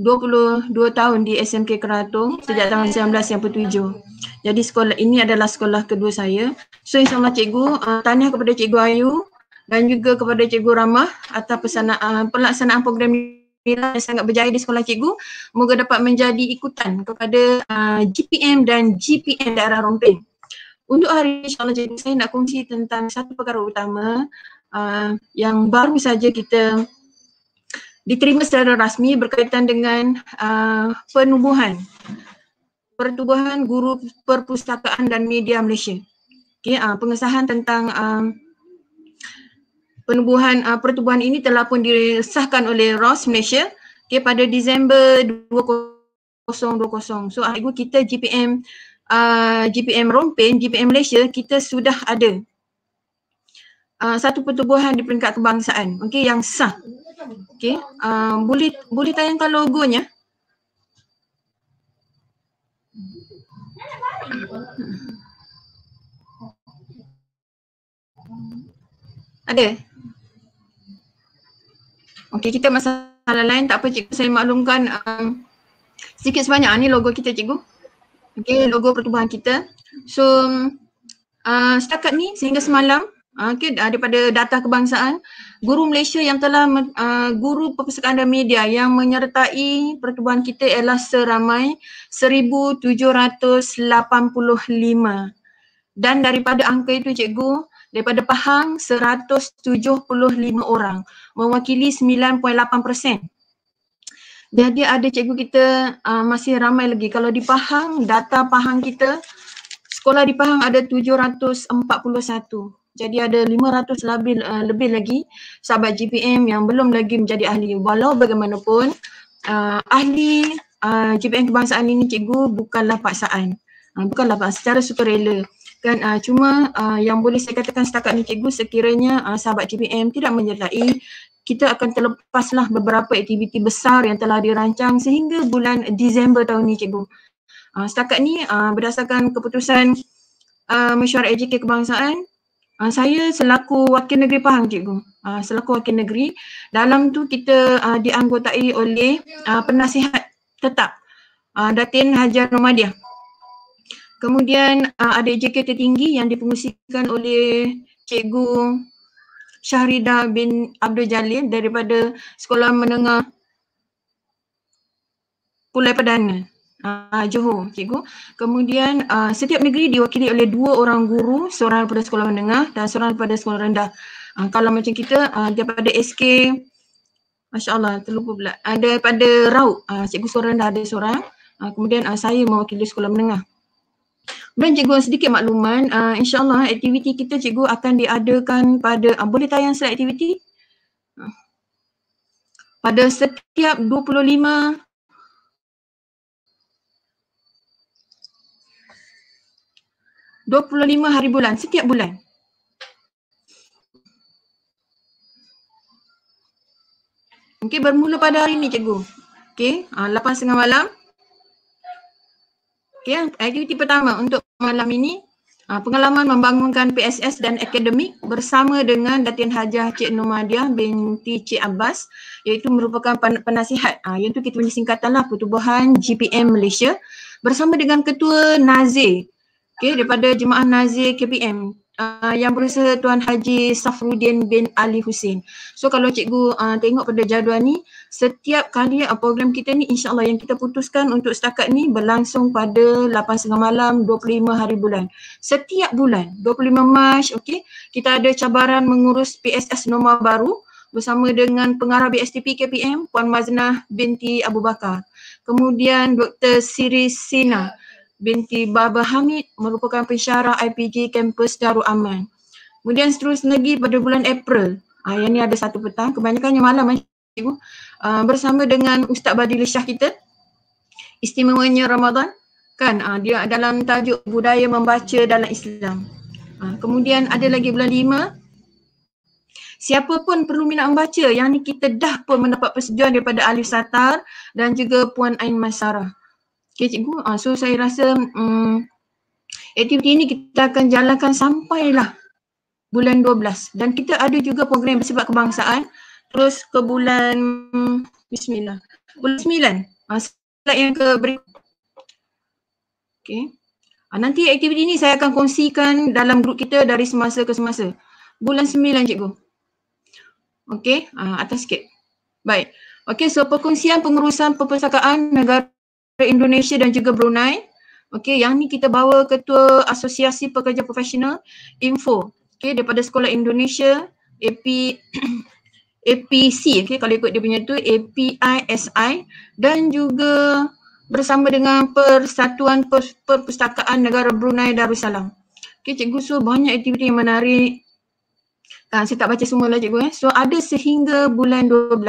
22 tahun di SMK Keratong sejak tahun 1997. Jadi sekolah ini adalah sekolah kedua saya. So insyaAllah cikgu, uh, eh, tanya kepada cikgu Ayu dan juga kepada cikgu Ramah atas pesana, uh, eh, pelaksanaan program Mila yang sangat berjaya di sekolah cikgu. Moga dapat menjadi ikutan kepada uh, eh, GPM dan GPN daerah Rompin. Untuk hari ini insyaAllah cikgu saya nak kongsi tentang satu perkara utama uh, yang baru saja kita diterima secara rasmi berkaitan dengan uh, penubuhan pertubuhan guru perpustakaan dan media Malaysia. Okay, uh, pengesahan tentang um, penubuhan uh, pertubuhan ini telah pun disahkan oleh ROS Malaysia okay, pada Disember 2020. So, ibu kita GPM uh, GPM Rompin, GPM Malaysia, kita sudah ada uh, satu pertubuhan di peringkat kebangsaan okay, yang sah Okay. Uh, ah, boleh boleh tayangkan logonya? Ada? Okey, kita masalah lain. Tak apa cikgu, saya maklumkan um, sikit sebanyak ni logo kita cikgu. Okey, logo pertubuhan kita. So, uh, setakat ni sehingga semalam Ah, okay, daripada data kebangsaan guru Malaysia yang telah uh, guru perpustakaan dan media yang menyertai pertubuhan kita ialah seramai 1785 dan daripada angka itu cikgu daripada Pahang 175 orang mewakili 9.8%. Jadi ada cikgu kita uh, masih ramai lagi kalau di Pahang data Pahang kita Sekolah di Pahang ada 741, jadi ada 500 lebih, uh, lebih lagi sahabat GPM yang belum lagi menjadi ahli. Walau bagaimanapun, uh, ahli uh, eh, GPM kebangsaan ini cikgu bukanlah paksaan. Uh, bukanlah paksaan, secara sukarela. Kan, uh, cuma uh, yang boleh saya katakan setakat ni cikgu sekiranya uh, sahabat GPM tidak menyertai kita akan terlepaslah beberapa aktiviti besar yang telah dirancang sehingga bulan Disember tahun ni cikgu. Uh, setakat ni uh, berdasarkan keputusan uh, mesyuarat AJK Kebangsaan Uh, saya selaku wakil negeri Pahang cikgu. Uh, selaku wakil negeri dalam tu kita uh, dianggotai oleh uh, penasihat tetap uh, Datin Hajar Nomadiah. Kemudian uh, ada JK tertinggi yang dipengusikan oleh cikgu Syahrida bin Abdul Jalil daripada Sekolah Menengah Pulai Perdana uh, Johor cikgu. Kemudian uh, setiap negeri diwakili oleh dua orang guru, seorang daripada sekolah menengah dan seorang daripada sekolah rendah. Uh, kalau macam kita uh, daripada SK masya-Allah terlupa pula. Ada uh, daripada Rauk uh, cikgu sekolah rendah ada seorang. Uh, kemudian uh, saya mewakili sekolah menengah. Kemudian cikgu sedikit makluman, uh, insyaAllah aktiviti kita cikgu akan diadakan pada, uh, boleh tayang slide aktiviti? Uh, pada setiap 25 25 hari bulan setiap bulan. Okey bermula pada hari ni cikgu. Okey, 8.30 ah, malam. Okey, aktiviti pertama untuk malam ini ah, pengalaman membangunkan PSS dan akademik bersama dengan Datin Hajah Cik Numadiah binti Cik Abbas iaitu merupakan penasihat yang ah, itu kita punya singkatanlah Pertubuhan GPM Malaysia bersama dengan Ketua Nazir Okey, daripada Jemaah Nazir KPM uh, yang berusaha Tuan Haji Safrudin bin Ali Hussein. So kalau cikgu uh, tengok pada jadual ni, setiap kali uh, program kita ni insyaAllah yang kita putuskan untuk setakat ni berlangsung pada 8.30 malam 25 hari bulan. Setiap bulan, 25 Mac, okey, kita ada cabaran mengurus PSS nomor baru bersama dengan pengarah BSTP KPM Puan Maznah binti Abu Bakar. Kemudian Dr. Siri Sina. Yeah binti Baba Hamid merupakan pensyarah IPG Kampus Darul Aman. Kemudian seterusnya lagi pada bulan April, uh, yang ni ada satu petang, kebanyakannya malam eh, Ibu, uh, bersama dengan Ustaz Badil Syah kita, istimewanya Ramadan, kan uh, dia dalam tajuk budaya membaca dalam Islam. Uh, kemudian ada lagi bulan lima, Siapapun perlu minat membaca, yang ni kita dah pun mendapat persetujuan daripada Alif Satar dan juga Puan Ain Masarah. Okay cikgu, uh, so saya rasa um, aktiviti ini kita akan jalankan sampailah bulan 12 dan kita ada juga program bersifat kebangsaan terus ke bulan bismillah bulan sembilan uh, yang ke berikut okey uh, nanti aktiviti ini saya akan kongsikan dalam grup kita dari semasa ke semasa bulan sembilan, cikgu Okay, uh, atas sikit baik Okay, so perkongsian pengurusan perpustakaan negara Indonesia dan juga Brunei. Okey, yang ni kita bawa Ketua Asosiasi Pekerja Profesional Info. Okey, daripada Sekolah Indonesia AP APC, okey kalau ikut dia punya tu APISI dan juga bersama dengan Persatuan Perpustakaan Negara Brunei Darussalam. Okey, Cikgu so banyak aktiviti yang menarik. Ha, saya tak baca semua lah cikgu eh. So ada sehingga bulan 12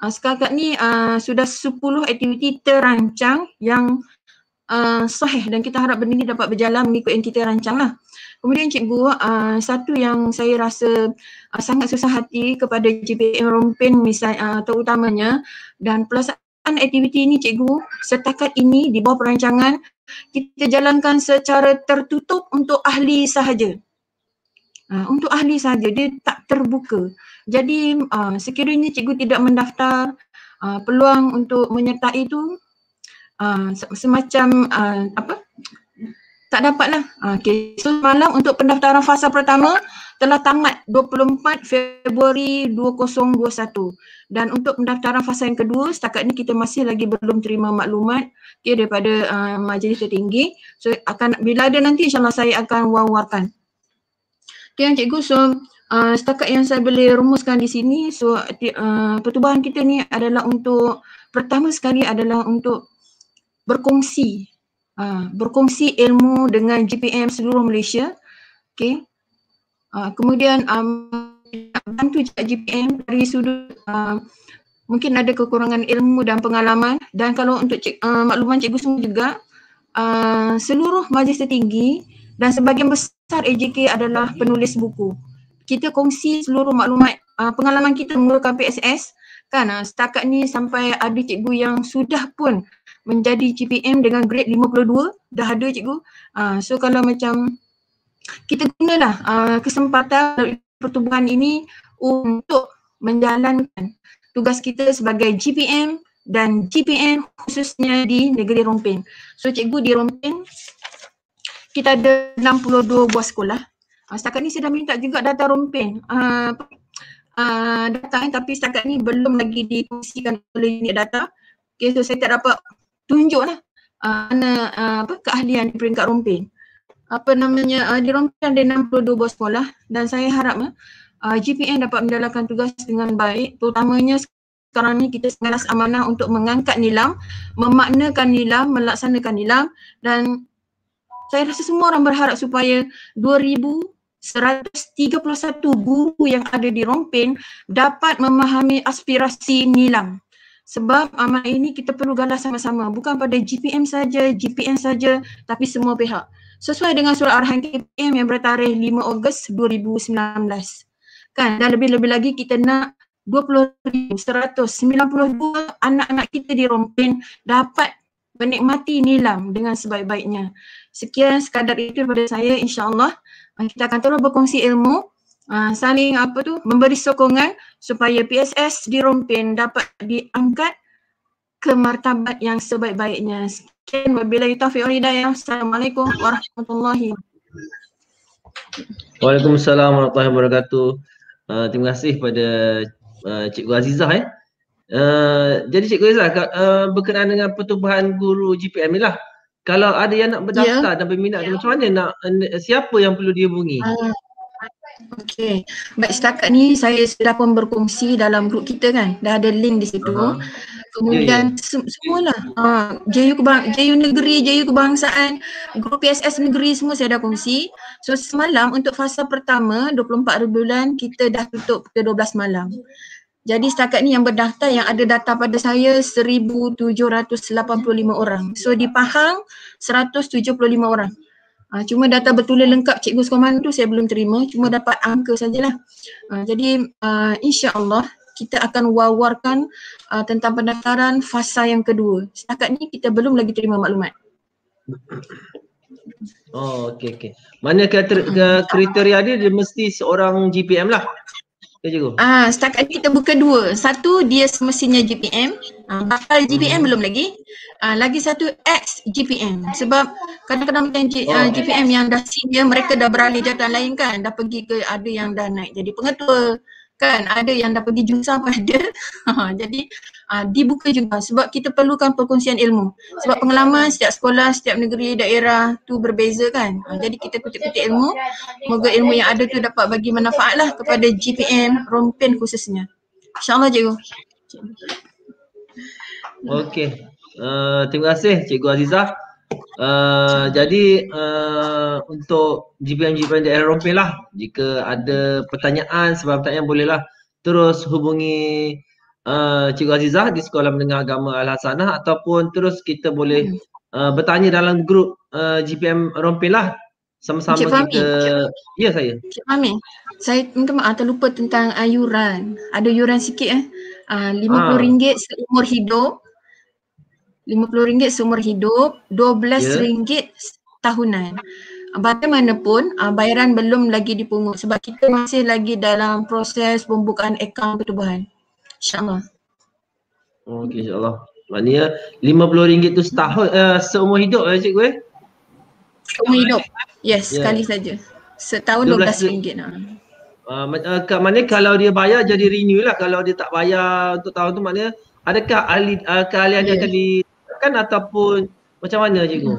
uh, ah, sekakat ni uh, sudah 10 aktiviti terancang yang uh, sahih dan kita harap benda ni dapat berjalan mengikut yang kita rancang lah. Kemudian cikgu, uh, satu yang saya rasa uh, sangat susah hati kepada JBM Rompin misal, uh, terutamanya dan pelaksanaan aktiviti ini cikgu setakat ini di bawah perancangan kita jalankan secara tertutup untuk ahli sahaja. Uh, untuk ahli sahaja, dia tak terbuka. Jadi uh, sekiranya cikgu tidak mendaftar, uh, peluang untuk menyertai itu uh, ah, semacam uh, apa? Tak dapatlah. Okey, so malam untuk pendaftaran fasa pertama telah tamat 24 Februari 2021. Dan untuk pendaftaran fasa yang kedua, setakat ini kita masih lagi belum terima maklumat okay, daripada uh, majlis tertinggi. So akan bila ada nanti insyaAllah saya akan wawarkan. Okey, cikgu. So Ah, setakat yang saya boleh rumuskan di sini so uh, pertubuhan kita ni adalah untuk pertama sekali adalah untuk berkongsi uh, berkongsi ilmu dengan GPM seluruh Malaysia okey uh, kemudian um, bantu jejak GPM dari sudut uh, mungkin ada kekurangan ilmu dan pengalaman dan kalau untuk cik, uh, makluman cikgu semua juga uh, seluruh majlis tertinggi dan sebagian besar AJK adalah penulis buku kita kongsi seluruh maklumat uh, pengalaman kita menggunakan PSS kan uh, setakat ni sampai ada cikgu yang sudah pun menjadi CPM dengan grade 52 dah ada cikgu uh, so kalau macam kita gunalah uh, kesempatan pertubuhan ini untuk menjalankan tugas kita sebagai GPM dan GPM khususnya di negeri Rompin. So cikgu di Rompin kita ada 62 buah sekolah Ah, setakat ni saya dah minta juga data rompin uh, ah, uh, ah, data yang tapi setakat ni belum lagi dikongsikan oleh unit data okay, so saya tak dapat tunjuk lah mana uh, apa keahlian di peringkat rompin apa namanya uh, di rompin ada 62 buah sekolah dan saya harap uh, GPN dapat mendalakan tugas dengan baik terutamanya sekarang ni kita sengalas amanah untuk mengangkat nilam, memaknakan nilam, melaksanakan nilam dan saya rasa semua orang berharap supaya 131 guru yang ada di Rompin dapat memahami aspirasi Nilam. Sebab amal ini kita perlu galas sama-sama. Bukan pada GPM saja, GPM saja, tapi semua pihak. Sesuai dengan surat arahan KPM yang bertarikh 5 Ogos 2019. Kan? Dan lebih-lebih lagi kita nak 192 anak-anak kita di Rompin dapat menikmati nilam dengan sebaik-baiknya. Sekian sekadar itu daripada saya insyaAllah kita akan terus berkongsi ilmu ah, saling apa tu memberi sokongan supaya PSS di Rompin dapat diangkat ke martabat yang sebaik-baiknya. Sekian wabillahi taufiq wal hidayah. Assalamualaikum warahmatullahi wabarakatuh. Waalaikumsalam warahmatullahi wabarakatuh. Uh, terima kasih pada uh, ah, Cikgu Azizah eh. Uh, jadi Cikgu Azizah uh, berkenaan dengan pertubuhan guru GPM ni lah kalau ada yang nak ya. berdaftar yeah. dan berminat yeah. macam mana nak siapa yang perlu dihubungi uh. Okey. Baik setakat ni saya sudah pun berkongsi dalam grup kita kan. Dah ada link di situ. Uh-huh. Kemudian yeah, yeah. Se- semualah. uh, ah, JU Kebang JU Negeri, JU Kebangsaan, grup PSS Negeri semua saya dah kongsi. So semalam untuk fasa pertama 24 bulan kita dah tutup pukul 12 malam. Jadi setakat ni yang berdaftar yang ada data pada saya 1785 orang. So di Pahang 175 orang. Uh, cuma data bertulis lengkap cikgu sekolah tu saya belum terima. Cuma dapat angka sajalah. Uh, jadi uh, ah, Allah kita akan wawarkan uh, tentang pendaftaran fasa yang kedua. Setakat ni kita belum lagi terima maklumat. Oh okey okey. Mana kriteria dia dia mesti seorang GPM lah. Ya cikgu. Ah, setakat ni buka dua. Satu dia semestinya GPM. Ah, bakal GPM hmm. belum lagi. Ah, lagi satu X GPM. Sebab kadang-kadang ah, oh. uh, GPM yang dah senior mereka dah beralih jatah lain kan. Dah pergi ke ada yang dah naik jadi pengetua kan ada yang dah pergi jurusan pun ada ha, jadi uh, dibuka juga sebab kita perlukan perkongsian ilmu sebab pengalaman setiap sekolah setiap negeri daerah tu berbeza kan uh, jadi kita kutip-kutip ilmu moga ilmu yang ada tu dapat bagi manfaat lah kepada GPM rompin khususnya insyaallah cikgu Okay uh, eh, terima kasih cikgu Azizah Uh, jadi uh, untuk GPM-GPM di RRP lah jika ada pertanyaan sebab tanya bolehlah terus hubungi uh, Cikgu Azizah di Sekolah Menengah Agama Al-Hasanah ataupun terus kita boleh uh, bertanya dalam grup uh, GPM RRP lah sama-sama Encik kita Encik, ya saya Cik Fahmi saya minta maaf terlupa tentang ayuran ada ayuran sikit eh RM50 uh, ha. seumur hidup RM50 seumur hidup, RM12 yeah. tahunan. Bagaimanapun, ah, bayaran belum lagi dipungut sebab kita masih lagi dalam proses pembukaan akaun pertubuhan. InsyaAllah. Oh, okay, insyaAllah. Maknanya RM50 tu setahun, uh, seumur hidup ya cikgu eh? Seumur hidup. Yes, yeah. sekali saja. Setahun RM12. Uh, uh, kat mana kalau dia bayar jadi renew lah. Kalau dia tak bayar untuk tahun tu maknanya adakah ahli, uh, keahlian yeah. dia ya. akan di diterapkan ataupun macam mana cikgu?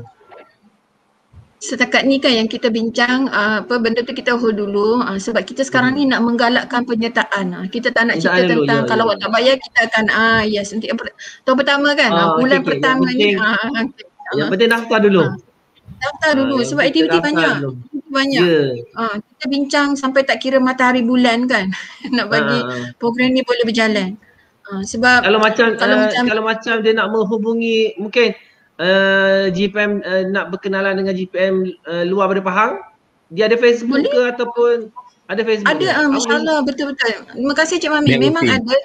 Setakat ni kan yang kita bincang ah, apa benda tu kita hold dulu ah, sebab kita sekarang ni hmm. nak menggalakkan penyertaan. Ah, kita tak nak cerita Insya tentang dulu, ya, kalau ya. awak tak bayar kita akan ah yes nanti tahun pertama kan ah, bulan okay, pertama okay. ni. Yang penting daftar dulu. Daftar dulu ah, sebab aktiviti banyak. Dulu. Banyak. Yeah. Ah, kita bincang sampai tak kira matahari bulan kan nak bagi ah. program ni boleh berjalan. Ha, sebab kalau macam kalau, uh, macam kalau macam dia nak menghubungi mungkin uh, eh, GPM uh, eh, nak berkenalan dengan GPM uh, luar daripada Pahang dia ada Facebook Boleh? ke ataupun ada Facebook ada uh, masya-Allah betul-betul terima kasih cik Mami memang okay. ada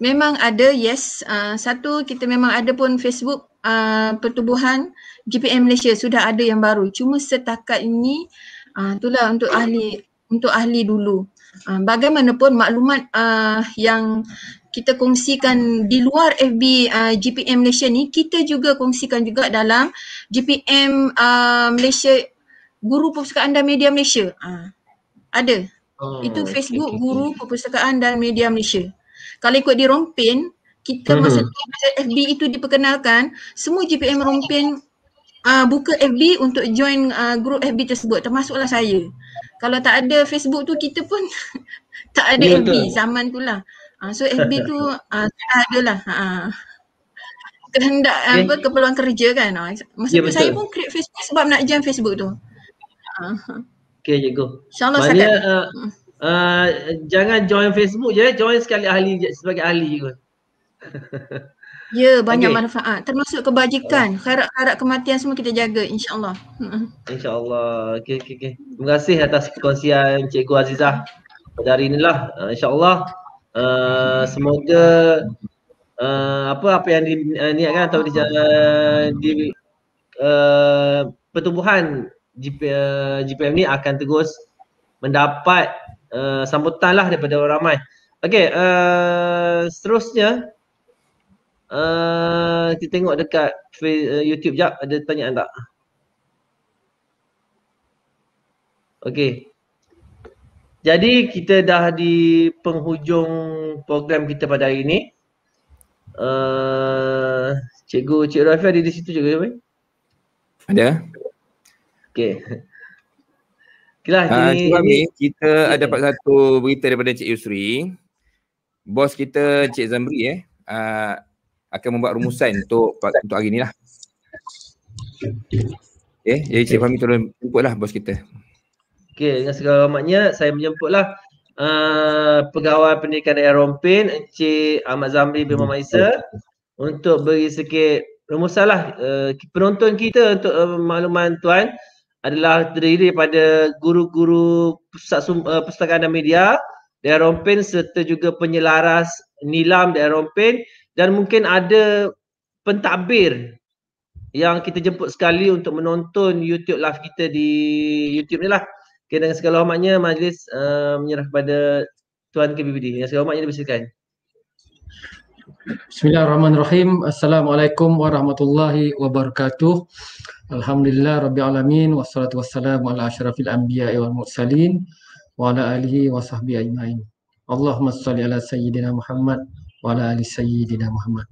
memang ada yes uh, satu kita memang ada pun Facebook uh, pertubuhan GPM Malaysia sudah ada yang baru cuma setakat ini uh, itulah untuk ahli untuk ahli dulu bagaimanapun maklumat uh, yang kita kongsikan di luar FB uh, GPM Malaysia ni kita juga kongsikan juga dalam GPM uh, Malaysia Guru Perpustakaan dan Media Malaysia. Uh, ada. Oh, Itu Facebook okay, Guru Perpustakaan dan Media Malaysia. Kalau ikut di Rompin kita hmm. masa hmm. FB itu diperkenalkan semua GPM Rompin uh, buka FB untuk join uh, grup FB tersebut termasuklah saya. Kalau tak ada Facebook tu kita pun tak ada ya, FB tak. zaman itulah. Uh, so FB tu uh, tak ada lah. Uh, ah. kehendak okay. apa keperluan kerja kan. Uh. Masa yeah, ya, saya pun create Facebook sebab nak jam Facebook tu. Uh. Okay cikgu. InsyaAllah saya uh, uh, jangan join Facebook je, join sekali ahli sebagai ahli cikgu. Ya banyak okay. manfaat termasuk kebajikan harap-harap kematian semua kita jaga insyaallah. Insyaallah. Okey okay okay Terima kasih atas perkongsian Cikgu Azizah. Dari inilah insyaallah Eh, semoga uh, apa apa yang diniatkan eh, uh, atau di uh, di uh, pertubuhan GP, uh, GPM ni akan terus mendapat uh, sambutan lah daripada orang ramai. Okey, uh, seterusnya uh, kita tengok dekat YouTube jap ada tanya tak? Okey, jadi kita dah di penghujung program kita pada hari ini. Uh, cikgu Cik Rafi ada di situ cikgu Rafi? Ada. Okey. Okeylah ha, ini, cikgu Rafi, kita okay. ada dapat satu berita daripada Cik Yusri. Bos kita Cik Zamri eh uh, akan membuat rumusan untuk untuk hari lah. Okay, eh, jadi Cik Fahmi tolong jemputlah bos kita. Okey, dengan segala hormatnya saya menjemputlah uh, pegawai pendidikan daerah Rompin Encik Ahmad Zamri bin Muhammad Isa untuk beri sikit rumusan lah uh, penonton kita untuk uh, makluman tuan adalah terdiri daripada guru-guru pusat sum, uh, perpustakaan dan media daerah Rompin serta juga penyelaras nilam daerah Rompin dan mungkin ada pentadbir yang kita jemput sekali untuk menonton YouTube live kita di YouTube ni lah. Okay, dengan segala hormatnya majlis uh, menyerah kepada Tuan KBBD. Dengan segala hormatnya dibersihkan. Bismillahirrahmanirrahim. Assalamualaikum warahmatullahi wabarakatuh. Alhamdulillah Rabbil Alamin. Wassalatu wassalamu ala ashrafil anbiya wal mursalin. Wa ala alihi wa sahbihi ajma'in. Allahumma salli ala Sayyidina Muhammad wa ala ali Sayyidina Muhammad.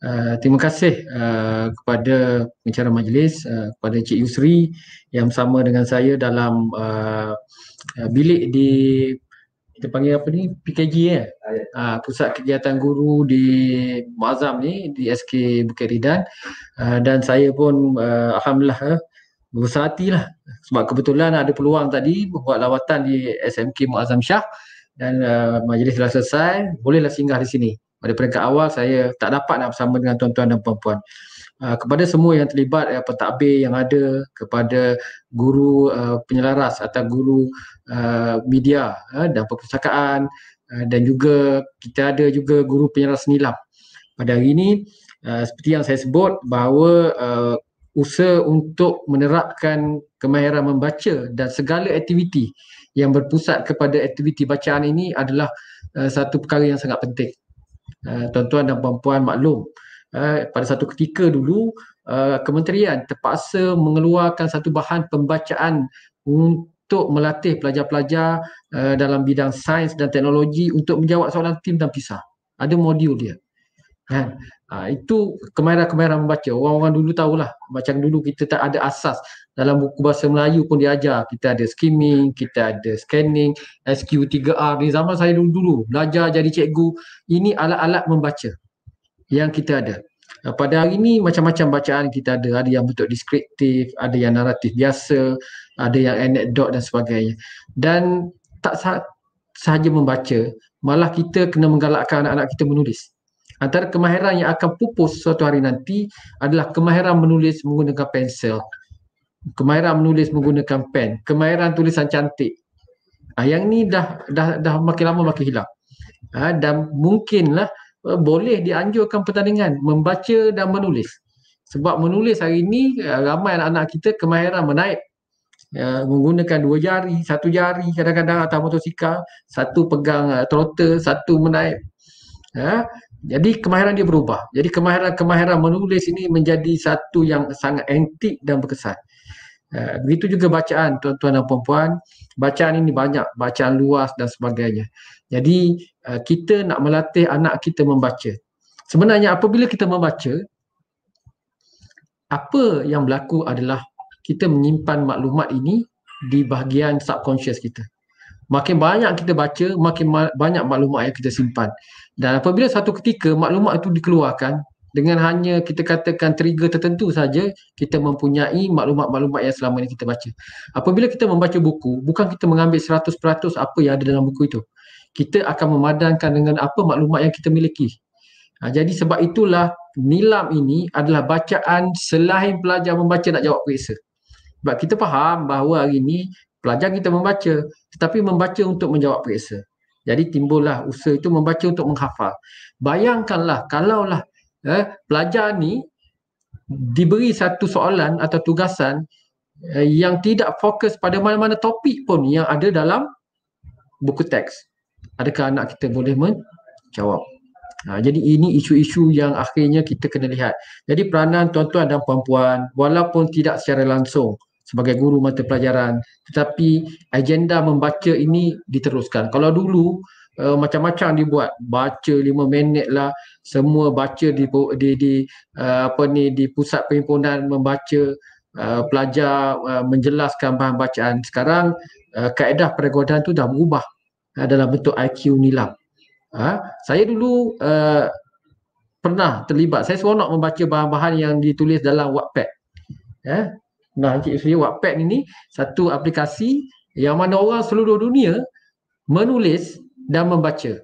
Uh, terima kasih uh, kepada pencara majlis, uh, kepada Cik Yusri yang sama dengan saya dalam uh, uh, bilik di kita panggil apa ni PKG ah, ya uh, pusat kegiatan guru di Mazam ni di SK Bukit Ridan uh, dan saya pun uh, alhamdulillah uh, berusaha lah sebab kebetulan ada peluang tadi buat lawatan di SMK Mazam Shah dan uh, majlis dah selesai bolehlah singgah di sini pada peringkat awal saya tak dapat nak bersama dengan tuan-tuan dan puan-puan. Uh, kepada semua yang terlibat, uh, eh, pentadbir yang ada, kepada guru uh, penyelaras atau guru uh, media uh, dan perpustakaan uh, dan juga kita ada juga guru penyelaras nilam. Pada hari ini, uh, seperti yang saya sebut bahawa uh, usaha untuk menerapkan kemahiran membaca dan segala aktiviti yang berpusat kepada aktiviti bacaan ini adalah uh, satu perkara yang sangat penting. Eh, tuan-tuan dan puan-puan maklum eh, pada satu ketika dulu eh, kementerian terpaksa mengeluarkan satu bahan pembacaan untuk melatih pelajar-pelajar dalam bidang sains dan teknologi untuk menjawab soalan tim dan pisah ada modul dia kan ah, itu kemahiran-kemahiran membaca orang-orang dulu tahulah macam dulu kita tak ada asas dalam buku bahasa Melayu pun diajar kita ada skimming, kita ada scanning, SQ3R di zaman saya dulu-dulu belajar jadi cikgu ini alat-alat membaca yang kita ada pada hari ini macam-macam bacaan kita ada ada yang bentuk deskriptif, ada yang naratif biasa, ada yang anekdot dan sebagainya dan tak sah- sahaja membaca malah kita kena menggalakkan anak-anak kita menulis antara kemahiran yang akan pupus suatu hari nanti adalah kemahiran menulis menggunakan pensel kemahiran menulis menggunakan pen, kemahiran tulisan cantik. Ah yang ni dah dah dah makin lama makin hilang. Ah dan mungkinlah eh, boleh dianjurkan pertandingan membaca dan menulis. Sebab menulis hari ini eh, ramai anak-anak kita kemahiran menaik Ya, menggunakan dua jari, satu jari kadang-kadang atas motosikal, satu pegang uh, trotter, satu menaik. Ya, jadi kemahiran dia berubah. Jadi kemahiran-kemahiran menulis ini menjadi satu yang sangat antik dan berkesan. Eh, begitu juga bacaan tuan-tuan dan puan-puan bacaan ini banyak bacaan luas dan sebagainya jadi uh, kita nak melatih anak kita membaca sebenarnya apabila kita membaca apa yang berlaku adalah kita menyimpan maklumat ini di bahagian subconscious kita makin banyak kita baca makin ma- banyak maklumat yang kita simpan dan apabila satu ketika maklumat itu dikeluarkan dengan hanya kita katakan trigger tertentu saja kita mempunyai maklumat-maklumat yang selama ini kita baca. Apabila kita membaca buku, bukan kita mengambil 100% apa yang ada dalam buku itu. Kita akan memadankan dengan apa maklumat yang kita miliki. Ha, jadi sebab itulah nilam ini adalah bacaan selain pelajar membaca nak jawab kuasa. Sebab kita faham bahawa hari ini pelajar kita membaca tetapi membaca untuk menjawab kuasa. Jadi timbullah usaha itu membaca untuk menghafal. Bayangkanlah kalaulah eh, pelajar ni diberi satu soalan atau tugasan eh, yang tidak fokus pada mana-mana topik pun yang ada dalam buku teks. Adakah anak kita boleh menjawab? Ha, jadi ini isu-isu yang akhirnya kita kena lihat. Jadi peranan tuan-tuan dan puan-puan walaupun tidak secara langsung sebagai guru mata pelajaran tetapi agenda membaca ini diteruskan. Kalau dulu uh, macam-macam dibuat, baca lima minit lah, semua baca di di, di uh, apa ni di pusat perhimpunan membaca uh, pelajar uh, menjelaskan bahan bacaan sekarang uh, kaedah peragodan tu dah berubah uh, dalam bentuk IQ nilam uh, saya dulu uh, pernah terlibat saya seronok membaca bahan-bahan yang ditulis dalam Wattpad ya uh, nah cik sendiri Wattpad ini satu aplikasi yang mana orang seluruh dunia menulis dan membaca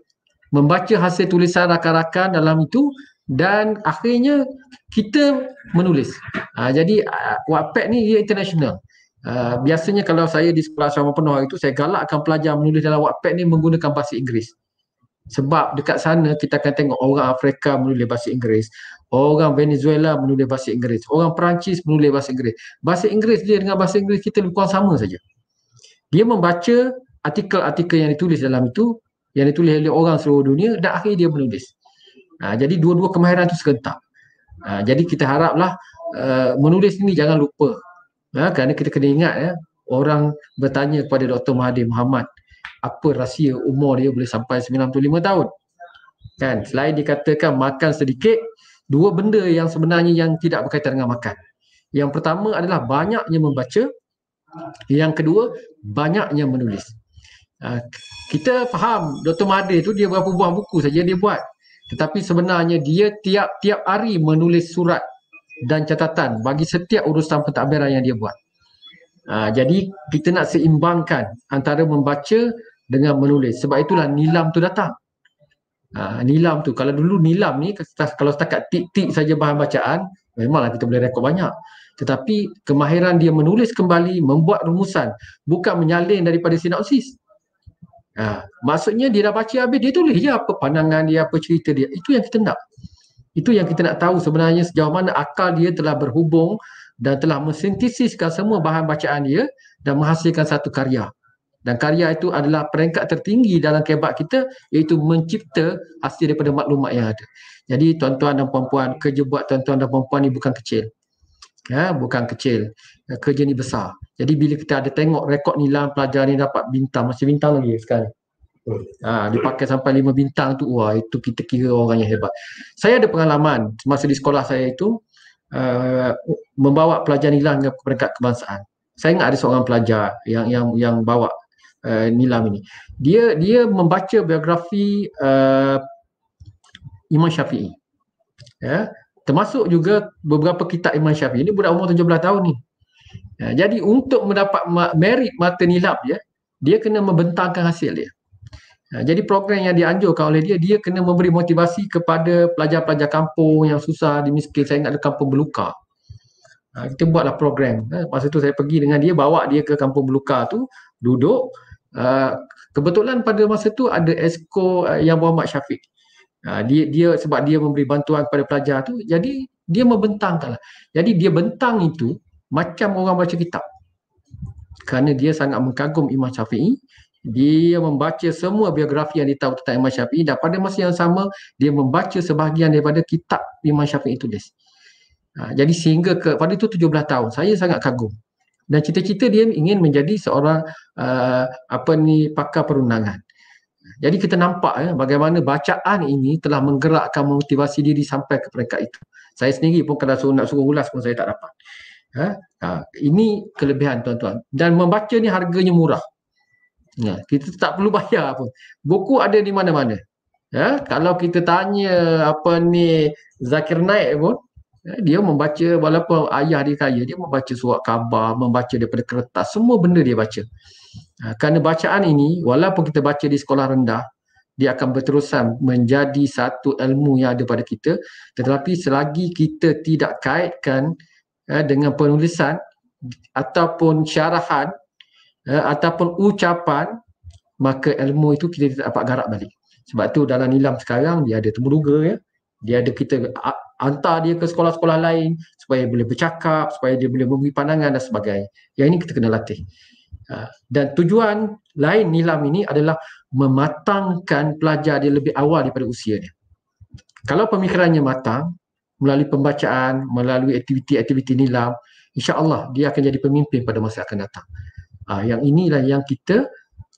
membaca hasil tulisan rakan-rakan dalam itu dan akhirnya kita menulis. Ha, jadi uh, Wattpad ni dia international. Uh, biasanya kalau saya di sekolah asrama penuh hari itu, saya galakkan pelajar menulis dalam Wattpad ni menggunakan bahasa Inggeris. Sebab dekat sana kita akan tengok orang Afrika menulis bahasa Inggeris, orang Venezuela menulis bahasa Inggeris, orang Perancis menulis bahasa Inggeris. Bahasa Inggeris dia dengan bahasa Inggeris kita lebih kurang sama saja. Dia membaca artikel-artikel yang ditulis dalam itu yang ditulis oleh orang seluruh dunia dan akhir dia menulis. Ha, jadi dua-dua kemahiran itu serentak. Ha, jadi kita haraplah uh, menulis ini jangan lupa. Ha, kerana kita kena ingat ya, orang bertanya kepada Dr. Mahathir Muhammad apa rahsia umur dia boleh sampai 95 tahun. Kan? Selain dikatakan makan sedikit, dua benda yang sebenarnya yang tidak berkaitan dengan makan. Yang pertama adalah banyaknya membaca. Yang kedua, banyaknya menulis. Ah, kita faham Dr. Mahathir tu dia berapa buah buku saja dia buat tetapi sebenarnya dia tiap-tiap hari menulis surat dan catatan bagi setiap urusan pentadbiran yang dia buat ha, jadi kita nak seimbangkan antara membaca dengan menulis sebab itulah nilam tu datang ha, nilam tu kalau dulu nilam ni kalau setakat tik-tik saja bahan bacaan memanglah kita boleh rekod banyak tetapi kemahiran dia menulis kembali membuat rumusan bukan menyalin daripada sinopsis Ha, maksudnya dia dah baca habis, dia tulis dia apa pandangan dia, apa cerita dia. Itu yang kita nak. Itu yang kita nak tahu sebenarnya sejauh mana akal dia telah berhubung dan telah mensintesiskan semua bahan bacaan dia dan menghasilkan satu karya. Dan karya itu adalah peringkat tertinggi dalam kebab kita iaitu mencipta hasil daripada maklumat yang ada. Jadi tuan-tuan dan puan-puan, kerja buat tuan-tuan dan puan-puan ni bukan kecil. Ya, bukan kecil. Kerja ni besar. Jadi bila kita ada tengok rekod nilai pelajar ni dapat bintang, masih bintang lagi sekarang. Ha, dia pakai sampai lima bintang tu, wah itu kita kira orang yang hebat. Saya ada pengalaman semasa di sekolah saya itu uh, membawa pelajar nilai ke peringkat kebangsaan. Saya ingat ada seorang pelajar yang yang yang bawa uh, nilam ini. Dia dia membaca biografi uh, Imam Syafi'i. Ya, termasuk juga beberapa kitab Imam Syafi'i. Ini budak umur 17 tahun ni. Ya, jadi untuk mendapat merit mata nilab dia, ya, dia kena membentangkan hasil dia. Ya, jadi program yang dianjurkan oleh dia, dia kena memberi motivasi kepada pelajar-pelajar kampung yang susah, di miskin, saya ingat ada kampung Beluka, Ha, kita buatlah program. Ha, masa tu saya pergi dengan dia, bawa dia ke kampung Beluka tu, duduk. Ha, kebetulan pada masa tu ada esko eh, yang bawa Mak Syafiq. Ha, dia, dia sebab dia memberi bantuan kepada pelajar tu, jadi dia membentangkan lah. Jadi dia bentang itu, macam orang baca kitab kerana dia sangat mengagum Imam Syafi'i dia membaca semua biografi yang ditahu tentang Imam Syafi'i dan pada masa yang sama dia membaca sebahagian daripada kitab Imam Syafi'i tulis ha, jadi sehingga ke, pada itu 17 tahun saya sangat kagum dan cita-cita dia ingin menjadi seorang uh, apa ni pakar perundangan jadi kita nampak eh, bagaimana bacaan ini telah menggerakkan motivasi diri sampai ke peringkat itu. Saya sendiri pun kalau suruh, nak suruh ulas pun saya tak dapat. Ha? Ha, ini kelebihan tuan-tuan. Dan membaca ni harganya murah. Ya, kita tak perlu bayar pun. Buku ada di mana-mana. Ya, kalau kita tanya apa ni Zakir Naik pun, ya, dia membaca walaupun ayah dia kaya, dia membaca surat khabar, membaca daripada kertas, semua benda dia baca. Ha, kerana bacaan ini, walaupun kita baca di sekolah rendah, dia akan berterusan menjadi satu ilmu yang ada pada kita. Tetapi selagi kita tidak kaitkan eh, dengan penulisan ataupun syarahan eh, ataupun ucapan maka ilmu itu kita tidak dapat garap balik sebab tu dalam nilam sekarang dia ada temuduga ya dia ada kita a- hantar dia ke sekolah-sekolah lain supaya boleh bercakap supaya dia boleh memberi pandangan dan sebagainya yang ini kita kena latih ah, dan tujuan lain nilam ini adalah mematangkan pelajar dia lebih awal daripada usianya kalau pemikirannya matang melalui pembacaan, melalui aktiviti-aktiviti nilam, insya-Allah dia akan jadi pemimpin pada masa akan datang. Uh, yang inilah yang kita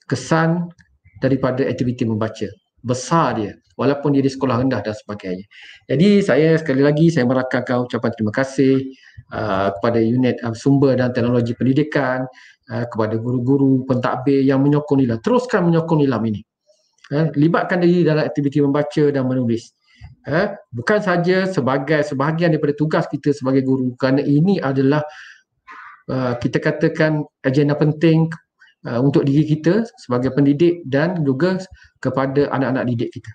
kesan daripada aktiviti membaca. Besar dia walaupun dia di sekolah rendah dan sebagainya. Jadi saya sekali lagi saya merakamkan ucapan terima kasih uh, kepada unit uh, sumber dan teknologi pendidikan uh, kepada guru-guru pentadbir yang menyokong nilam. Teruskan menyokong nilam ini. Uh, libatkan diri dalam aktiviti membaca dan menulis eh, bukan saja sebagai sebahagian daripada tugas kita sebagai guru kerana ini adalah uh, kita katakan agenda penting uh, untuk diri kita sebagai pendidik dan juga kepada anak-anak didik kita.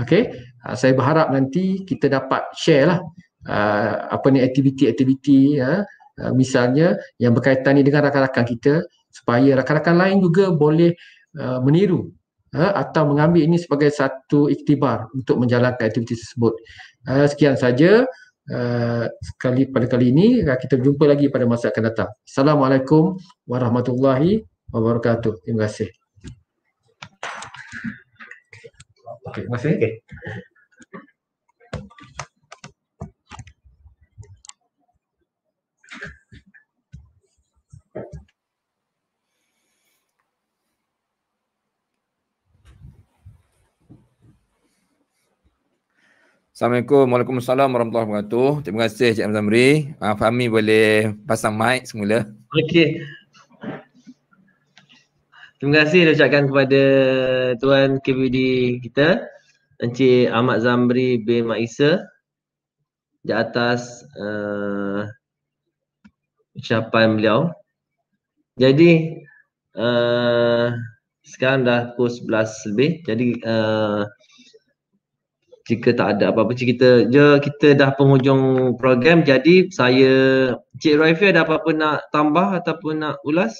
Okey, uh, saya berharap nanti kita dapat share lah uh, apa ni aktiviti-aktiviti ya uh, misalnya yang berkaitan ni dengan rakan-rakan kita supaya rakan-rakan lain juga boleh uh, meniru Ha? atau mengambil ini sebagai satu iktibar untuk menjalankan aktiviti tersebut. Ha? Sekian saja ha, sekali pada kali ini. Kita berjumpa lagi pada masa akan datang. Assalamualaikum warahmatullahi wabarakatuh. Terima kasih. Okay, masih? Okay. Assalamualaikum. Waalaikumsalam warahmatullahi wabarakatuh. Terima kasih Cik Ahmad Zamri. Uh, ah, Fahmi boleh pasang mic semula. Okey. Terima kasih diucapkan kepada Tuan KBD kita, Encik Ahmad Zamri bin Maisa di atas uh, ucapan beliau. Jadi uh, sekarang dah pukul 11 lebih. Jadi uh, jika tak ada apa-apa kita je kita dah penghujung program jadi saya Cik Raifi ada apa-apa nak tambah ataupun nak ulas?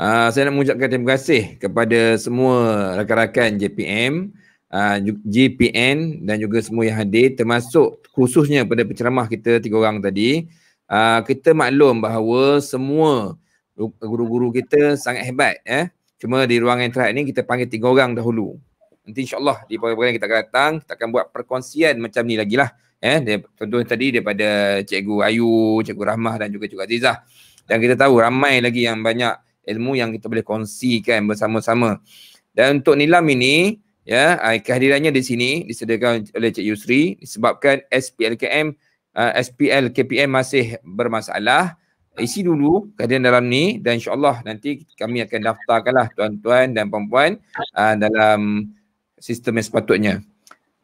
Uh, saya nak mengucapkan terima kasih kepada semua rakan-rakan JPM, uh, ah, GPN dan juga semua yang hadir termasuk khususnya pada penceramah kita tiga orang tadi. Uh, kita maklum bahawa semua guru-guru kita sangat hebat. Eh? Cuma di ruangan yang terakhir ini kita panggil tiga orang dahulu nanti insyaAllah di program kita akan datang, kita akan buat perkongsian macam ni lagi lah. Eh, contohnya tadi daripada Cikgu Ayu, Cikgu Rahmah dan juga Cikgu Azizah. Dan kita tahu ramai lagi yang banyak ilmu yang kita boleh kongsikan bersama-sama. Dan untuk nilam ini, ya, eh, kehadirannya di sini disediakan oleh Cik Yusri disebabkan SPLKM uh, eh, SPLKPM masih bermasalah. Isi dulu kehadiran dalam ni dan insyaAllah nanti kami akan daftarkanlah tuan-tuan dan puan-puan uh, dalam sistem yang sepatutnya.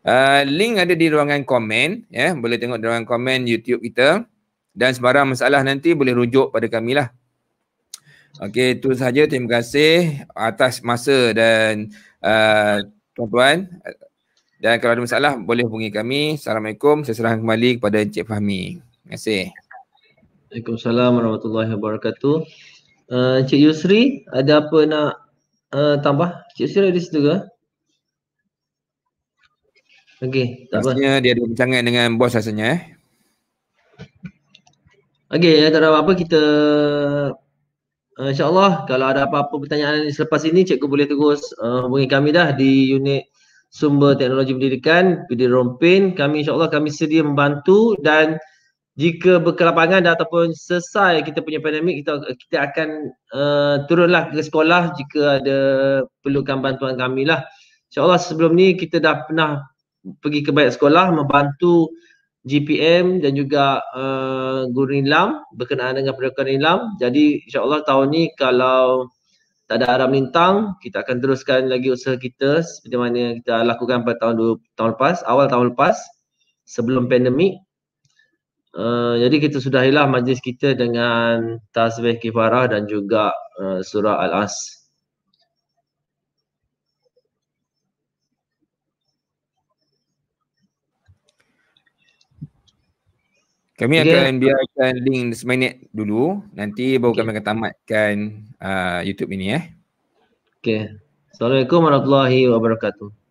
Uh, link ada di ruangan komen. Ya. Yeah. Boleh tengok di ruangan komen YouTube kita. Dan sebarang masalah nanti boleh rujuk pada kami lah. Okey, itu sahaja. Terima kasih atas masa dan uh, tuan-tuan. Dan kalau ada masalah boleh hubungi kami. Assalamualaikum. Saya serahkan kembali kepada Encik Fahmi. Terima kasih. Assalamualaikum warahmatullahi wabarakatuh. Uh, Encik Yusri, ada apa nak uh, tambah? Encik Yusri ada di situ ke? Okey. Rasanya dia ada bincangan dengan bos rasanya eh. Okey, eh, tak ada apa-apa kita uh, eh, Allah, kalau ada apa-apa pertanyaan selepas ini cikgu boleh terus uh, hubungi kami dah di unit sumber teknologi pendidikan PD Rompin. Kami insya Allah kami sedia membantu dan jika berkelapangan dah ataupun selesai kita punya pandemik kita kita akan uh, turunlah ke sekolah jika ada perlukan bantuan kami lah. Insya Allah sebelum ni kita dah pernah pergi ke banyak sekolah membantu GPM dan juga uh, guru nilam berkenaan dengan pendidikan nilam. Jadi insyaAllah tahun ni kalau tak ada arah melintang, kita akan teruskan lagi usaha kita seperti mana kita lakukan pada tahun, dua, tahun lepas, awal tahun lepas sebelum pandemik. Uh, jadi kita sudahilah majlis kita dengan tasbih kifarah dan juga uh, surah al-as Kami okay. akan biarkan link seminit dulu. Nanti baru okay. kami akan tamatkan uh, YouTube ini eh. Okay. Assalamualaikum warahmatullahi wabarakatuh.